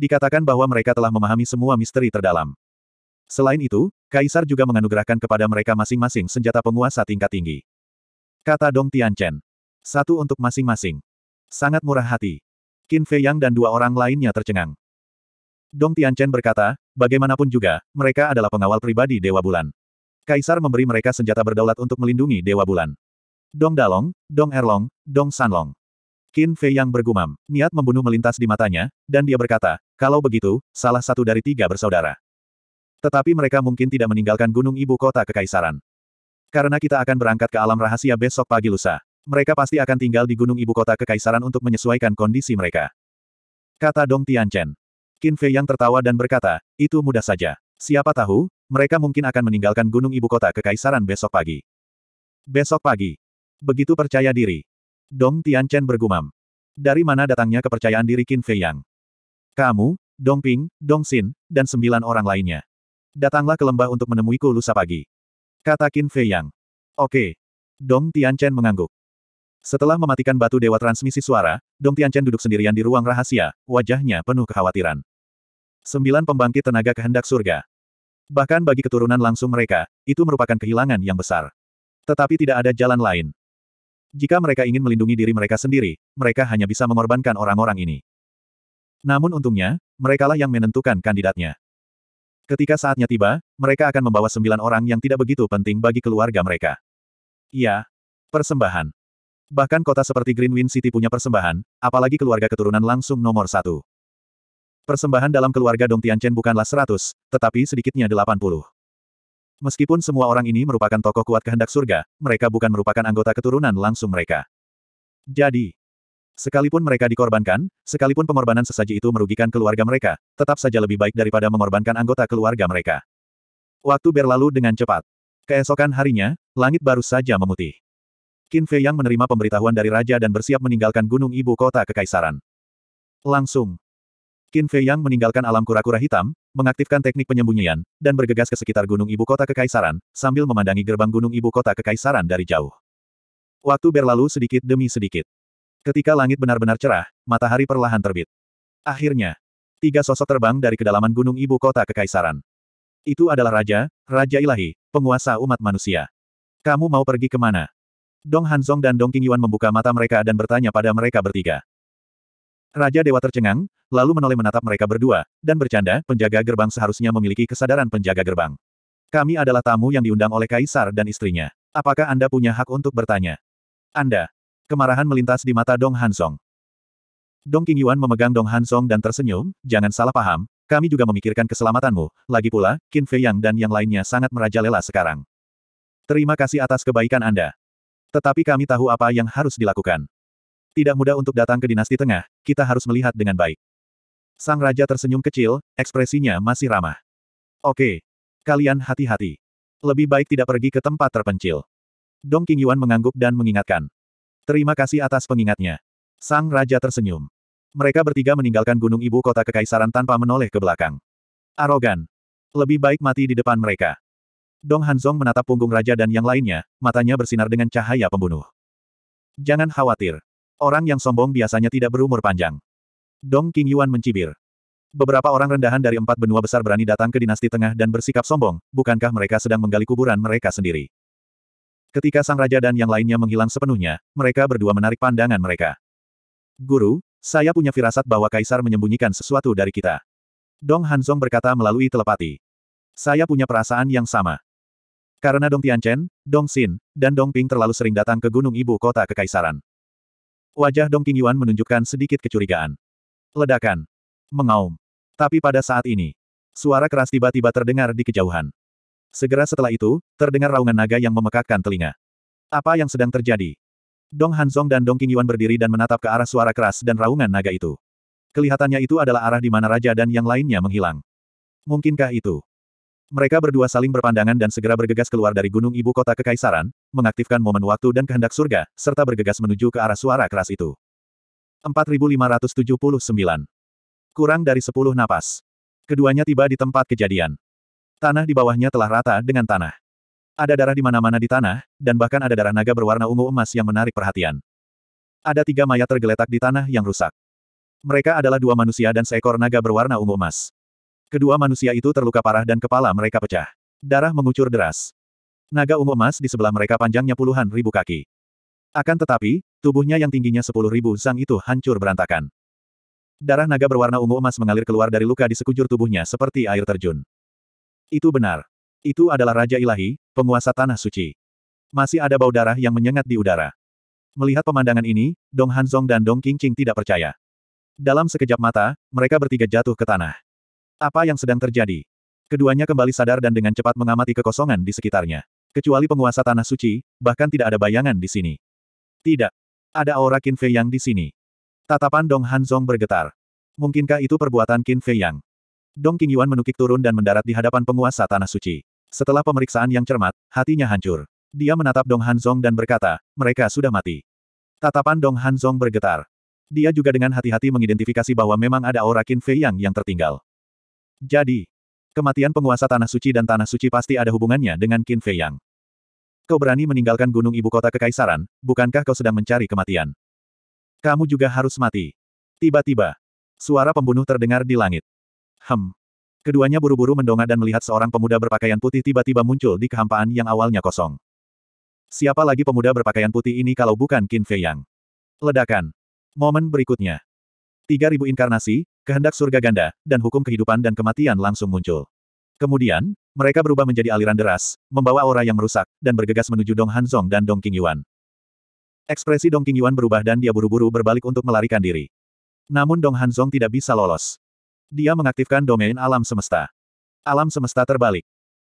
Dikatakan bahwa mereka telah memahami semua misteri terdalam. Selain itu, Kaisar juga menganugerahkan kepada mereka masing-masing senjata penguasa tingkat tinggi. Kata Dong Tianchen. Satu untuk masing-masing. Sangat murah hati. Qin Fei Yang dan dua orang lainnya tercengang. Dong Tianchen berkata, bagaimanapun juga, mereka adalah pengawal pribadi Dewa Bulan. Kaisar memberi mereka senjata berdaulat untuk melindungi Dewa Bulan. Dong Dalong, Dong Erlong, Dong Sanlong. Qin Fei yang bergumam, niat membunuh melintas di matanya, dan dia berkata, kalau begitu, salah satu dari tiga bersaudara. Tetapi mereka mungkin tidak meninggalkan gunung ibu kota kekaisaran. Karena kita akan berangkat ke alam rahasia besok pagi lusa. Mereka pasti akan tinggal di gunung ibu kota kekaisaran untuk menyesuaikan kondisi mereka. Kata Dong Tianchen. Qin Fei yang tertawa dan berkata, itu mudah saja. Siapa tahu, mereka mungkin akan meninggalkan gunung ibu kota kekaisaran besok pagi. Besok pagi, Begitu percaya diri. Dong Tianchen bergumam. Dari mana datangnya kepercayaan diri Qin Fei Yang? Kamu, Dong Ping, Dong Xin, dan sembilan orang lainnya. Datanglah ke lembah untuk menemuiku lusa pagi. Kata Qin Fei Yang. Oke. Dong Tianchen mengangguk. Setelah mematikan batu dewa transmisi suara, Dong Tianchen duduk sendirian di ruang rahasia, wajahnya penuh kekhawatiran. Sembilan pembangkit tenaga kehendak surga. Bahkan bagi keturunan langsung mereka, itu merupakan kehilangan yang besar. Tetapi tidak ada jalan lain. Jika mereka ingin melindungi diri mereka sendiri, mereka hanya bisa mengorbankan orang-orang ini. Namun untungnya, merekalah yang menentukan kandidatnya. Ketika saatnya tiba, mereka akan membawa sembilan orang yang tidak begitu penting bagi keluarga mereka. Ya, persembahan. Bahkan kota seperti Greenwind City punya persembahan, apalagi keluarga keturunan langsung nomor satu. Persembahan dalam keluarga Dong Tianchen bukanlah seratus, tetapi sedikitnya delapan puluh. Meskipun semua orang ini merupakan tokoh kuat kehendak surga, mereka bukan merupakan anggota keturunan langsung mereka. Jadi, sekalipun mereka dikorbankan, sekalipun pengorbanan sesaji itu merugikan keluarga mereka, tetap saja lebih baik daripada mengorbankan anggota keluarga mereka. Waktu berlalu dengan cepat. Keesokan harinya, langit baru saja memutih. Qin Fei yang menerima pemberitahuan dari raja dan bersiap meninggalkan gunung ibu kota kekaisaran. Langsung. Qin Fei yang meninggalkan alam kura-kura hitam, mengaktifkan teknik penyembunyian, dan bergegas ke sekitar gunung ibu kota kekaisaran, sambil memandangi gerbang gunung ibu kota kekaisaran dari jauh. Waktu berlalu sedikit demi sedikit. Ketika langit benar-benar cerah, matahari perlahan terbit. Akhirnya, tiga sosok terbang dari kedalaman gunung ibu kota kekaisaran. Itu adalah Raja, Raja Ilahi, penguasa umat manusia. Kamu mau pergi kemana? Dong Hanzong dan Dong Qingyuan membuka mata mereka dan bertanya pada mereka bertiga. Raja Dewa tercengang, lalu menoleh menatap mereka berdua, dan bercanda, penjaga gerbang seharusnya memiliki kesadaran penjaga gerbang. Kami adalah tamu yang diundang oleh Kaisar dan istrinya. Apakah Anda punya hak untuk bertanya? Anda. Kemarahan melintas di mata Dong Hansong. Dong King Yuan memegang Dong Hansong dan tersenyum, jangan salah paham, kami juga memikirkan keselamatanmu, lagi pula, Qin Fei Yang dan yang lainnya sangat merajalela sekarang. Terima kasih atas kebaikan Anda. Tetapi kami tahu apa yang harus dilakukan. Tidak mudah untuk datang ke dinasti tengah, kita harus melihat dengan baik. Sang Raja tersenyum kecil, ekspresinya masih ramah. Oke. Kalian hati-hati. Lebih baik tidak pergi ke tempat terpencil. Dong Qingyuan mengangguk dan mengingatkan. Terima kasih atas pengingatnya. Sang Raja tersenyum. Mereka bertiga meninggalkan gunung ibu kota kekaisaran tanpa menoleh ke belakang. Arogan. Lebih baik mati di depan mereka. Dong Hanzong menatap punggung raja dan yang lainnya, matanya bersinar dengan cahaya pembunuh. Jangan khawatir. Orang yang sombong biasanya tidak berumur panjang. Dong King Yuan mencibir. Beberapa orang rendahan dari empat benua besar berani datang ke dinasti tengah dan bersikap sombong, bukankah mereka sedang menggali kuburan mereka sendiri? Ketika sang raja dan yang lainnya menghilang sepenuhnya, mereka berdua menarik pandangan mereka. Guru, saya punya firasat bahwa kaisar menyembunyikan sesuatu dari kita. Dong Hanzong berkata melalui telepati. Saya punya perasaan yang sama. Karena Dong Tianchen, Dong Xin, dan Dong Ping terlalu sering datang ke Gunung Ibu Kota Kekaisaran. Wajah Dong Qingyuan menunjukkan sedikit kecurigaan. Ledakan. Mengaum. Tapi pada saat ini, suara keras tiba-tiba terdengar di kejauhan. Segera setelah itu, terdengar raungan naga yang memekakkan telinga. Apa yang sedang terjadi? Dong Hanzong dan Dong Qingyuan berdiri dan menatap ke arah suara keras dan raungan naga itu. Kelihatannya itu adalah arah di mana raja dan yang lainnya menghilang. Mungkinkah itu? Mereka berdua saling berpandangan dan segera bergegas keluar dari gunung ibu kota kekaisaran, mengaktifkan momen waktu dan kehendak surga, serta bergegas menuju ke arah suara keras itu. 4579. Kurang dari 10 napas. Keduanya tiba di tempat kejadian. Tanah di bawahnya telah rata dengan tanah. Ada darah di mana-mana di tanah, dan bahkan ada darah naga berwarna ungu emas yang menarik perhatian. Ada tiga mayat tergeletak di tanah yang rusak. Mereka adalah dua manusia dan seekor naga berwarna ungu emas. Kedua manusia itu terluka parah dan kepala mereka pecah. Darah mengucur deras. Naga ungu emas di sebelah mereka panjangnya puluhan ribu kaki. Akan tetapi, tubuhnya yang tingginya sepuluh ribu zang itu hancur berantakan. Darah naga berwarna ungu emas mengalir keluar dari luka di sekujur tubuhnya seperti air terjun. Itu benar. Itu adalah Raja Ilahi, penguasa Tanah Suci. Masih ada bau darah yang menyengat di udara. Melihat pemandangan ini, Dong Hanzong dan Dong Qingqing tidak percaya. Dalam sekejap mata, mereka bertiga jatuh ke tanah. Apa yang sedang terjadi? Keduanya kembali sadar dan dengan cepat mengamati kekosongan di sekitarnya. Kecuali penguasa tanah suci, bahkan tidak ada bayangan di sini. Tidak. Ada aura Qin Fei Yang di sini. Tatapan Dong Hanzong bergetar. Mungkinkah itu perbuatan Qin Fei Yang? Dong Qingyuan menukik turun dan mendarat di hadapan penguasa tanah suci. Setelah pemeriksaan yang cermat, hatinya hancur. Dia menatap Dong Hanzong dan berkata, mereka sudah mati. Tatapan Dong Hanzong bergetar. Dia juga dengan hati-hati mengidentifikasi bahwa memang ada aura Qin Fei Yang yang tertinggal. Jadi, kematian penguasa Tanah Suci dan Tanah Suci pasti ada hubungannya dengan Qin Fei Yang. Kau berani meninggalkan gunung ibu kota kekaisaran, bukankah kau sedang mencari kematian? Kamu juga harus mati. Tiba-tiba, suara pembunuh terdengar di langit. Hem. Keduanya buru-buru mendongak dan melihat seorang pemuda berpakaian putih tiba-tiba muncul di kehampaan yang awalnya kosong. Siapa lagi pemuda berpakaian putih ini kalau bukan Qin Fei Yang? Ledakan. Momen berikutnya. 3000 inkarnasi, kehendak surga ganda, dan hukum kehidupan dan kematian langsung muncul. Kemudian, mereka berubah menjadi aliran deras, membawa aura yang merusak, dan bergegas menuju Dong Hanzong dan Dong Qingyuan. Ekspresi Dong Qingyuan berubah dan dia buru-buru berbalik untuk melarikan diri. Namun Dong Hanzong tidak bisa lolos. Dia mengaktifkan domain alam semesta. Alam semesta terbalik.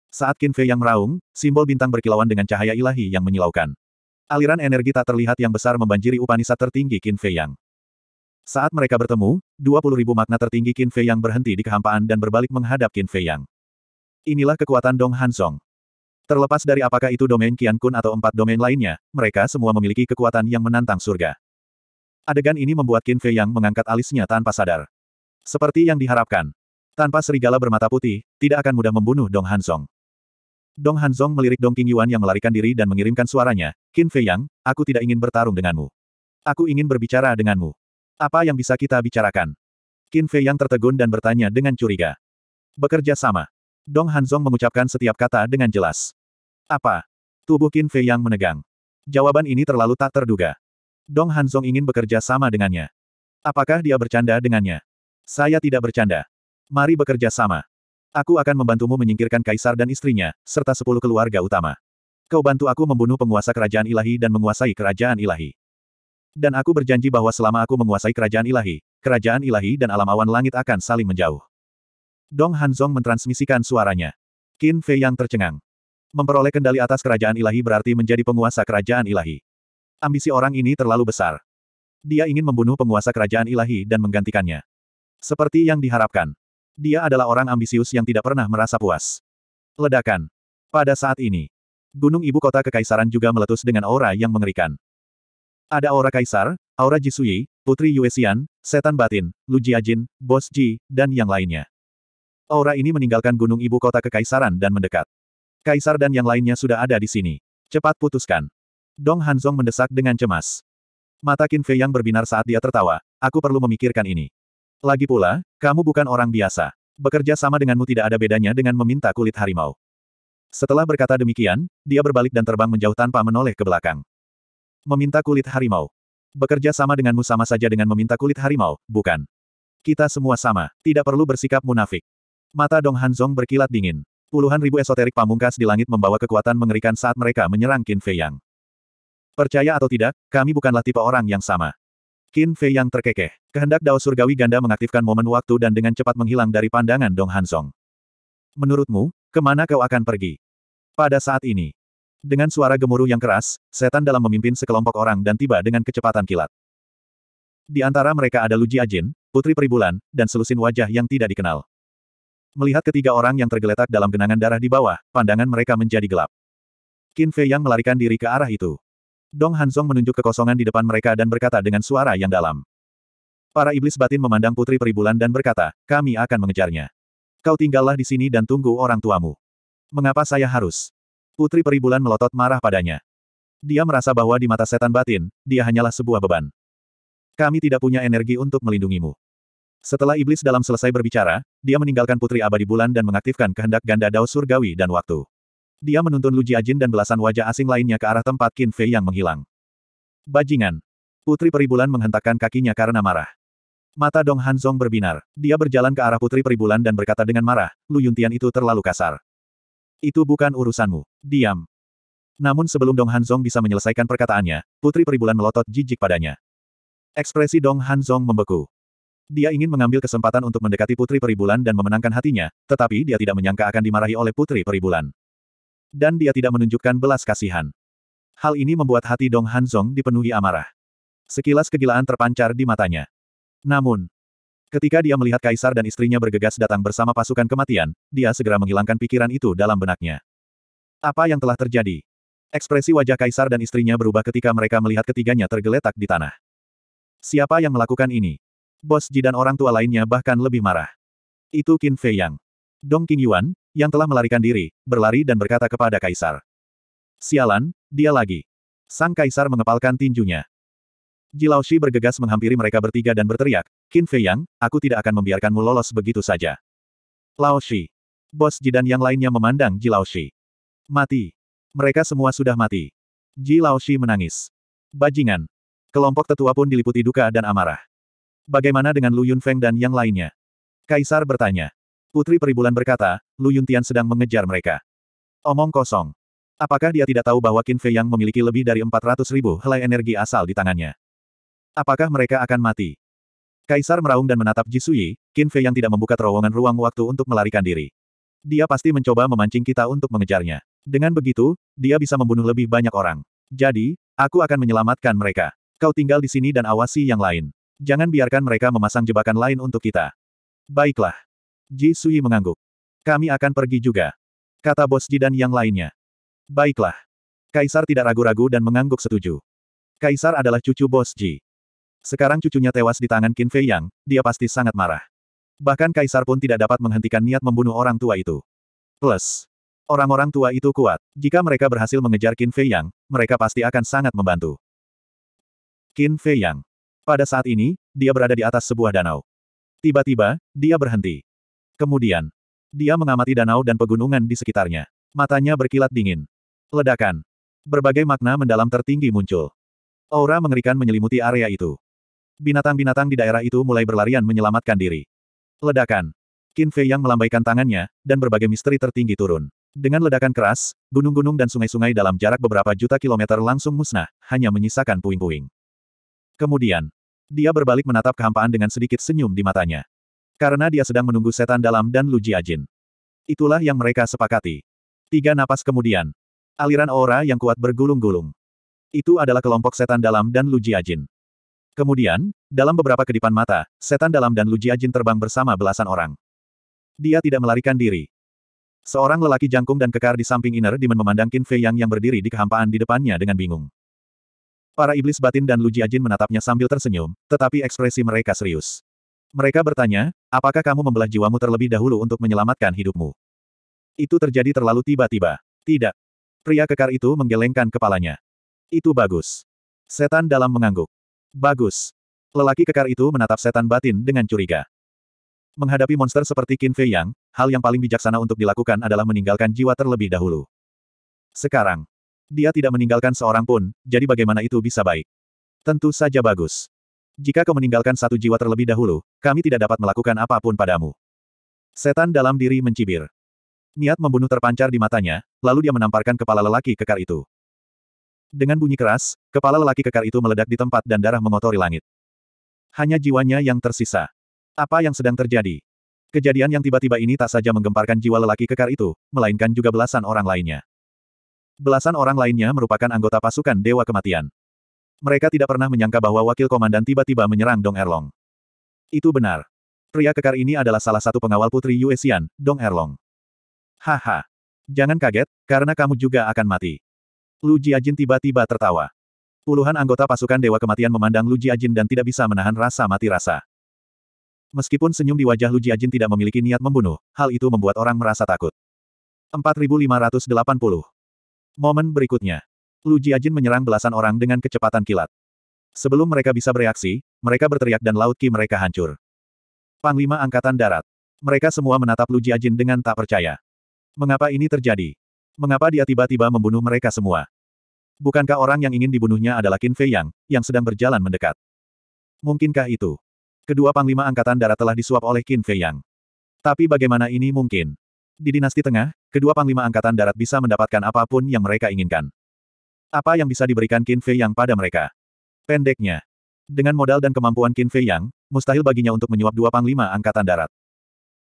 Saat Qin Fei yang meraung, simbol bintang berkilauan dengan cahaya ilahi yang menyilaukan. Aliran energi tak terlihat yang besar membanjiri Upanisa tertinggi Qin Fei Yang. Saat mereka bertemu, 20.000 makna tertinggi Qin Fei Yang berhenti di kehampaan dan berbalik menghadap Qin Fei Yang. Inilah kekuatan Dong Hansong. Terlepas dari apakah itu domain Qian Kun atau empat domain lainnya, mereka semua memiliki kekuatan yang menantang surga. Adegan ini membuat Qin Fei Yang mengangkat alisnya tanpa sadar. Seperti yang diharapkan. Tanpa serigala bermata putih, tidak akan mudah membunuh Dong Hansong. Dong Hansong melirik Dong King Yuan yang melarikan diri dan mengirimkan suaranya, Qin Fei Yang, aku tidak ingin bertarung denganmu. Aku ingin berbicara denganmu. Apa yang bisa kita bicarakan? Qin Fei Yang tertegun dan bertanya dengan curiga. Bekerja sama. Dong Hanzong mengucapkan setiap kata dengan jelas. Apa? Tubuh Qin Fei yang menegang. Jawaban ini terlalu tak terduga. Dong Hanzong ingin bekerja sama dengannya. Apakah dia bercanda dengannya? Saya tidak bercanda. Mari bekerja sama. Aku akan membantumu menyingkirkan kaisar dan istrinya, serta sepuluh keluarga utama. Kau bantu aku membunuh penguasa kerajaan ilahi dan menguasai kerajaan ilahi. Dan aku berjanji bahwa selama aku menguasai kerajaan ilahi, kerajaan ilahi dan alam awan langit akan saling menjauh. Dong Hanzong mentransmisikan suaranya. Qin Fei yang tercengang. Memperoleh kendali atas kerajaan ilahi berarti menjadi penguasa kerajaan ilahi. Ambisi orang ini terlalu besar. Dia ingin membunuh penguasa kerajaan ilahi dan menggantikannya. Seperti yang diharapkan. Dia adalah orang ambisius yang tidak pernah merasa puas. Ledakan. Pada saat ini, gunung ibu kota kekaisaran juga meletus dengan aura yang mengerikan. Ada aura kaisar, aura Jisui, Putri Yuesian, Setan Batin, Lu Jiajin, Bos Ji, dan yang lainnya. Aura ini meninggalkan gunung ibu kota kekaisaran dan mendekat. Kaisar dan yang lainnya sudah ada di sini. Cepat putuskan. Dong Hanzong mendesak dengan cemas. Mata Qin Fei yang berbinar saat dia tertawa, aku perlu memikirkan ini. Lagi pula, kamu bukan orang biasa. Bekerja sama denganmu tidak ada bedanya dengan meminta kulit harimau. Setelah berkata demikian, dia berbalik dan terbang menjauh tanpa menoleh ke belakang. Meminta kulit harimau. Bekerja sama denganmu sama saja dengan meminta kulit harimau, bukan? Kita semua sama, tidak perlu bersikap munafik. Mata Dong Hanzong berkilat dingin. Puluhan ribu esoterik pamungkas di langit membawa kekuatan mengerikan saat mereka menyerang Qin Fei Yang. Percaya atau tidak, kami bukanlah tipe orang yang sama. Qin Fei Yang terkekeh. Kehendak Dao Surgawi Ganda mengaktifkan momen waktu dan dengan cepat menghilang dari pandangan Dong Hanzong. Menurutmu, kemana kau akan pergi? Pada saat ini. Dengan suara gemuruh yang keras, setan dalam memimpin sekelompok orang dan tiba dengan kecepatan kilat. Di antara mereka ada Lu Jiajin, Putri Peribulan, dan selusin wajah yang tidak dikenal. Melihat ketiga orang yang tergeletak dalam genangan darah di bawah, pandangan mereka menjadi gelap. Qin Fei yang melarikan diri ke arah itu. Dong Hanzong menunjuk kekosongan di depan mereka dan berkata dengan suara yang dalam. Para iblis batin memandang putri peribulan dan berkata, kami akan mengejarnya. Kau tinggallah di sini dan tunggu orang tuamu. Mengapa saya harus? Putri peribulan melotot marah padanya. Dia merasa bahwa di mata setan batin, dia hanyalah sebuah beban. Kami tidak punya energi untuk melindungimu. Setelah iblis dalam selesai berbicara, dia meninggalkan putri abadi bulan dan mengaktifkan kehendak ganda dao surgawi dan waktu. Dia menuntun Luji Ajin dan belasan wajah asing lainnya ke arah tempat Qin Fei yang menghilang. Bajingan. Putri Peribulan menghentakkan kakinya karena marah. Mata Dong Hanzong berbinar. Dia berjalan ke arah Putri Peribulan dan berkata dengan marah, Lu Yuntian itu terlalu kasar. Itu bukan urusanmu. Diam. Namun sebelum Dong Hanzong bisa menyelesaikan perkataannya, Putri Peribulan melotot jijik padanya. Ekspresi Dong Hanzong membeku. Dia ingin mengambil kesempatan untuk mendekati Putri Peribulan dan memenangkan hatinya, tetapi dia tidak menyangka akan dimarahi oleh Putri Peribulan. Dan dia tidak menunjukkan belas kasihan. Hal ini membuat hati Dong Hanzong dipenuhi amarah. Sekilas kegilaan terpancar di matanya. Namun, ketika dia melihat kaisar dan istrinya bergegas datang bersama pasukan kematian, dia segera menghilangkan pikiran itu dalam benaknya. Apa yang telah terjadi? Ekspresi wajah kaisar dan istrinya berubah ketika mereka melihat ketiganya tergeletak di tanah. Siapa yang melakukan ini? bos Ji dan orang tua lainnya bahkan lebih marah. Itu Qin Fei Yang. Dong yuan yang telah melarikan diri, berlari dan berkata kepada Kaisar. Sialan, dia lagi. Sang Kaisar mengepalkan tinjunya. Shi bergegas menghampiri mereka bertiga dan berteriak, Qin Fei Yang, aku tidak akan membiarkanmu lolos begitu saja. Laoshi. Bos Ji dan yang lainnya memandang Shi. Mati. Mereka semua sudah mati. Ji Laoshi menangis. Bajingan. Kelompok tetua pun diliputi duka dan amarah. Bagaimana dengan Lu Yunfeng dan yang lainnya? Kaisar bertanya. Putri Peribulan berkata, Lu Yuntian sedang mengejar mereka. Omong kosong. Apakah dia tidak tahu bahwa Qin Fei yang memiliki lebih dari 400 ribu helai energi asal di tangannya? Apakah mereka akan mati? Kaisar meraung dan menatap Jisui, Qin Fei yang tidak membuka terowongan ruang waktu untuk melarikan diri. Dia pasti mencoba memancing kita untuk mengejarnya. Dengan begitu, dia bisa membunuh lebih banyak orang. Jadi, aku akan menyelamatkan mereka. Kau tinggal di sini dan awasi yang lain. Jangan biarkan mereka memasang jebakan lain untuk kita. Baiklah. Ji Sui mengangguk. Kami akan pergi juga. Kata Bos Ji dan yang lainnya. Baiklah. Kaisar tidak ragu-ragu dan mengangguk setuju. Kaisar adalah cucu Bos Ji. Sekarang cucunya tewas di tangan Qin Fei Yang, dia pasti sangat marah. Bahkan Kaisar pun tidak dapat menghentikan niat membunuh orang tua itu. Plus, Orang-orang tua itu kuat. Jika mereka berhasil mengejar Qin Fei Yang, mereka pasti akan sangat membantu. Qin Fei Yang pada saat ini, dia berada di atas sebuah danau. Tiba-tiba, dia berhenti. Kemudian, dia mengamati danau dan pegunungan di sekitarnya. Matanya berkilat dingin. Ledakan. Berbagai makna mendalam tertinggi muncul. Aura mengerikan menyelimuti area itu. Binatang-binatang di daerah itu mulai berlarian menyelamatkan diri. Ledakan. Qin Fei yang melambaikan tangannya, dan berbagai misteri tertinggi turun. Dengan ledakan keras, gunung-gunung dan sungai-sungai dalam jarak beberapa juta kilometer langsung musnah, hanya menyisakan puing-puing. Kemudian, dia berbalik menatap kehampaan dengan sedikit senyum di matanya. Karena dia sedang menunggu setan dalam dan Lu Jiajin. Itulah yang mereka sepakati. Tiga napas kemudian, aliran aura yang kuat bergulung-gulung. Itu adalah kelompok setan dalam dan Lu Jiajin. Kemudian, dalam beberapa kedipan mata, setan dalam dan Lu Jiajin terbang bersama belasan orang. Dia tidak melarikan diri. Seorang lelaki jangkung dan kekar di samping Inner dimen memandang Qin Fei Yang yang berdiri di kehampaan di depannya dengan bingung. Para iblis batin dan Lu Jiajin menatapnya sambil tersenyum, tetapi ekspresi mereka serius. Mereka bertanya, apakah kamu membelah jiwamu terlebih dahulu untuk menyelamatkan hidupmu? Itu terjadi terlalu tiba-tiba. Tidak. Pria kekar itu menggelengkan kepalanya. Itu bagus. Setan dalam mengangguk. Bagus. Lelaki kekar itu menatap setan batin dengan curiga. Menghadapi monster seperti Qin Fei Yang, hal yang paling bijaksana untuk dilakukan adalah meninggalkan jiwa terlebih dahulu. Sekarang, dia tidak meninggalkan seorang pun, jadi bagaimana itu bisa baik? Tentu saja bagus. Jika kau meninggalkan satu jiwa terlebih dahulu, kami tidak dapat melakukan apapun padamu. Setan dalam diri mencibir. Niat membunuh terpancar di matanya, lalu dia menamparkan kepala lelaki kekar itu. Dengan bunyi keras, kepala lelaki kekar itu meledak di tempat dan darah mengotori langit. Hanya jiwanya yang tersisa. Apa yang sedang terjadi? Kejadian yang tiba-tiba ini tak saja menggemparkan jiwa lelaki kekar itu, melainkan juga belasan orang lainnya. Belasan orang lainnya merupakan anggota pasukan Dewa Kematian. Mereka tidak pernah menyangka bahwa wakil komandan tiba-tiba menyerang Dong Erlong. Itu benar. Pria kekar ini adalah salah satu pengawal putri Yuexian, Dong Erlong. Haha. Jangan kaget, karena kamu juga akan mati. Lu Jiajin tiba-tiba tertawa. Puluhan anggota pasukan Dewa Kematian memandang Lu Jiajin dan tidak bisa menahan rasa mati rasa. Meskipun senyum di wajah Lu Jiajin tidak memiliki niat membunuh, hal itu membuat orang merasa takut. 4580 Momen berikutnya. Lu Jiajin menyerang belasan orang dengan kecepatan kilat. Sebelum mereka bisa bereaksi, mereka berteriak dan laut ki mereka hancur. Panglima Angkatan Darat. Mereka semua menatap Lu Jiajin dengan tak percaya. Mengapa ini terjadi? Mengapa dia tiba-tiba membunuh mereka semua? Bukankah orang yang ingin dibunuhnya adalah Qin Fei Yang, yang sedang berjalan mendekat? Mungkinkah itu? Kedua Panglima Angkatan Darat telah disuap oleh Qin Fei Yang. Tapi bagaimana ini mungkin? Di dinasti tengah, kedua panglima angkatan darat bisa mendapatkan apapun yang mereka inginkan. Apa yang bisa diberikan Qin Fei Yang pada mereka? Pendeknya. Dengan modal dan kemampuan Qin Fei Yang, mustahil baginya untuk menyuap dua panglima angkatan darat.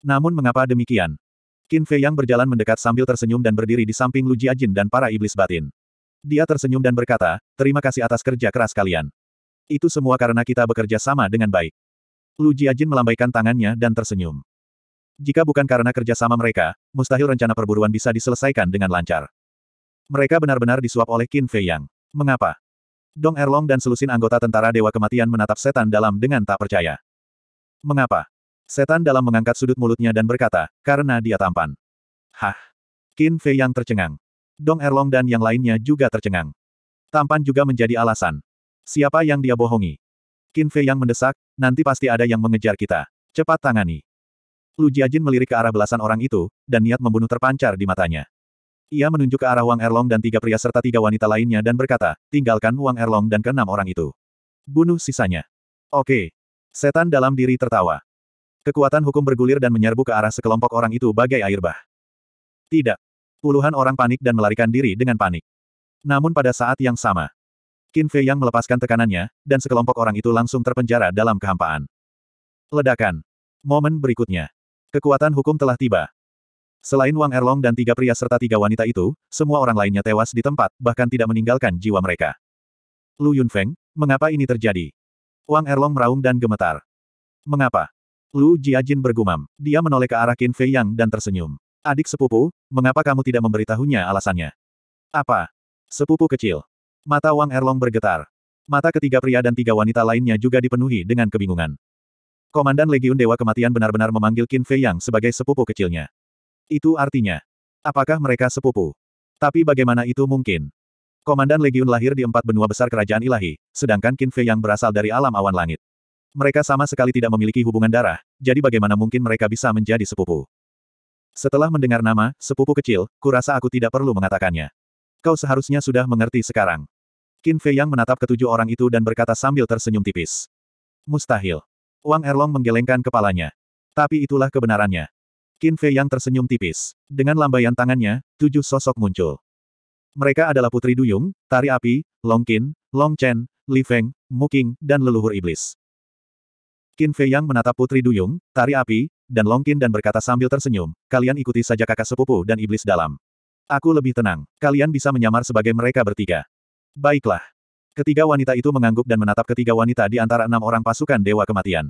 Namun mengapa demikian? Qin Fei Yang berjalan mendekat sambil tersenyum dan berdiri di samping Lu Jiajin dan para iblis batin. Dia tersenyum dan berkata, terima kasih atas kerja keras kalian. Itu semua karena kita bekerja sama dengan baik. Lu Jiajin melambaikan tangannya dan tersenyum. Jika bukan karena kerjasama mereka, mustahil rencana perburuan bisa diselesaikan dengan lancar. Mereka benar-benar disuap oleh Qin Fei Yang. Mengapa? Dong Erlong dan selusin anggota tentara Dewa Kematian menatap setan dalam dengan tak percaya. Mengapa? Setan dalam mengangkat sudut mulutnya dan berkata, karena dia tampan. Hah? Qin Fei Yang tercengang. Dong Erlong dan yang lainnya juga tercengang. Tampan juga menjadi alasan. Siapa yang dia bohongi? Qin Fei yang mendesak, nanti pasti ada yang mengejar kita. Cepat tangani. Lu Jiajin melirik ke arah belasan orang itu, dan niat membunuh terpancar di matanya. Ia menunjuk ke arah Wang Erlong dan tiga pria serta tiga wanita lainnya dan berkata, tinggalkan Wang Erlong dan keenam orang itu. Bunuh sisanya. Oke. Setan dalam diri tertawa. Kekuatan hukum bergulir dan menyerbu ke arah sekelompok orang itu bagai air bah. Tidak. Puluhan orang panik dan melarikan diri dengan panik. Namun pada saat yang sama, Qin Fei yang melepaskan tekanannya, dan sekelompok orang itu langsung terpenjara dalam kehampaan. Ledakan. Momen berikutnya. Kekuatan hukum telah tiba. Selain Wang Erlong dan tiga pria serta tiga wanita itu, semua orang lainnya tewas di tempat, bahkan tidak meninggalkan jiwa mereka. Lu Yunfeng, mengapa ini terjadi? Wang Erlong meraung dan gemetar. Mengapa? Lu Jiajin bergumam. Dia menoleh ke arah Qin Fei Yang dan tersenyum. Adik sepupu, mengapa kamu tidak memberitahunya alasannya? Apa? Sepupu kecil. Mata Wang Erlong bergetar. Mata ketiga pria dan tiga wanita lainnya juga dipenuhi dengan kebingungan. Komandan Legiun Dewa Kematian benar-benar memanggil Qin Fei Yang sebagai sepupu kecilnya. Itu artinya, apakah mereka sepupu? Tapi bagaimana itu mungkin? Komandan Legiun lahir di empat benua besar kerajaan ilahi, sedangkan Qin Fei Yang berasal dari alam awan langit. Mereka sama sekali tidak memiliki hubungan darah, jadi bagaimana mungkin mereka bisa menjadi sepupu? Setelah mendengar nama, sepupu kecil, kurasa aku tidak perlu mengatakannya. Kau seharusnya sudah mengerti sekarang. Qin Fei Yang menatap ketujuh orang itu dan berkata sambil tersenyum tipis. Mustahil. Wang Erlong menggelengkan kepalanya. Tapi itulah kebenarannya. Qin Fei yang tersenyum tipis. Dengan lambaian tangannya, tujuh sosok muncul. Mereka adalah Putri Duyung, Tari Api, Long Qin, Long Chen, Li Feng, Muking, dan leluhur iblis. Qin Fei yang menatap Putri Duyung, Tari Api, dan Long Qin dan berkata sambil tersenyum, kalian ikuti saja kakak sepupu dan iblis dalam. Aku lebih tenang. Kalian bisa menyamar sebagai mereka bertiga. Baiklah. Ketiga wanita itu mengangguk dan menatap ketiga wanita di antara enam orang pasukan Dewa Kematian.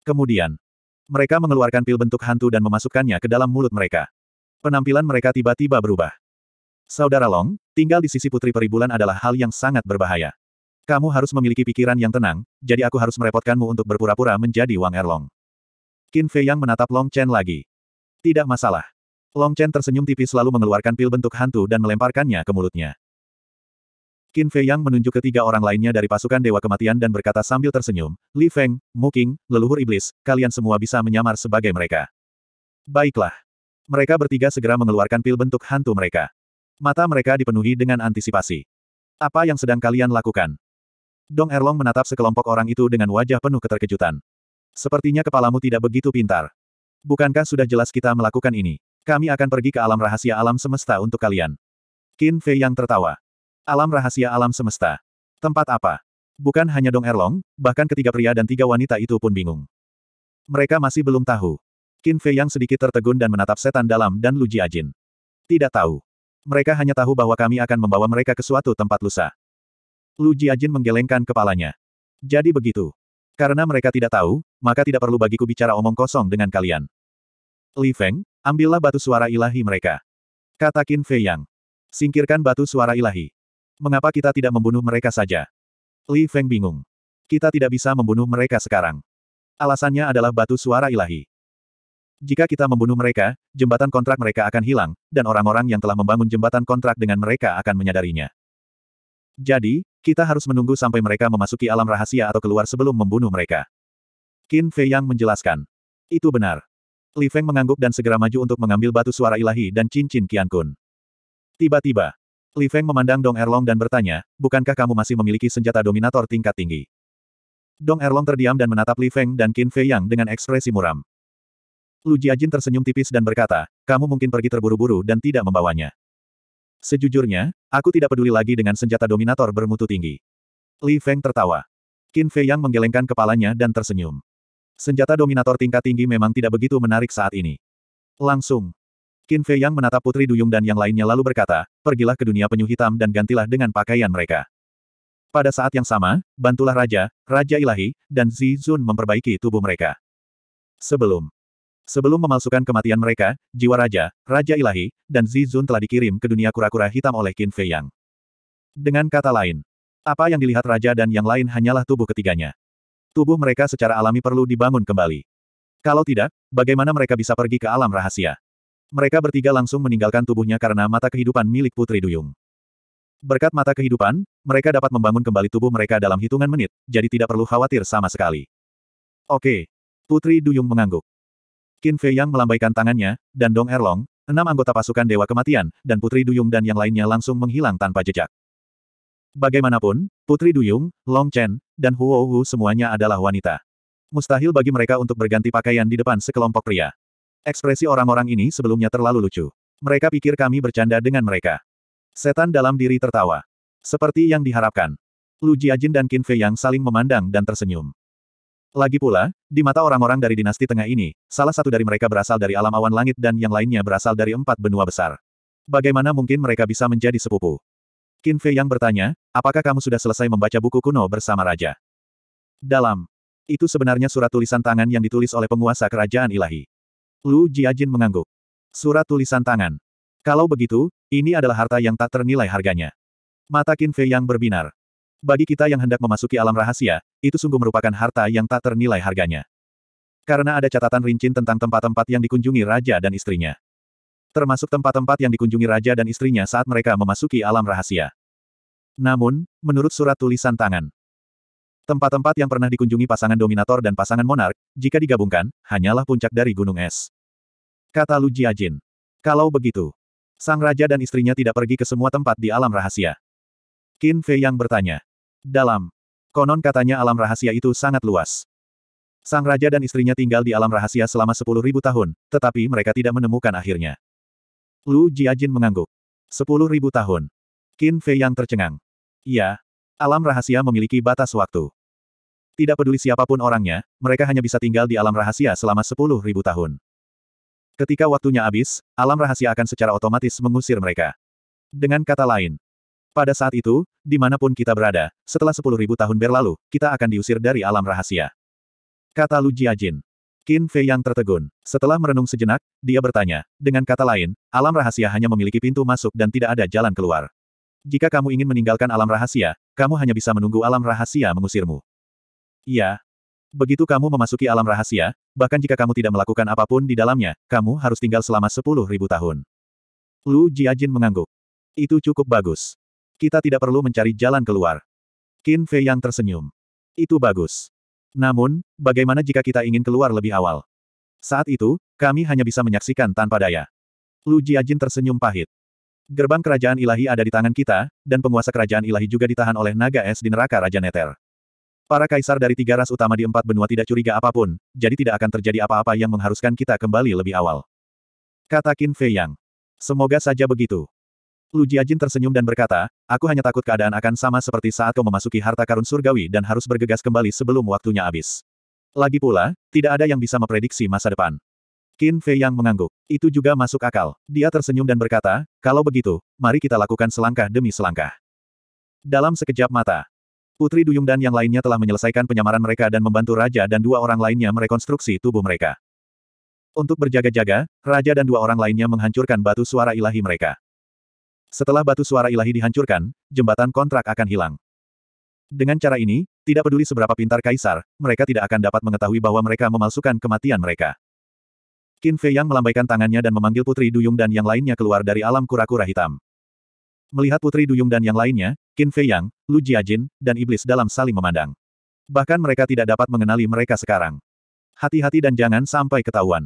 Kemudian, mereka mengeluarkan pil bentuk hantu dan memasukkannya ke dalam mulut mereka. Penampilan mereka tiba-tiba berubah. Saudara Long, tinggal di sisi putri peribulan adalah hal yang sangat berbahaya. Kamu harus memiliki pikiran yang tenang, jadi aku harus merepotkanmu untuk berpura-pura menjadi Wang Erlong. Qin Fei Yang menatap Long Chen lagi. Tidak masalah. Long Chen tersenyum tipis lalu mengeluarkan pil bentuk hantu dan melemparkannya ke mulutnya. Qin Fei Yang menunjuk ketiga orang lainnya dari pasukan Dewa Kematian dan berkata sambil tersenyum, Li Feng, Mu King, leluhur iblis, kalian semua bisa menyamar sebagai mereka. Baiklah. Mereka bertiga segera mengeluarkan pil bentuk hantu mereka. Mata mereka dipenuhi dengan antisipasi. Apa yang sedang kalian lakukan? Dong Erlong menatap sekelompok orang itu dengan wajah penuh keterkejutan. Sepertinya kepalamu tidak begitu pintar. Bukankah sudah jelas kita melakukan ini? Kami akan pergi ke alam rahasia alam semesta untuk kalian. Qin Fei Yang tertawa. Alam rahasia alam semesta. Tempat apa? Bukan hanya Dong Erlong, bahkan ketiga pria dan tiga wanita itu pun bingung. Mereka masih belum tahu. Qin Fei yang sedikit tertegun dan menatap setan dalam dan Lu Jiajin. Tidak tahu. Mereka hanya tahu bahwa kami akan membawa mereka ke suatu tempat lusa. Lu Jiajin menggelengkan kepalanya. Jadi begitu. Karena mereka tidak tahu, maka tidak perlu bagiku bicara omong kosong dengan kalian. Li Feng, ambillah batu suara ilahi mereka. Kata Qin Fei Yang. Singkirkan batu suara ilahi. Mengapa kita tidak membunuh mereka saja? Li Feng bingung. Kita tidak bisa membunuh mereka sekarang. Alasannya adalah batu suara ilahi. Jika kita membunuh mereka, jembatan kontrak mereka akan hilang, dan orang-orang yang telah membangun jembatan kontrak dengan mereka akan menyadarinya. Jadi, kita harus menunggu sampai mereka memasuki alam rahasia atau keluar sebelum membunuh mereka. Qin Fei Yang menjelaskan. Itu benar. Li Feng mengangguk dan segera maju untuk mengambil batu suara ilahi dan cincin Qian Kun. Tiba-tiba, Li Feng memandang Dong Erlong dan bertanya, bukankah kamu masih memiliki senjata dominator tingkat tinggi? Dong Erlong terdiam dan menatap Li Feng dan Qin Fei Yang dengan ekspresi muram. Lu Jiajin tersenyum tipis dan berkata, kamu mungkin pergi terburu-buru dan tidak membawanya. Sejujurnya, aku tidak peduli lagi dengan senjata dominator bermutu tinggi. Li Feng tertawa. Qin Fei Yang menggelengkan kepalanya dan tersenyum. Senjata dominator tingkat tinggi memang tidak begitu menarik saat ini. Langsung, Qin Fei Yang menatap Putri Duyung dan yang lainnya lalu berkata, pergilah ke dunia penyu hitam dan gantilah dengan pakaian mereka. Pada saat yang sama, bantulah Raja, Raja Ilahi, dan Zi Zun memperbaiki tubuh mereka. Sebelum Sebelum memalsukan kematian mereka, jiwa Raja, Raja Ilahi, dan Zi Zun telah dikirim ke dunia kura-kura hitam oleh Qin Fei Yang. Dengan kata lain, apa yang dilihat Raja dan yang lain hanyalah tubuh ketiganya. Tubuh mereka secara alami perlu dibangun kembali. Kalau tidak, bagaimana mereka bisa pergi ke alam rahasia? Mereka bertiga langsung meninggalkan tubuhnya karena mata kehidupan milik Putri Duyung. Berkat mata kehidupan, mereka dapat membangun kembali tubuh mereka dalam hitungan menit, jadi tidak perlu khawatir sama sekali. Oke. Putri Duyung mengangguk. Qin Fei Yang melambaikan tangannya, dan Dong Erlong, enam anggota pasukan Dewa Kematian, dan Putri Duyung dan yang lainnya langsung menghilang tanpa jejak. Bagaimanapun, Putri Duyung, Long Chen, dan Huo Wu semuanya adalah wanita. Mustahil bagi mereka untuk berganti pakaian di depan sekelompok pria. Ekspresi orang-orang ini sebelumnya terlalu lucu. Mereka pikir kami bercanda dengan mereka. Setan dalam diri tertawa. Seperti yang diharapkan. Lu Jiajin dan Qin Fei yang saling memandang dan tersenyum. Lagi pula, di mata orang-orang dari dinasti tengah ini, salah satu dari mereka berasal dari alam awan langit dan yang lainnya berasal dari empat benua besar. Bagaimana mungkin mereka bisa menjadi sepupu? Qin Fei yang bertanya, apakah kamu sudah selesai membaca buku kuno bersama Raja? Dalam. Itu sebenarnya surat tulisan tangan yang ditulis oleh penguasa kerajaan ilahi. Lu Jiajin mengangguk. Surat tulisan tangan. Kalau begitu, ini adalah harta yang tak ternilai harganya. Mata Qin Fei yang berbinar. Bagi kita yang hendak memasuki alam rahasia, itu sungguh merupakan harta yang tak ternilai harganya. Karena ada catatan rincin tentang tempat-tempat yang dikunjungi raja dan istrinya. Termasuk tempat-tempat yang dikunjungi raja dan istrinya saat mereka memasuki alam rahasia. Namun, menurut surat tulisan tangan, tempat-tempat yang pernah dikunjungi pasangan dominator dan pasangan monark, jika digabungkan, hanyalah puncak dari gunung es. Kata Lu Jiajin. Kalau begitu, sang raja dan istrinya tidak pergi ke semua tempat di alam rahasia. Qin Fei yang bertanya. Dalam. Konon katanya alam rahasia itu sangat luas. Sang raja dan istrinya tinggal di alam rahasia selama 10.000 tahun, tetapi mereka tidak menemukan akhirnya. Lu Jiajin mengangguk. 10.000 tahun. Qin Fei yang tercengang. Iya, alam rahasia memiliki batas waktu. Tidak peduli siapapun orangnya, mereka hanya bisa tinggal di alam rahasia selama sepuluh ribu tahun. Ketika waktunya habis, alam rahasia akan secara otomatis mengusir mereka. Dengan kata lain, pada saat itu, dimanapun kita berada, setelah sepuluh ribu tahun berlalu, kita akan diusir dari alam rahasia. Kata Lu Jiajin. Qin Fei yang tertegun. Setelah merenung sejenak, dia bertanya, dengan kata lain, alam rahasia hanya memiliki pintu masuk dan tidak ada jalan keluar. Jika kamu ingin meninggalkan alam rahasia, kamu hanya bisa menunggu alam rahasia mengusirmu. Iya. Begitu kamu memasuki alam rahasia, bahkan jika kamu tidak melakukan apapun di dalamnya, kamu harus tinggal selama sepuluh ribu tahun. Lu Jiajin mengangguk. Itu cukup bagus. Kita tidak perlu mencari jalan keluar. Qin Fei yang tersenyum. Itu bagus. Namun, bagaimana jika kita ingin keluar lebih awal? Saat itu, kami hanya bisa menyaksikan tanpa daya. Lu Jiajin tersenyum pahit. Gerbang kerajaan ilahi ada di tangan kita, dan penguasa kerajaan ilahi juga ditahan oleh naga es di neraka Raja Neter. Para kaisar dari tiga ras utama di empat benua tidak curiga apapun, jadi tidak akan terjadi apa-apa yang mengharuskan kita kembali lebih awal. Kata Qin Fei Yang. Semoga saja begitu. Lu Jiajin tersenyum dan berkata, aku hanya takut keadaan akan sama seperti saat kau memasuki harta karun surgawi dan harus bergegas kembali sebelum waktunya habis. Lagi pula, tidak ada yang bisa memprediksi masa depan. Qin Fei Yang mengangguk. Itu juga masuk akal. Dia tersenyum dan berkata, kalau begitu, mari kita lakukan selangkah demi selangkah. Dalam sekejap mata, Putri Duyung dan yang lainnya telah menyelesaikan penyamaran mereka dan membantu raja dan dua orang lainnya merekonstruksi tubuh mereka. Untuk berjaga-jaga, raja dan dua orang lainnya menghancurkan batu suara ilahi mereka. Setelah batu suara ilahi dihancurkan, jembatan kontrak akan hilang. Dengan cara ini, tidak peduli seberapa pintar kaisar, mereka tidak akan dapat mengetahui bahwa mereka memalsukan kematian mereka. Qin Fei Yang melambaikan tangannya dan memanggil Putri Duyung dan yang lainnya keluar dari alam kura-kura hitam. Melihat Putri Duyung dan yang lainnya, Qin Fei Yang, Lu Jiajin, dan Iblis dalam saling memandang. Bahkan mereka tidak dapat mengenali mereka sekarang. Hati-hati dan jangan sampai ketahuan.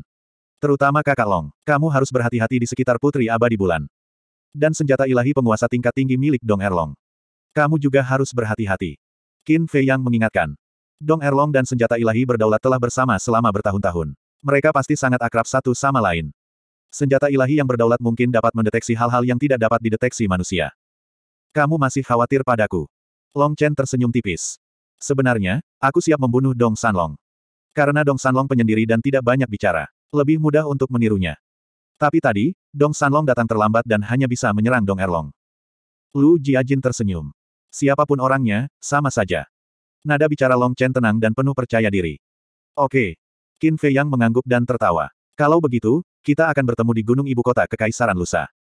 Terutama kakak Long, kamu harus berhati-hati di sekitar Putri Abadi Bulan. Dan senjata ilahi penguasa tingkat tinggi milik Dong Erlong. Kamu juga harus berhati-hati. Qin Fei Yang mengingatkan. Dong Erlong dan senjata ilahi berdaulat telah bersama selama bertahun-tahun. Mereka pasti sangat akrab satu sama lain. Senjata ilahi yang berdaulat mungkin dapat mendeteksi hal-hal yang tidak dapat dideteksi manusia. Kamu masih khawatir padaku. Long Chen tersenyum tipis. Sebenarnya, aku siap membunuh Dong Sanlong. Karena Dong Sanlong penyendiri dan tidak banyak bicara. Lebih mudah untuk menirunya. Tapi tadi, Dong Sanlong datang terlambat dan hanya bisa menyerang Dong Erlong. Lu Jiajin tersenyum. Siapapun orangnya, sama saja. Nada bicara Long Chen tenang dan penuh percaya diri. Oke. Qin Fei Yang mengangguk dan tertawa. Kalau begitu, kita akan bertemu di Gunung Ibu Kota Kekaisaran Lusa.